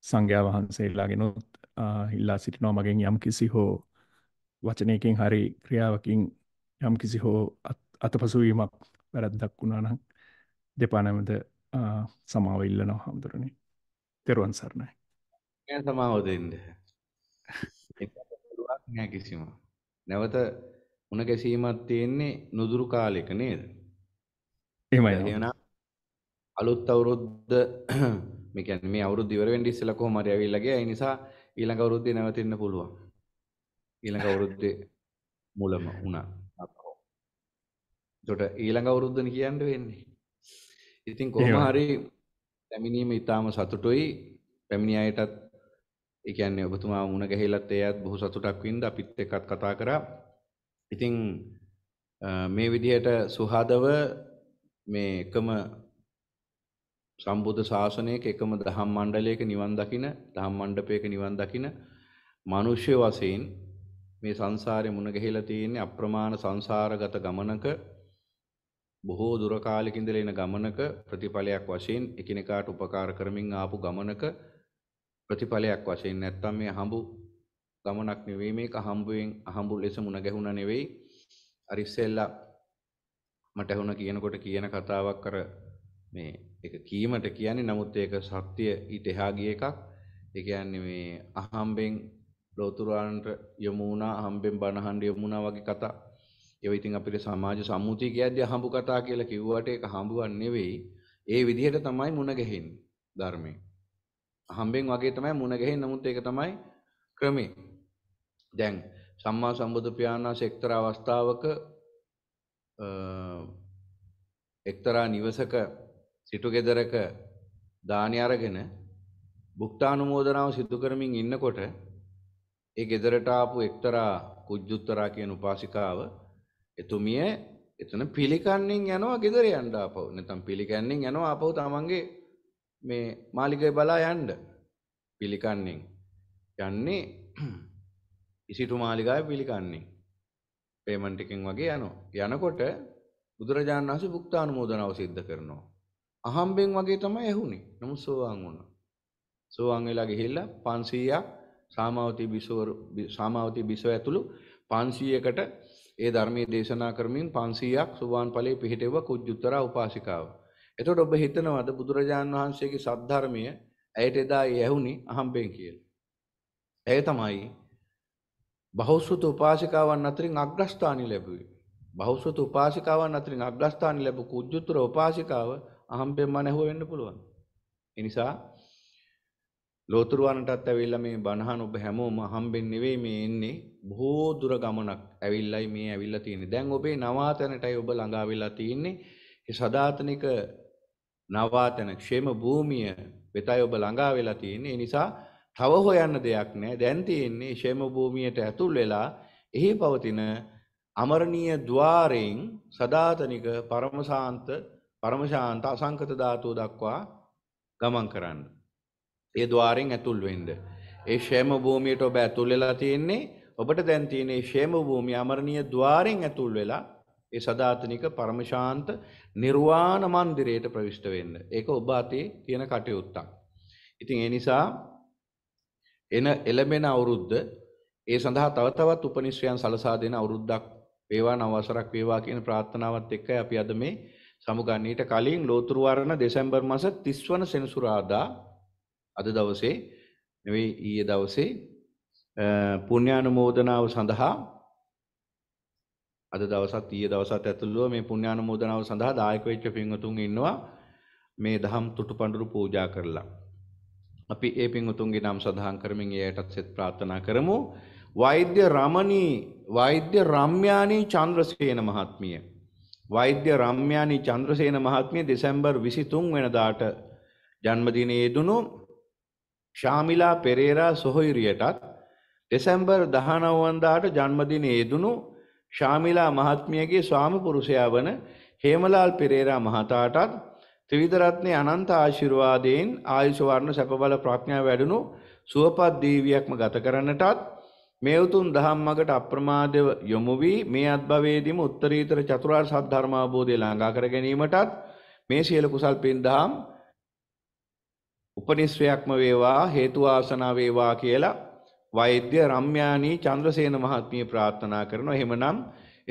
සංඝයා වහන්සේලාගෙනුත් ඉල්ලා සිටිනෝ මගෙන් යම් කිසි හෝ වචනයකින් හරි ක්‍රියාවකින් යම් කිසි හෝ අතපසුවීමක් වැරද්දක් වුණා නම් දෙපානමද සමාව ඉල්ලනවා හමුදුරනේ තෙරුවන් සරණයි සමාව දෙන්න කිසිම නැවත මුණ ගැසීමක් තියෙන්නේ නුදුරු කාලෙක නේද? එහෙමයි. අලුත් අවුරුද්ද මේ කියන්නේ මේ අවුරුද්ද ඉවර වෙන්න ඉස්සෙල්ලා කොහොම හරි ඇවිල්ලා ගියා. ඒ නිසා ඊළඟ අවුරුද්දේ නැවතින්න පුළුවන්. ඊළඟ අවුරුද්දේ මුලම වුණා. එතකොට ඊළඟ අවුරුද්දනේ කියන්න වෙන්නේ. ඉතින් කොහොම හරි පැමිණීම ඉතාම සතුටුයි. පැමිණි අයටත් ඒ කියන්නේ ඔබතුමා මුණ ගැහිලත් එයාත් බොහෝ සතුටක් වින්ද අපිත් එක්කත් කතා කරා. ඉතින් මේ විදිහට සුහදව මේ එකම සම්බුද්ධ ශාසනයක එකම දහම් මණ්ඩලයක නිවන් දකින දහම් මණ්ඩපයක නිවන් දකින මිනිස්ය වශයෙන් මේ සංසාරේ මුණ ගැහිලා තියෙන අප්‍රමාණ සංසාරගත ගමනක බොහෝ දුර කාලෙක ඉඳලා එන ගමනක ප්‍රතිඵලයක් වශයෙන් එකිනෙකාට උපකාර කරමින් ආපු ගමනක ප්‍රතිඵලයක් වශයෙන් නැත්තම් මේ හඹු ගමනක් නෙවෙයි මේක හම්බුවෙන් අහඹු ලෙස මුණ ගැහුණා නෙවෙයි අර ඉස්සෙල්ලා මට වුණ කියනකොට කියන කතාවක් අර මේ ඒක කීමට කියන්නේ නමුත් ඒක සත්‍ය ඊට එහා ගිය එකක් ඒ කියන්නේ මේ අහම්බෙන් ලෝතුරාන්ට යොමු වුණා අහම්බෙන් බණහඬ යොමු වුණා වගේ කතා ඒව ඉතින් අපිට සමාජ සම්මුතිය කියද්දී අහඹු කතා කියලා කිව්වට ඒක හඹුවක් නෙවෙයි ඒ විදිහට තමයි මුණ ගැහෙන්නේ ධර්මයේ හම්බෙන් වගේ තමයි මුණ ගැහෙන්නේ. නමුත් ඒක තමයි ක්‍රමය. දැන් සම්මා සම්බුදු පියාණන් එක්තරා අවස්ථාවක එක්තරා නිවසක සිටු ගෙදරක දානි අරගෙන භුක්තානුමෝදනාව සිදු කරමින් ඉන්නකොට ඒ ගෙදරට ආපු එක්තරා කුජ්ජුත්තරා කියන උපාසිකාව එතුමිය එතන පිළිකන්නෙන් යනවා ගෙදර යන්න ආපහු නැත්නම් පිළිකන්නෙන් යනවා ආපහු තමන්ගේ මේ මාලිගය බලා යන්න පිළිකන්නෙන් යන්නේ ඉසිටු මාලිගාවේ පිළිකන්නෙන් පේමන්ට් එකෙන් වගේ යනවා යනකොට බුදුරජාණන් වහන්සේ භුක්තානුමෝදනාව සිද්ධ කරනවා අහම්බෙන් වගේ තමයි ඇහුනේ නමුත් සෝවාන් වුණා සෝවාන් වෙලා ගිහිල්ලා 500ක් සාමාවතී බිසවරු සාමාවතී බිසව ඇතුළු 500කට ඒ ධර්මයේ දේශනා කරමින් 500ක් සෝවාන් ඵලයේ පිහිටෙව්වා කුජුත්තර උපාසිකාව එතකොට ඔබ හිතනවාද බුදුරජාන් වහන්සේගේ සද්ධර්මය ඇයට එදා ඇහුණි අහම්බෙන් කියලා. ඇය තමයි බෞද්ධ උපාසිකාවන් අතරින් අග්‍රස්ථානි ලැබුවේ. බෞද්ධ උපාසිකාවන් අතරින් අග්‍රස්ථානි ලැබු කුජුතර උපාසිකාව අහම්බෙන්ම නැහුව වෙන්න පුළුවන්. ඒ නිසා ලෝතුරුවන්ටත් ඇවිල්ලා මේ බණහන් ඔබ හැමෝම අහම්බෙන් නෙවෙයි මේ එන්නේ බොහෝ දුර ගමනක් ඇවිල්ලයි මේ ඇවිල්ලා තියෙන්නේ. දැන් ඔබේ නවාතනටයි ඔබ ළඟා වෙලා තියෙන්නේ. ඒ සදාතනික නවාතන ක්ෂේම භූමිය වෙතයි ඔබ ළඟා වෙලා තියෙන්නේ. ඒ නිසා තව හොයන්න දෙයක් නැහැ. දැන් තියෙන්නේ ක්ෂේම භූමියට ඇතුල් වෙලා එහි පවතින අමරණීය ద్వාරයෙන් සදාතනික පරමශාන්ත පරමශාන්ත අසංකත ධාතුව දක්වා ගමන් කරන්න. ඒ ద్వාරයෙන් ඇතුල් වෙන්න. ඒ ෂේම භූමියට ඔබ ඇතුල් වෙලා තියෙන්නේ. ඔබට දැන් තියෙන ෂේම භූමිය අමරණීය ద్వාරයෙන් ඇතුල් වෙලා ඒ සදාතනික පරමශාන්ත නිර්වාණ මන්දිරයට ප්‍රවිෂ්ඨ වෙන්න. ඒක ඔබ අතේ තියෙන කටයුත්තක්. ඉතින් ඒ නිසා එන එළඹෙන අවුරුද්ද ඒ සඳහා තව තවත් උපනිශ්‍රයන් සලසා දෙන අවුරුද්දක් වේවා නව වසරක් වේවා කියන ප්‍රාර්ථනාවත් එක්කයි අපි අද මේ සමුගන්නීට කලින් ලෝතුරු වරණ දෙසැම්බර් මාස 30 වන සෙනසුරාදා අද දවසේ නෙවෙයි ඊයේ දවසේ පුණ්‍යානුමෝදනාව සඳහා අද දවසත් ඊයේ දවසත් ඇතුළුව මේ පුණ්‍යානුමෝදනාව සඳහා දායක වෙච්ච පින්වතුන් ඉන්නවා මේ දහම් තුටුපඬුරු පූජා කරලා. අපි ඒ පින්වතුන්ගේ නම් සඳහන් කරමින් එයටත් සෙත් ප්‍රාර්ථනා කරමු. වෛද්‍ය රමණී වෛද්‍ය රම්‍යානී චන්ද්‍රසේන මහත්මිය. වෛද්‍ය රම්‍යානී චන්ද්‍රසේන මහත්මිය දෙසැම්බර් 23 වෙනිදාට ජන්මදිනයේ දුණු ශාමිලා පෙරේරා සොහොයුරියටත් දෙසැම්බර් 19 වනදාට ජන්මදිනයේ දුණු ශාමිලා මහත්මියගේ ස්වාමපුරුෂයා වන හේමලාල් පෙරේරා මහතාටත් ත්‍රිවිධරත්නය අනන්ත ආශිර්වාදයෙන් ආයුෂවර්ණ සැපබල ප්‍රඥා වැඩුණු සුවපත් දීවියක්ම ගත කරන්නටත් මේ උතුම් දහම් මගට අප්‍රමාදව යොමු වී මේ අත්භවයේදීම උත්තරීතර චතුරාර්ය සත්‍ය ධර්ම අවබෝධය ළඟා කර ගැනීමටත් මේ සියලු කුසල් පින් දහම් උපනිශ්‍රයක්ම වේවා හේතු ආසනාව වේවා කියලා වෛද්‍ය රම්‍යානී චන්ද්‍රසේන මහත්මිය ප්‍රාර්ථනා කරනවා. එහෙමනම්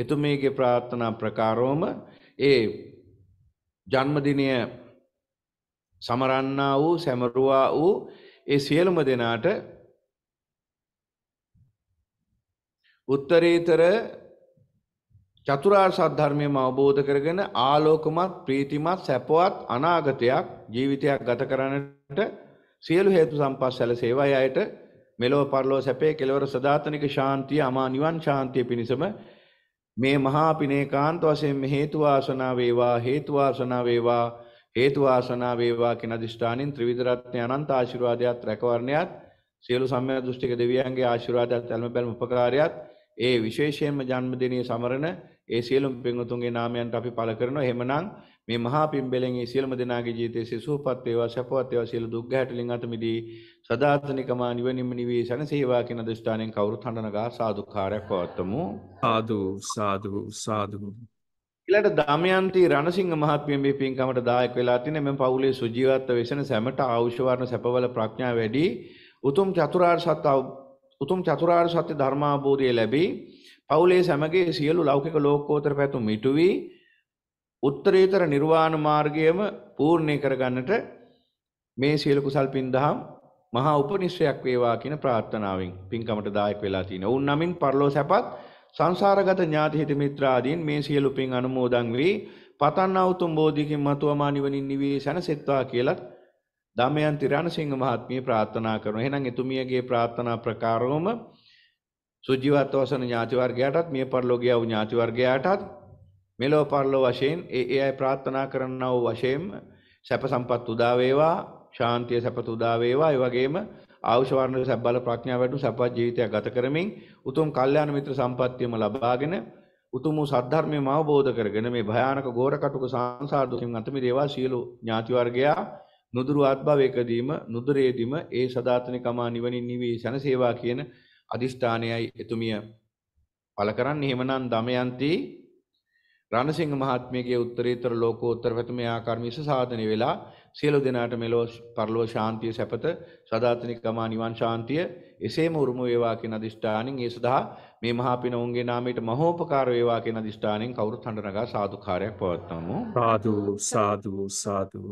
එතුමියගේ ප්‍රාර්ථනා ප්‍රකාරවම ඒ ජන්මදිනය සමරන්නා වූ සැමරුවා වූ ඒ සියලුම දෙනාට උත්තරීතර චතුරාර්ය සත්‍ය අවබෝධ කරගෙන ආලෝකමත් ප්‍රීතිමත් සැපවත් අනාගතයක් ජීවිතයක් ගත කරන්නට සියලු හේතු සම්පත් සැලසේවා අයට මෙලොව පරලොව සැපේ කෙලවර සදාතනික ශාන්තිය අමා නිවන් ශාන්තිය පිණිසම මේ මහා පිනේකාන්ත වශයෙන් හේතු වාසනා වේවා හේතු වාසනා වේවා හේතු වාසනා වේවා කියන අදිෂ්ඨානින් ත්‍රිවිධ රත්නය අනන්ත ආශිර්වාදයත් රැකවරණයත් සියලු සම්මිය දෘෂ්ටික දෙවියන්ගේ ආශිර්වාදයත් ඇල්ම බැල්ම උපකාරයත් ඒ විශේෂයෙන්ම ජන්මදිනයේ සමරන ඒ සියලුම පින්වතුන්ගේ නාමයන්ට අපි පළ කරනවා එහෙමනම් මේ මහා පිම්බෙලෙන් ඒ සියලුම දෙනාගේ ජීවිතයේ සිසුපත් වේවා සපවත් වේවා සියලු දුක් ගැටලින් අත මිදී සදාතනිකමා නිවනින්ම නිවේ සනසේවා කියන දෘෂ්ටානෙන් කවුරුත් හඬනගා සාදුකාරයක් පවත්වමු සාදු සාදු සාදු ඊළඟට දමයන්ති රණසිංහ මහත්මිය මේ පින්කමට දායක වෙලා තිනේ මෙම පවුලේ සුජීවත්ව වෙසෙන සැමට ආයුෂ වර්ණ සැපවල ප්‍රඥා වැඩි උතුම් චතුරාර්ය සත්‍ය උතුම් චතුරාර්ය සත්‍ය ධර්මාභෝධය ලැබී පවුලේ සැමගේ සියලු ලෞකික ලෝකෝත්තර පැතුම් මිටුවී උත්තරීතර නිර්වාණ මාර්ගයම පූර්ණය කරගන්නට මේ සියලු කුසල් පින්දහම් මහා උපනිශ්‍රයක් වේවා කියන ප්‍රාර්ථනාවෙන් පින්කමට දායක වෙලා තිනේ. වුන් නමින් පරලෝ සැපත් සංසාරගත ඥාති හිත මිත්‍රාදීන් මේ සියලු පින් අනුමෝදන් වී පතන්නා උතුම් බෝධියකින් මතුවමා නිවනින් නිවී සැනසෙත්වා කියලා දමයන් තිරණසිංහ මහත්මිය ප්‍රාර්ථනා කරනවා. එහෙනම් එතුමියගේ ප්‍රාර්ථනා ප්‍රකාරවම සුජීවත්වසන ඥාති වර්ගයටත් මිය පරලෝකියා වූ ඥාති වර්ගයටත් මෙලෝ පරලෝ වශයෙන් ඒ ඒ අය ප්‍රාර්ථනා කරනා වූ වශයෙන්ම සැප සම්පත් උදා වේවා ශාන්තිය සැපත උදා වේවා ඒ වගේම ආයුෂ වර්ණ සබ්බල ප්‍රඥා වැඩි සපවත් ජීවිතයක් ගත කරමින් උතුම් කල්යාණ මිත්‍ර සම්පත්තියම ලබාගෙන උතුම් වූ සද්ධර්මයම අවබෝධ කරගෙන මේ භයානක ගෝර කටුක සංසාර දුකින් අත මිදේවා සියලු ඥාති වර්ගයා නුදුරු ආත්භාවයකදීම නුදුරේදීම ඒ සදාතනිකමා නිවනින් නිවී සැනසේවා කියන අදිෂ්ඨානයයි එතුමිය පළ කරන්නේ එහෙමනම් දමයන්ති රණසිංහ මහත්මියගේ උත්තරීතර ලෝකෝත්තර ප්‍රථම ආකාර මිස සාධනය වෙලා සියලු දෙනාට මෙලෝ පරලෝ ශාන්තිය සැපත සදාතනික ගමා නිවන් ශාන්තිය එසේම උරුම වේවා කියන අදිෂ්ඨානෙන් ඒ සඳහා මේ මහා පින උන්ගේ නාමයට මහෝපකාර වේවා කියන අදිෂ්ඨානෙන් කවුරුත් හඬනගා සාදුකාරයක් පවත්වමු සාදු සාදු සාදු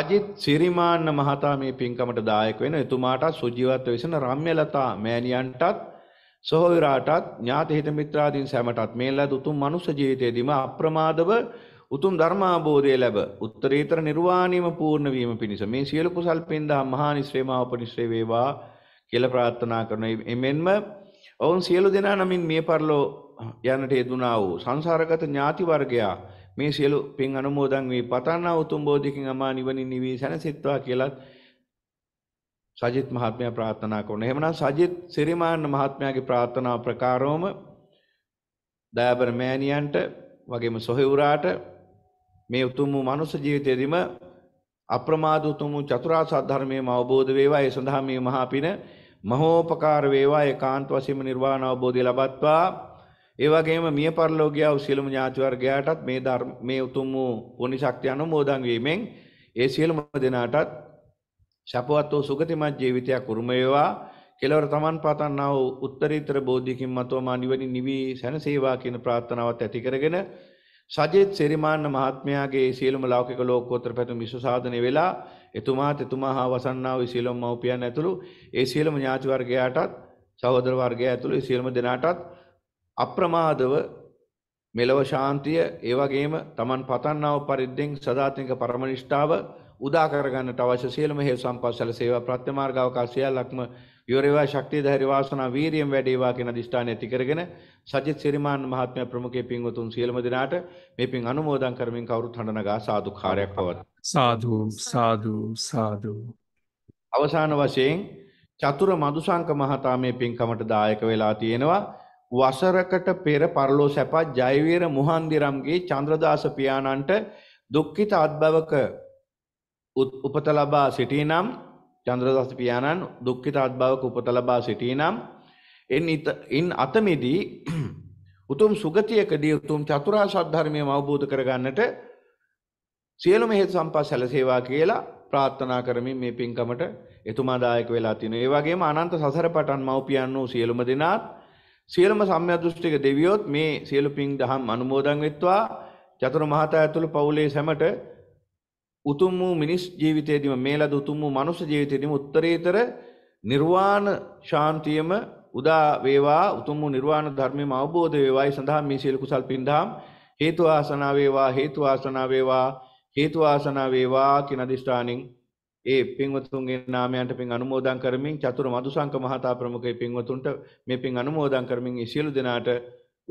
අජිත් සිරිමාන්න මහතා මේ පින්කමට දායක වෙන එතුමාට සුජීවත්ව විසන රම්‍යලතා මෑණියන්ටත් සොහොයුරාටත් ඥාත හිත මිත්‍රාදීන් සැමටත් මේ ලද උතුම් මනුෂ්‍ය ජීවිතයේදීම අප්‍රමාදව උතුම් ධර්මාබෝධය ලැබ උත්තරීතර නිර්වාණයම පූර්ණ වීම පිණිස මේ සියලු කුසල් පින්දා මහා නිස්සේමා උපනිශ්‍රේ වේවා කියලා ප්‍රාර්ථනා කරන එමෙන්ම ඔවුන් සියලු දෙනා නමින් මිය පරලෝ යන්නට යෙදුනා වූ සංසාරගත ඥාති වර්ගයා මේ සියලු පින් අනුමෝදන් වී පතන්නා උතුම් බෝධිකින් අමා නිවනින් නිවී සැනසෙත්වා කියලත් සජිත් මහත්මයා ප්‍රාර්ථනා කරන. එහෙමනම් සජිත් සිරිමාන්න මහත්මයාගේ ප්‍රාර්ථනා ප්‍රකාරවම දයාබර මෑණියන්ට වගේම සොහොයුරාට මේ උතුම් වූ මනුෂ්‍ය ජීවිතයේදීම අප්‍රමාද උතුම් වූ චතුරාර්ය සත්‍යධර්මයේම අවබෝධ වේවා. ඒ සඳහා මේ මහා පින මහෝපකාර වේවා. ඒකාන්ත වශයෙන්ම නිර්වාණ අවබෝධය ලබත්වා. ඒ වගේම මිය පරලෝකියා වූ සියලුම ඥාති වර්ගයාටත් මේ ධර්ම මේ උතුම් වූ පුණ්‍ය ශක්තිය අනුමෝදන් වීමෙන් ඒ සියලුම දෙනාටත් ශපවත් වූ සුගතිමත් ජීවිතයක් උරුම වේවා කෙලවර තමන් පතන්නා වූ උත්තරීතර බෝධියකින් මතුව මා නිවනින් නිවි සැනසේවා කියන ප්‍රාර්ථනාවත් ඇති කරගෙන සජිත් සිරිමාන්න මහත්මයාගේ සියලුම ලෞකික ලෝකෝත්තර පැතුම් විශ්ව සාධනය වෙලා එතුමාත් එතුමා හා වසන්නා වූ සියලුම මව්පියන් ඇතුළු ඒ සියලුම ඥාති වර්ගයාටත් සහෝදර වර්ගය ඇතුළු ඒ සියලුම දෙනාටත් අප්‍රමාදව මෙලව ශාන්තිය ඒ වගේම Taman පතන්නා වූ පරිද්දෙන් සදාතනික පරමනිෂ්ඨාව උදා කරගන්නට අවශ්‍ය සියලුම හේතු සම්පත් සැලසේවා ප්‍රත්‍යමාර්ගාවකාශ සියල්ලක්ම යොරේවා ශක්තිය ධෛර්ය වාසනා වීරියම් වැඩේවා කියන දිෂ්ඨානය ඇති කරගෙන සජිත් සිරිමාන් මහත්මයා ප්‍රමුඛයේ පින්වතුන් සියලුම දෙනාට මේ පින් අනුමෝදන් කරමින් කවුරුත් හඬනගා සාදු කාර්යයක් පවත් සාදු සාදු සාදු අවසාන වශයෙන් චතුර මදුසංක මහතා මේ පින්කමට දායක වෙලා තියෙනවා වසරකට පෙර පරලෝ සැපත් ජයවීර මුහන්දිරම්ගේ චන්ද්‍රදාස පියාණන්ට දුක්ඛිත අත්බවක උපත ලබා සිටිනම් චන්ද්‍රදාස පියාණන් දුක්ඛිත අත්භවක උපත ලබා සිටිනම් එන් අතමෙදී උතුම් සුගතියකදී උතුම් චතුරාර්ය සත්‍යධර්මයම අවබෝධ කරගන්නට සියලුම හේතු සම්පත් සැලසේවා කියලා ප්‍රාර්ථනා කරමින් මේ පින්කමට එතුමා දායක වෙලා තිනු. ඒ වගේම අනන්ත සසර පටන් මව්පියන් වූ සියලුම දෙනාත් සියලුම සම්මියදෘෂ්ටික දෙවියොත් මේ සියලු පින් දහම් අනුමෝදන් වෙත්වා චතුර මහතා ඇතුළු පවුලේ සැමට උතුම් වූ මිනිස් ජීවිතයේදීම මේ ලද උතුම් වූ මනුෂ්‍ය ජීවිතයේදීම උත්තරීතර නිර්වාණ ශාන්තියම උදා වේවා උතුම් වූ නිර්වාණ ධර්මයම අවබෝධ වේවායි සඳහා මේ සීල කුසල් පින්දාම් හේතු ආසනා වේවා හේතු ආසනා වේවා හේතු ආසනා වේවා කින අදිෂ්ඨානින් ඒ පින්වතුන්ගේ නාමයන්ට පින් අනුමෝදන් කරමින් චතුර මදුසංක මහතා ප්‍රමුඛයේ පින්වතුන්ට මේ පින් අනුමෝදන් කරමින් ඒ සියලු දෙනාට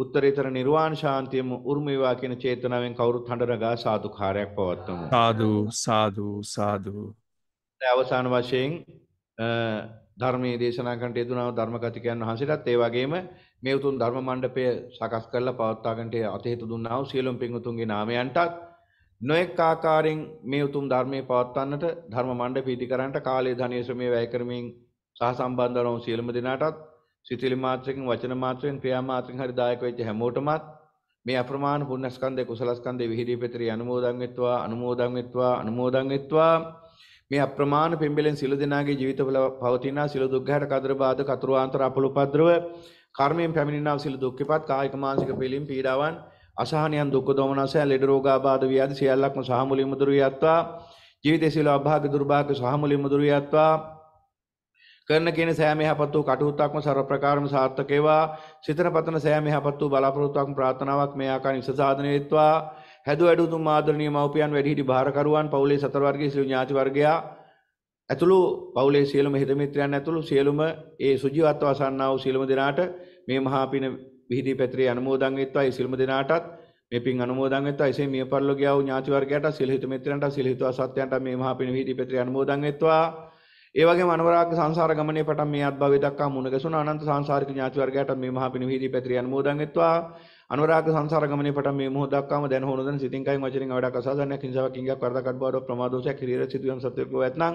උත්තරීතර නිර්වාණ ශාන්තියම උරුමේවා කියන චේතනාවෙන් කවුරුත් හඬරගා සාදුකාරයක් පවත්වමු. සාදු සාදු සාදු. අවසාන වශයෙන් ධර්මයේ දේශනා කරන්නට යෙදුනා ධර්ම කතිකයන් වහන්සේටත් ඒ වගේම මේ උතුම් ධර්ම මණ්ඩපය සකස් කරලා පවත්වාගන්නට අතේතු දුන්නා වූ සියලුම පින්වතුන්ගේ නාමයන්ටත් නොඑක් ආකාරයෙන් මේ උතුම් ධර්මයේ පවත්වන්නට ධර්ම මණ්ඩපය ඉදිකරන්නට කාලය ධනය ශ්‍රමය වැය කරමින් සහ සම්බන්ධ වන සියලුම දෙනාටත් සිතිලි මාත්‍රකින් වචන මාත්‍රකින් ක්‍රියා මාත්‍රකින් හරි දායක වෙච්ච හැමෝටමත් මේ අප්‍රමාණ පුණ්‍යස්කන්ධේ කුසලස්කන්ධේ විහිදී පෙතරී අනුමෝදන් වෙත්වා අනුමෝදන් වෙත්වා අනුමෝදන් වෙත්වා මේ අප්‍රමාණ පිම්බෙලෙන් සිළු දෙනාගේ ජීවිතවල පවතින සිළු දුක්ඝාට කතර බාධ කතර ආන්තර අපල උපද්‍රව කර්මයෙන් පැමිණෙනා සිළු දුක්ඛපත් කායික මානසික පිළිම් පීඩාවන් අසහනයන් දුක් දොමනසය ලෙඩ රෝගාබාධ ව්‍යාධි සියල්ලක්ම සහ මුලින්ම දුරියත්වා ජීවිතේ සියලු අභාග දුර්භාග සහ මුලින්ම දුරියත්වා කරන කියන සෑම යහපත් වූ කටයුත්තක්ම ਸਰව ප්‍රකාරම සාර්ථක වේවා. සිතන පතන සෑම යහපත් වූ බලාපොරොත්තුවක්ම ප්‍රාර්ථනාවක් මේ ආකාරයෙන් ඉෂ සාධන වේත්වා. හැදුව වැඩ උතුම් ආදරණීය මව්පියන් වැඩිහිටි භාරකරුවන් පවුලේ සතර වර්ගයේ සියලු ඥාති වර්ගයා ඇතුළු පවුලේ සියලුම හිත මිත්‍රයන් ඇතුළු සියලුම ඒ සුජීවත්ව වසන්නා වූ සියලුම දෙනාට මේ මහා පින විහිදී පැතිරේ අනුමෝදන් වේත්වා. ඒ සියලුම දෙනාටත් මේ පින් අනුමෝදන් වෙත්වා එසේ මිය පරලෝ ගියා වූ ඥාති වර්ගයට සිල් හිත මිත්‍රයන්ට සිල් හිතවා සත්‍යයන්ට මේ මහා පින විහිදී පෙත්‍රි අනුමෝදන් වෙත්වා ඒ වගේම අනුරාග සංසාර ගමනේ පටන් මේ අත්භවය දක්වා මුණ ගැසුණු අනන්ත සංසාරික ඥාති වර්ගයට මේ මහා පිණිවිදී පැතිරි අනුමෝදන් වෙත්වා අනුරාග සංසාර ගමනේ පටන් මේ මොහොත දක්වාම දැන හොන දන සිතින් කයින් වචනින් අවඩක් අසාධනයක් හිංසාවක් ඉංගයක් වරදක් අඩබාඩුවක් ප්‍රමාදෝෂයක් හිරිර සිදුවීම් සත්‍යකෝ ඇතනම්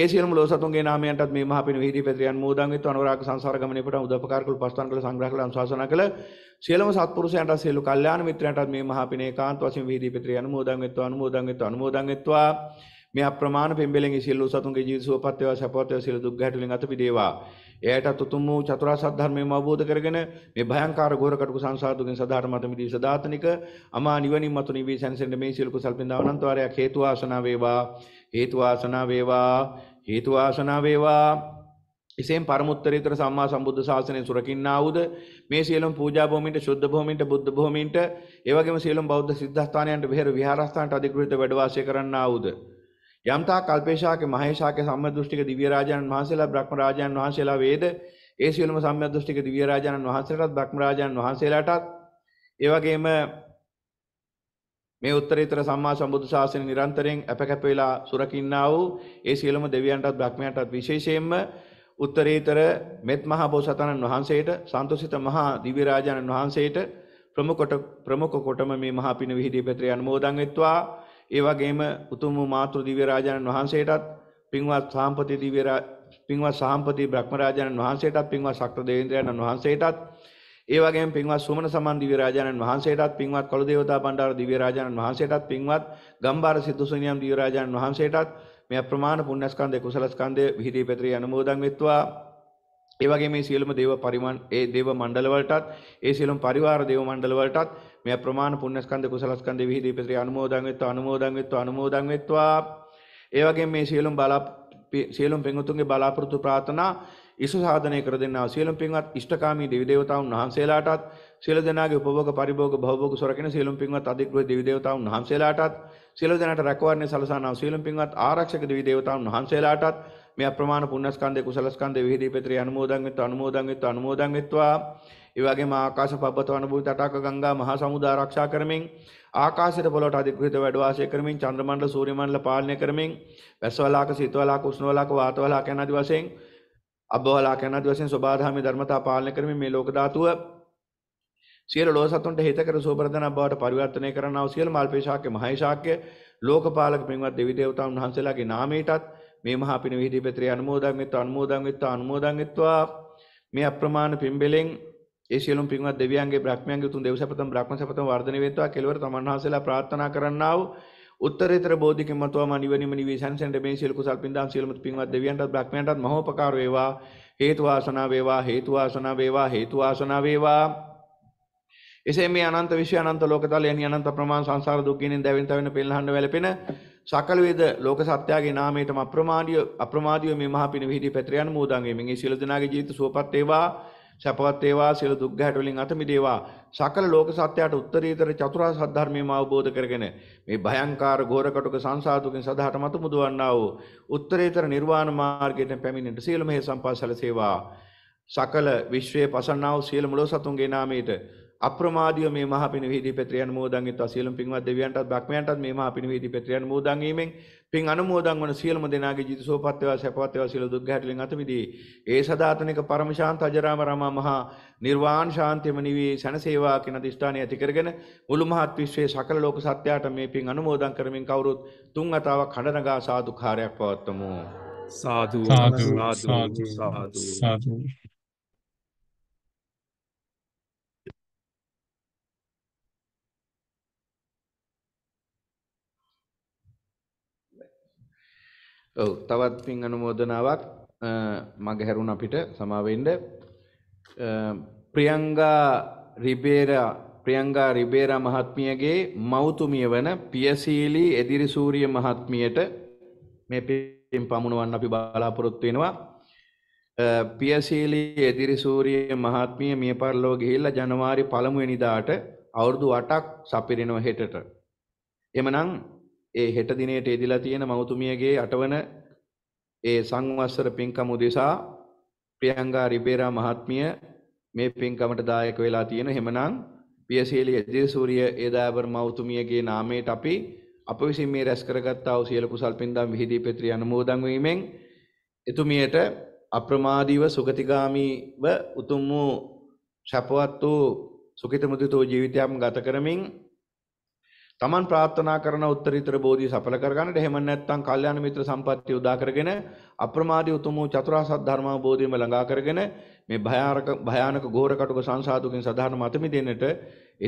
ඒ සියලුම ලෝසතුන්ගේ නාමයන්ටත් මේ මහා පිණිවිදී පැතිරි අනුමෝදන් වෙත්වා අනුරාග සංසාර ගමනේ පටන් උදපකාර කුල පස්තන් කළ සංග්‍රහ කළ අනුශාසනා කළ සියලුම සත්පුරුෂයන්ට සියලු කල්යාණ මිත්‍රයන්ටත් මේ මහා පිණේ කාන්ත වශයෙන් විහිදී පැතිරි අනුමෝදන් වෙත්වා අනුමෝදන් වෙත්වා අනුමෝදන් වෙත්වා මේ අප්‍රමාණ පෙම්බෙලෙන් සියලු සතුන්ගේ ජීවිත සුවපත් වේවා සපවත් වේවා සියලු දුක් ගැටලෙන් අත මිදේවා එයට උතුම් වූ චතුරාර්ය සත්‍ය ධර්මයම අවබෝධ කරගෙන මේ භයංකාර ගෝර කටුක සංසාර දුකෙන් සදාතම අත මිදී සදාතනික අමා නිවනින් මතු නිවී සැනසෙන්න මේ සියලු කුසල් පින්දා අනන්තවාරයක් හේතු වාසනා වේවා හේතු වාසනා වේවා හේතු වාසනා වේවා එසේම පරමුත්තරීතර සම්මා සම්බුද්ධ ශාසනය සුරකින්නා වූද මේ සියලුම පූජා භූමීන්ට ශුද්ධ භූමීන්ට බුද්ධ භූමීන්ට ඒ වගේම සියලුම බෞද්ධ සිද්ධාස්ථානයන්ට බෙහෙර විහාරස්ථානට අධිකෘත වැඩ වාසය කරන්නා වූද යම්තා කල්පේශාක මහේශාක සම්මදෘෂ්ටික දිව්‍ය රාජානන් වහන්සේලා බ්‍රහ්ම රාජානන් වහන්සේලා වේද ඒ සියලුම සම්මදෘෂ්ටික දිව්‍ය රාජානන් වහන්සේලාටත් බ්‍රහ්ම රාජානන් වහන්සේලාටත් ඒ වගේම මේ උත්තරීතර සම්මා සම්බුදු ශාසනය නිරන්තරයෙන් අපකැප වෙලා සුරකින්නා වූ ඒ සියලුම දෙවියන්ටත් බ්‍රහ්මයන්ටත් විශේෂයෙන්ම උත්තරීතර මෙත් මහා බෝසතාණන් වහන්සේට සන්තුසිත මහා දිව්‍ය රාජානන් වහන්සේට ප්‍රමුඛ ප්‍රමුඛ කොටම මේ මහා පින විහිදී පෙත්‍රය අනුමෝදන් වෙත්වා ඒ වගේම උතුම් මාතෘ දිව්‍ය රාජානන් වහන්සේටත් පින්වත් සාම්පති දිව්‍ය පින්වත් සාම්පති බ්‍රහ්මරාජානන් වහන්සේටත් පින්වත් ශක්‍ර දේවේන්ද්‍රයන්න් වහන්සේටත් ඒ වගේම පින්වත් සුමන සමන් දිව්‍ය රාජානන් වහන්සේටත් පින්වත් කළු දේවතා බණ්ඩාර දිව්‍ය රාජානන් වහන්සේටත් පින්වත් ගම්බාර සිද්දුසුනියම් දිව්‍ය රාජානන් වහන්සේටත් මේ අප්‍රමාණ පුණ්‍යස්කන්ධය කුසලස්කන්ධය විහිදී පෙත්‍රි අනුමෝදන් වෙත්වා ඒ වගේ මේ සියලුම දේව පරිමන් ඒ දේව මණ්ඩල වලටත් ඒ සියලුම පරිවාර දේව මණ්ඩල වලටත් මේ අප්‍රමාණ පුණ්‍යස්කන්ධ කුසලස්කන්ධ විහිදී පිටරි අනුමෝදන් වෙත්වා අනුමෝදන් වෙත්වා අනුමෝදන් වෙත්වා ඒ වගේම මේ සියලුම බලා සියලුම පින්වතුන්ගේ බලාපොරොත්තු ප්‍රාර්ථනා ඉසු සාධනය කර දෙන්නා සියලුම පින්වත් ඉෂ්ඨකාමී දෙවි දේවතාවුන් වහන්සේලාටත් සියලු දෙනාගේ උපභෝග පරිභෝග භවභෝග සොරකින සියලුම පින්වත් අධිග්‍රහ දෙවි දේවතාවුන් වහන්සේලාටත් සියලු දෙනාට රැකවරණය සලසනා සියලුම පින්වත් ආරක්ෂක දෙවි දේවතාවුන් වහන්සේලාටත් මේ අප්‍රමාණ පුණ්‍යස්කන්ධේ කුසලස්කන්ධේ විහිදී පෙත්‍රි අනුමෝදන් වෙත්වා අනුමෝදන් වෙත්වා අනුමෝදන් වෙත්වා ඒ වගේම ආකාශ පබ්බතවන භූමි තටාක ගංගා මහා සමුද්‍ර ආරක්ෂා කරමින් ආකාශයට පොළොට අධිකෘත වැඩ වාසය කරමින් චන්ද්‍ර මණ්ඩල සූර්ය මණ්ඩල පාලනය කරමින් වැස්සවලාක සීතවලාක උෂ්ණවලාක වාතවලාක යන ආදි වශයෙන් අබ්බවලාක යන ආදි වශයෙන් සබාධාමී ධර්මතා පාලනය කරමින් මේ ලෝක ධාතුව සියලු ලෝක සතුන්ට හේතකර සෝබරදන බවට පරිවර්තනය කරනවා සියලු මාල්පේශාක්‍ය මහේශාක්‍ය ලෝකපාලක පින්වත් දෙවි දේවතාවුන් වහන්සේලාගේ නාමයටත් මේ මහා පින විහිදී පෙත්‍රේ අනුමෝදන් වෙත්වා අනුමෝදන් වෙත්වා අනුමෝදන් වෙත්වා මේ අප්‍රමාණ පින්බෙලෙන් ඒ සියලුම පින්වත් දෙවියන්ගේ බ්‍රහ්මයන්ගේ උතුම් දේවසපතම් බ්‍රහ්මසපතම් වර්ධනය වේවා කෙලවර තමන් වහන්සේලා ප්‍රාර්ථනා කරන්නා වූ උත්තරීතර බෝධිකම මතවම නිවනීම නිවේසන්සෙන්ට මේ සියලු කුසල් පින්දාම් සියලුම පින්වත් දෙවියන්ටත් බ්‍රහ්මයන්ටත් මහෝපකාර වේවා හේතු වාසනා වේවා හේතු වාසනා වේවා හේතු වාසනා වේවා එසේ මේ අනන්ත විශ්ව අනන්ත ලෝකතලයන් අනන්ත ප්‍රමාණ සංසාර දුක්ගිනින් දැවෙන තවෙන පෙළහඬ වැළපෙන සකල වේද ලෝක සත්‍යයේ නාමයටම අප්‍රමාදීය අප්‍රමාදීය මේ මහා පින විහිදී පැතර යන මෝදන් වේ. මේ සියලු දෙනාගේ ජීවිත සුවපත් වේවා. සැපවත් වේවා සියලු දුක් ගැහැට වලින් අත මිදේවා සකල ලෝක සත්‍යයට උත්තරීතර චතුරාර්ය සත්‍යධර්මයම අවබෝධ කරගෙන මේ භයංකාර ඝෝර කටුක සංසාර දුකින් සදාට මතු මුදවන්නා වූ උත්තරීතර නිර්වාණ මාර්ගයට පැමිණෙන්නට සියලුම හේ සම්පා සැලසේවා සකල විශ්වයේ පසන්නා වූ සියලු මුලෝ සතුන්ගේ නාමයට අප්‍රමාදීව මේ මහා පිණවිහිදී පෙත්‍රිය අනුමෝදන් වෙත්වා සියලුම පින්වත් දෙවියන්ටත් බ්‍රහ්මයන්ටත් මේ මහා පිණවිහිදී පෙත්‍රිය අනුමෝදන් වීමෙන් පින් අනුමෝදන් වන සියලුම දෙනාගේ ජීවිත සුවපත් වේවා සැපවත් වේවා සියලු දුක් ගැටලෙන් අත මිදී ඒ සදාතනික පරම ශාන්ත අජරාම රමා මහා නිර්වාණ ශාන්තිම නිවී සනසේවා කියන දිෂ්ඨානය ඇති කරගෙන මුළු මහත් විශ්වයේ සකල ලෝක සත්‍යයට මේ පින් අනුමෝදන් කරමින් කවුරුත් තුන් අතාවක් කඩනගා සාදුකාරයක් පවත්වමු සාදු සාදු සාදු සාදු ඔව් තවත් පින් අනුමෝදනාවක් මග හැරුණ අපිට සමාවෙන්න ප්‍රියංගා රිබේරා ප්‍රියංගා රිබේරා මහත්මියගේ මෞතුමිය වන පියසීලී එදිරි සූරිය මහත්මියට මේ පින් පමුණවන්න අපි බලාපොරොත්තු වෙනවා පියසීලී එදිරි සූරිය මහත්මිය මිය පරලෝ ගිහිල්ලා ජනවාරි පළමුවෙනිදාට අවුරුදු 8ක් සපිරෙනව හෙටට එමනම් ඒ හෙට දිනේට එදිලා තියෙන මෞතුමියගේ අටවන ඒ සංවස්සර පින්කම උදෙසා ප්‍රියංගා රිබේරා මහත්මිය මේ පින්කමට දායක වෙලා තියෙන එහෙමනම් පියසේලිය ජේසූරිය ඒදාබර් මෞතුමියගේ නාමයට අපි අප විසින් මේ රැස් කරගත්තා වූ සියලු කුසල් පින්දම් විහිදී පෙත්‍රි අනුමෝදන් වීමෙන් එතුමියට අප්‍රමාදීව සුගතිගාමීව උතුම් වූ ශපවත් වූ සුඛිත මුදිතෝ ජීවිතයක් ගත කරමින් තමන් ප්‍රාර්ථනා කරන උත්තරීතර බෝධිය සඵල කරගන්නට එහෙම නැත්නම් කල්යාණ මිත්‍ර සම්පත්තිය උදා කරගෙන අප්‍රමාදී උතුම් වූ චතුරාර්ය සත්‍ය ධර්මාවබෝධයම ළඟා කරගෙන මේ භයානක භයානක ඝෝර කටුක සංසාදුකින් සදාන මත මිදෙන්නට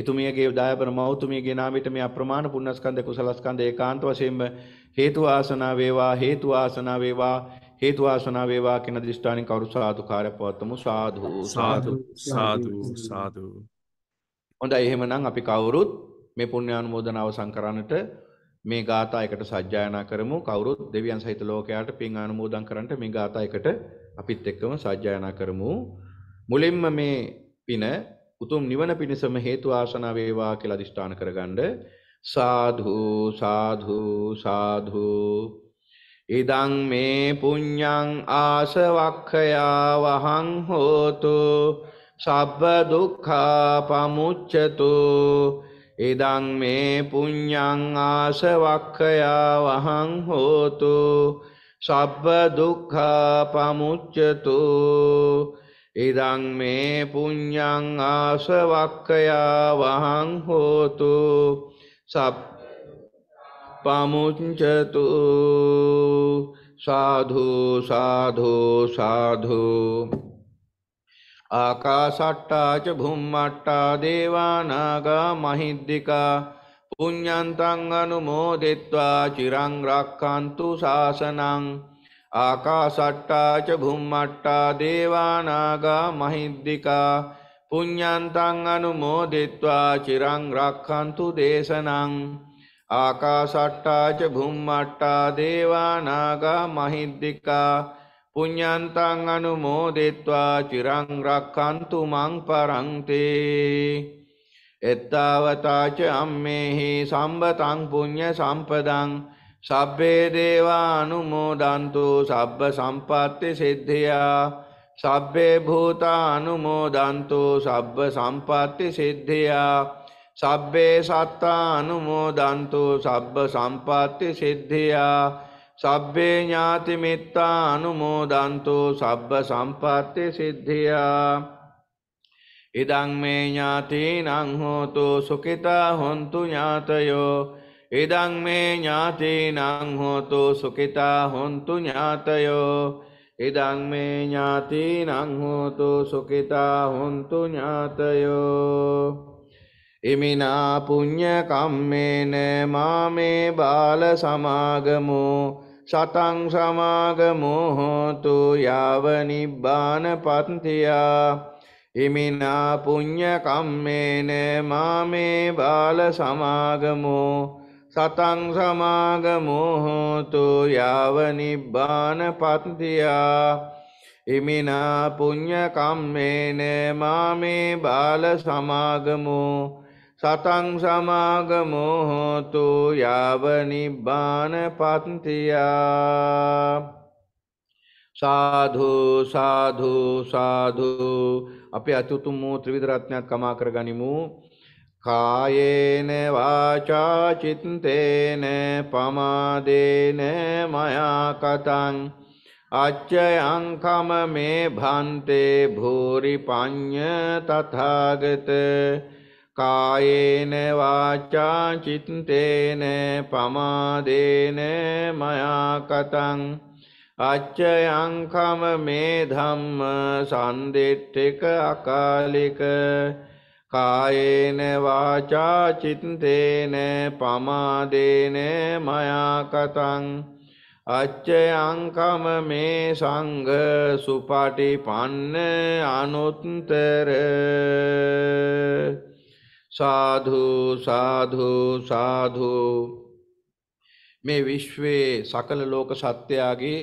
එතුමියගේ දායපන මෞතුමියගේ නාමයට මේ අප්‍රමාණ පුණ්‍යස්කන්ධ කුසලස්කන්ධ ඒකාන්ත වශයෙන්ම හේතු ආසනා වේවා හේතු ආසනා වේවා හේතු ආසනා වේවා කියන දෘෂ්ටානින් කවුරු සාදු කාර්යපවත්වමු සාදු සාදු සාදු සාදු හොඳයි එහෙමනම් අපි කවුරුත් මේ පුණ්‍යානුමෝදනාව සංකරන්නට මේ ගාථා එකට සජ්ජායනා කරමු කවුරුත් දෙවියන් සහිත ලෝකයාට පින් අනුමෝදන් කරන්නට මේ ගාථා එකට අපිත් එක්කම සජ්ජායනා කරමු මුලින්ම මේ පින උතුම් නිවන පිණසම හේතු ආශනා වේවා කියලා අදිෂ්ඨාන කරගන්න සාධු සාධු සාධු ඉදං මේ පුඤ්ඤං ආසවක්ඛයා වහං හෝතු සබ්බ දුක්ඛා පමුච්ඡතු ඉදං මේ පුඤ්ඤං ආසවක්ඛයා වහං හෝතු සබ්බ දුක්ඛා පමුච්ඡතු ඉදං මේ පුඤ්ඤං ආසවක්ඛයා වහං හෝතු සබ් පමුච්ඡතු සාධු සාධු සාධු ආකාසට්ටාච භුම්මට්ටා දේවානාගා මහිද්దికා පුඤ්ඤන්තං අනුමෝදෙත්වා චිරං රක්칸තු ශාසනං ආකාසට්ටාච භුම්මට්ටා දේවානාගා මහිද්దికා පුඤ්ඤන්තං අනුමෝදෙත්වා චිරං රක්칸තු දේශනං ආකාසට්ටාච භුම්මට්ටා දේවානාගා මහිද්దికා පුඤ්ඤන්තං අනුමෝදෙත්වා චිරං රක්ඛන්තු මං පරන්තේ එත්තාවතාච අම්මේහි සම්බතං පුඤ්ඤ සම්පදං සබ්බේ දේවා අනුමෝදන්තු සබ්බ සම්පත්ති සිද්ධියා සබ්බේ භූතා අනුමෝදන්තු සබ්බ සම්පත්ති සිද්ධියා සබ්බේ සත්තා අනුමෝදන්තු සබ්බ සම්පත්ති සිද්ධියා සබ්බේ ඥාති මිත්තා අනුමෝදන්තෝ සබ්බ සම්පත්ති සිද්ධියා ඉදං මේ ඥාතීනං හෝතෝ සුඛිතා හොන්තු ඥාතයෝ ඉදං මේ ඥාතීනං හෝතෝ සුඛිතා හොන්තු ඥාතයෝ ඉදං මේ ඥාතීනං හෝතෝ සුඛිතා හොන්තු ඥාතයෝ ඉමිනා පුඤ්ඤ කම්මේන මාමේ බාල සමාගමෝ සතං සමාගමෝ හෝතු යාව නිබ්බාන පන්තියා හිමිනා පුඤ්ඤ කම්මේන මාමේ බාල සමාගමෝ සතං සමාගමෝ හෝතු යාව නිබ්බාන පන්තියා හිමිනා පුඤ්ඤ කම්මේන මාමේ බාල සමාගමෝ සතං සමාගමෝ හෝතු යාව නිබ්බාන පත්තියා සාධු සාධු සාධු අපි අතුතුමු ත්‍රිවිධ රත්නයත් කමා කරගනිමු කායේන වාචා චිත්තේන පමාදේන මයා කතං අච්චයං කම මේ භන්තේ භූරි පඤ්ඤ තථාගතේ කායේන වාචා චිත්තේන පමාදේන මයා කතං අච්චයංකම මේ ධම්ම සන්දෙට්ඨික අකාලික කායේන වාචා චිත්තේන පමාදේන මයා කතං අච්චයංකම මේ සංඝ සුපටිපන්න අනුත්තර සාධු සාධු සාධු මේ විශ්වයේ සකල ලෝක සත්‍යයාගේ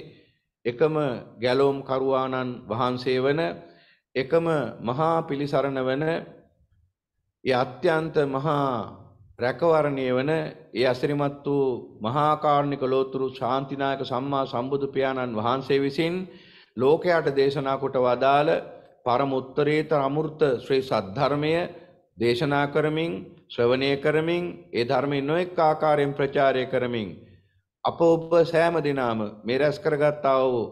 එකම ගැලෝම් කරුවාණන් වහන්සේ වන එකම මහා පිළිසරණ වන ඒ අත්‍යන්ත මහා රැකවරණය වන ඒ අසිරිමත් වූ මහාකාරණික ලෝතුරු ශාන්තිනායක සම්මා සම්බුදු පියාණන් වහන්සේ විසින් ලෝකයට දේශනා කොට වදාළ පරම උත්තරීතර අමෘත ශ්‍රී සද්ධර්මය දේශනා කරමින් ශ්‍රවණය කරමින් ඒ ධර්මය නොඑක් ආකාරයෙන් ප්‍රචාරය කරමින් අප ඔබ සෑම දිනාම මේ රැස් කරගත්තා වූ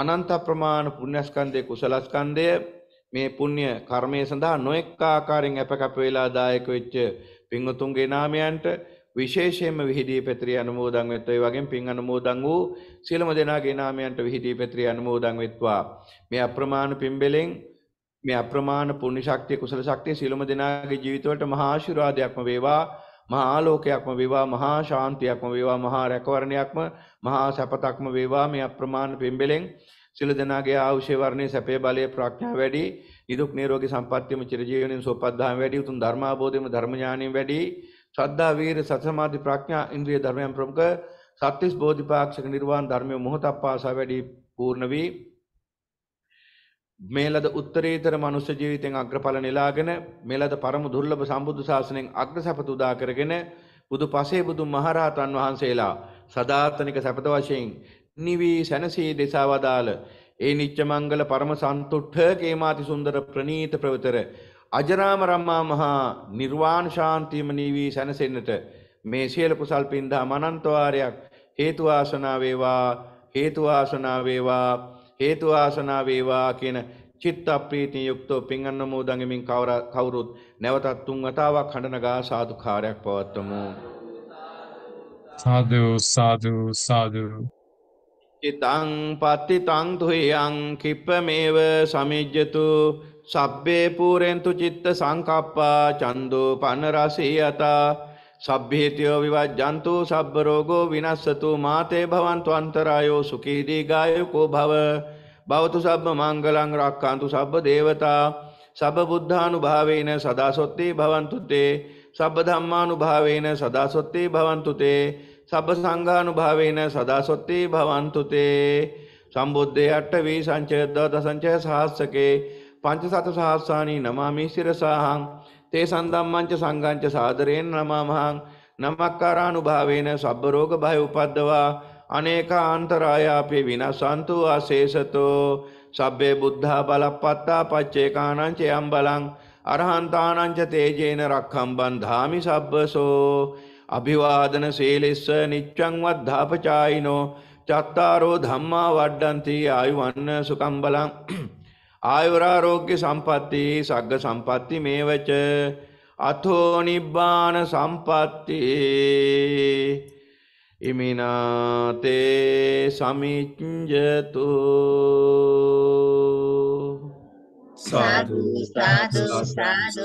අනන්ත ප්‍රමාණ පුණ්‍යස්කන්ධයේ කුසලස්කන්ධය මේ පුණ්‍ය කර්මය සඳහා නොඑක් ආකාරයෙන් අපකප වේලා දායක වෙච්ච පින්වතුන්ගේ නාමයන්ට විශේෂයෙන්ම විහිදී පෙත්‍රී අනුමෝදන් වෙත් ඒ වගේම පින් අනුමෝදන් වූ සියලුම දෙනාගේ නාමයන්ට විහිදී පෙත්‍රී අනුමෝදන් වෙත්වා මේ අප්‍රමාණ පින්බෙලෙන් මේ අප්‍රමාණ පුණ්‍ය ශක්තිය කුසල ශක්තිය සියලුම දෙනාගේ ජීවිතවලට මහා ආශිර්වාදයක්ම වේවා මහා ආලෝකයක්ම වේවා මහා ශාන්තියක්ම වේවා මහා රැකවරණයක්ම මහා සැපතක්ම වේවා මේ අප්‍රමාණ පෙම්බෙලෙන් සියලු දෙනාගේ ආශේ වර්ණේ සැපේ බලයේ ප්‍රඥාව වැඩි නිදුක් නිරෝගී සම්පන්නියම චිරජීවනයේ සෝපද්ධාම වැඩි උතුම් ධර්මාභෝධයම ධර්ම ඥානයෙන් වැඩි ශ්‍රද්ධා වීර සසමාධි ප්‍රඥා ඉන්ද්‍රිය ධර්මයන් ප්‍රමුඛ සත්‍විස් බෝධිපාක්ෂික නිර්වාණ ධර්මයේ මොහොතක් පාසා වැඩි පූර්ණ වී මේ ලද උත්තරීතර මනුෂ්‍ය ජීවිතෙන් අග්‍රඵල නෙලාගෙන මේ ලද පරම දුර්ලභ සම්බුද්ධ ශාසනයෙන් අග්‍රසපත උදා කරගෙන බුදු පසේ බුදු මහරහතන් වහන්සේලා සදාතනික සැපත වශයෙන් නිවි සැනසී දෙසා වදාළ ඒ නිච්ච මංගල පරම සන්තුට්ඨ කේමාති සුන්දර ප්‍රණීත ප්‍රවතර අජරාම රම්මා මහා නිර්වාණ ශාන්තියම නිවි සැනසෙන්නට මේ සියලු කුසල් පින්දා මනන්ත වාරයක් හේතු ආසනාව වේවා හේතු ආසනාව වේවා හේතු ආසනා වේවා කියන චිත්ත අප්‍රීතිය යුක්තෝ පින් අනුමෝදන්ගමින් කවුරුත් නැවතත් තුන් වතාවක් හඬනගා සාදුකාරයක් පවත්වමු සාදු සාදු සාදු චිතං පත්තිතං තුහියං කිප්පමේව සමිජ්ජතු සබ්බේ පූරෙන්තු චිත්ත සංකප්පා චන්දෝ පනරසී යතා සබ්භේතයෝ විවජ්ජන්තු සබ්බ රෝගෝ විනස්සතු මාතේ භවන්තු අන්තරායෝ සුඛී දීගායුකෝ භව භවතු සබ්බ මංගලං රක්ඛන්තු සබ්බ දේවතා සබ්බ බුද්ධානුභාවේන සදාසොත්තේ භවන්තු තේ සබ්බ ධම්මානුභාවේන සදාසොත්තේ භවන්තු තේ සබ්බ සංඝානුභාවේන සදාසොත්තේ භවන්තු තේ සම්බුද්ධේ අට්ඨ වී සංචය දස සංචය සහස්සකේ පංච සත සහස්සානි නමාමි සිරසාහං තේ සන්දම්මංච සංගංච සාදරයෙන් නමමහං නමක්කාරානුභාවේන සබ්බ රෝග භය උපද්දවා අනේකාන්තරාය අපේ විනසන්තු ආශේෂතෝ සබ්බේ බුද්ධා බලප්පත්තා පච්චේකානං ච යම් බලං අරහන්තානං ච තේජේන රක්ඛම්බන් ධාමි සබ්බසෝ අභිවාදන සීලෙස්ස නිච්ඡං වද්ධාපචායිනෝ චත්තාරෝ ධම්මා වඩ්ඩಂತಿ ආයුවන්න සුකම්බලං ආයුරාරෝග්‍ය සම්පත්ති සග්ග සම්පත්ති මේවච අතෝ නිබ්බාන සම්පත්ති ඉමිනාතේ සමිච්ජතු සාදු සාදු සාදු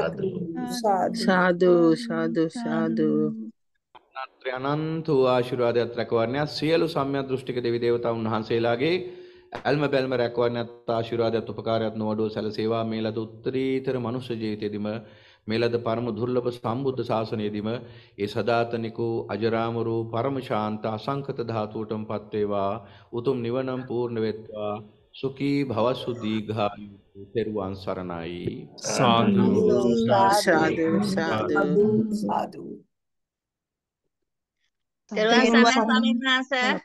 සාදු සාදු සාදු නාත්‍රය අනන්ත වූ ආශිර්වාදයක් රැකවරණයක් සියලු සම්‍යක් දෘෂ්ටික දෙවි දේවතාවුන් වහන්සේලාගේ ඇල්ම බැල්ම රැකවරණයක් ආශිර්වාදයක් උපකාරයක් නොවඩුව සැලසේවා මේ ලද උත්තරීතර මනුෂ්‍ය ජීවිතයේදීම මේ ලද පරම දුර්ලභ සම්බුද්ධ ශාසනයේදීම ඒ සදාතනිකෝ අජරාමරූ පරම ශාන්ත අසංකත ධාතුවටම පත්වේවා උතුම් නිවනම් පූර්ණ වෙත්වා සුඛී භවසු දීඝායු Teruan Saranai. Sadhu. Sadhu. Sadhu. Sadhu. Teruan Saranai Swami Mansa.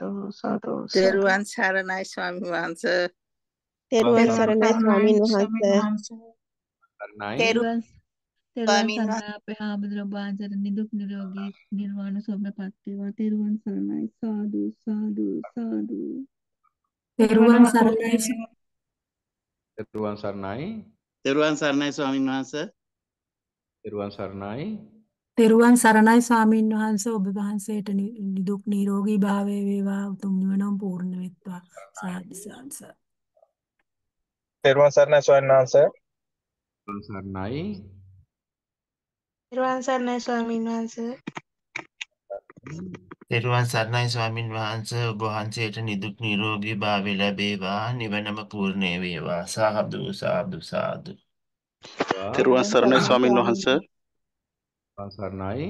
Teruan Saranai Swami Mansa. Teruan Saranai Swami Mansa. Teruan Saranai Swami Mansa. Teruan Saranai Swami Mansa. Teruan Saranai Swami Mansa. Teruan Saranai Swami Mansa. Teruan Saranai Swami Mansa. Teruan Saranai Swami Mansa. Teruan Saranai Swami Mansa. තෙරුවන් සරණයි. තෙරුවන් සරණයි ස්වාමින් වහන්සේ. තෙරුවන් සරණයි. තෙරුවන් සරණයි ස්වාමින් වහන්සේ ඔබ වහන්සේට නිදුක් නිරෝගී භාවය වේවා උතුම් නිවනම් පූර්ණ වෙත්වා සාදු සංස. තෙරුවන් සරණයි ස්වාමීන් වහන්සේ. තෙරුවන් සරණයි. තෙරුවන් සරණයි ස්වාමින් වහන්සේ. තෙරුවන් සරණයි ස්වාමින් වහන්සේ ඔබ වහන්සේට නිදුක් නිරෝගී භාවය ලැබේවා නිවනම පූර්ණේ වේවා සාදු සාදු සාදු තෙරුවන් සරණයි ස්වාමින් වහන්සේ සරණයි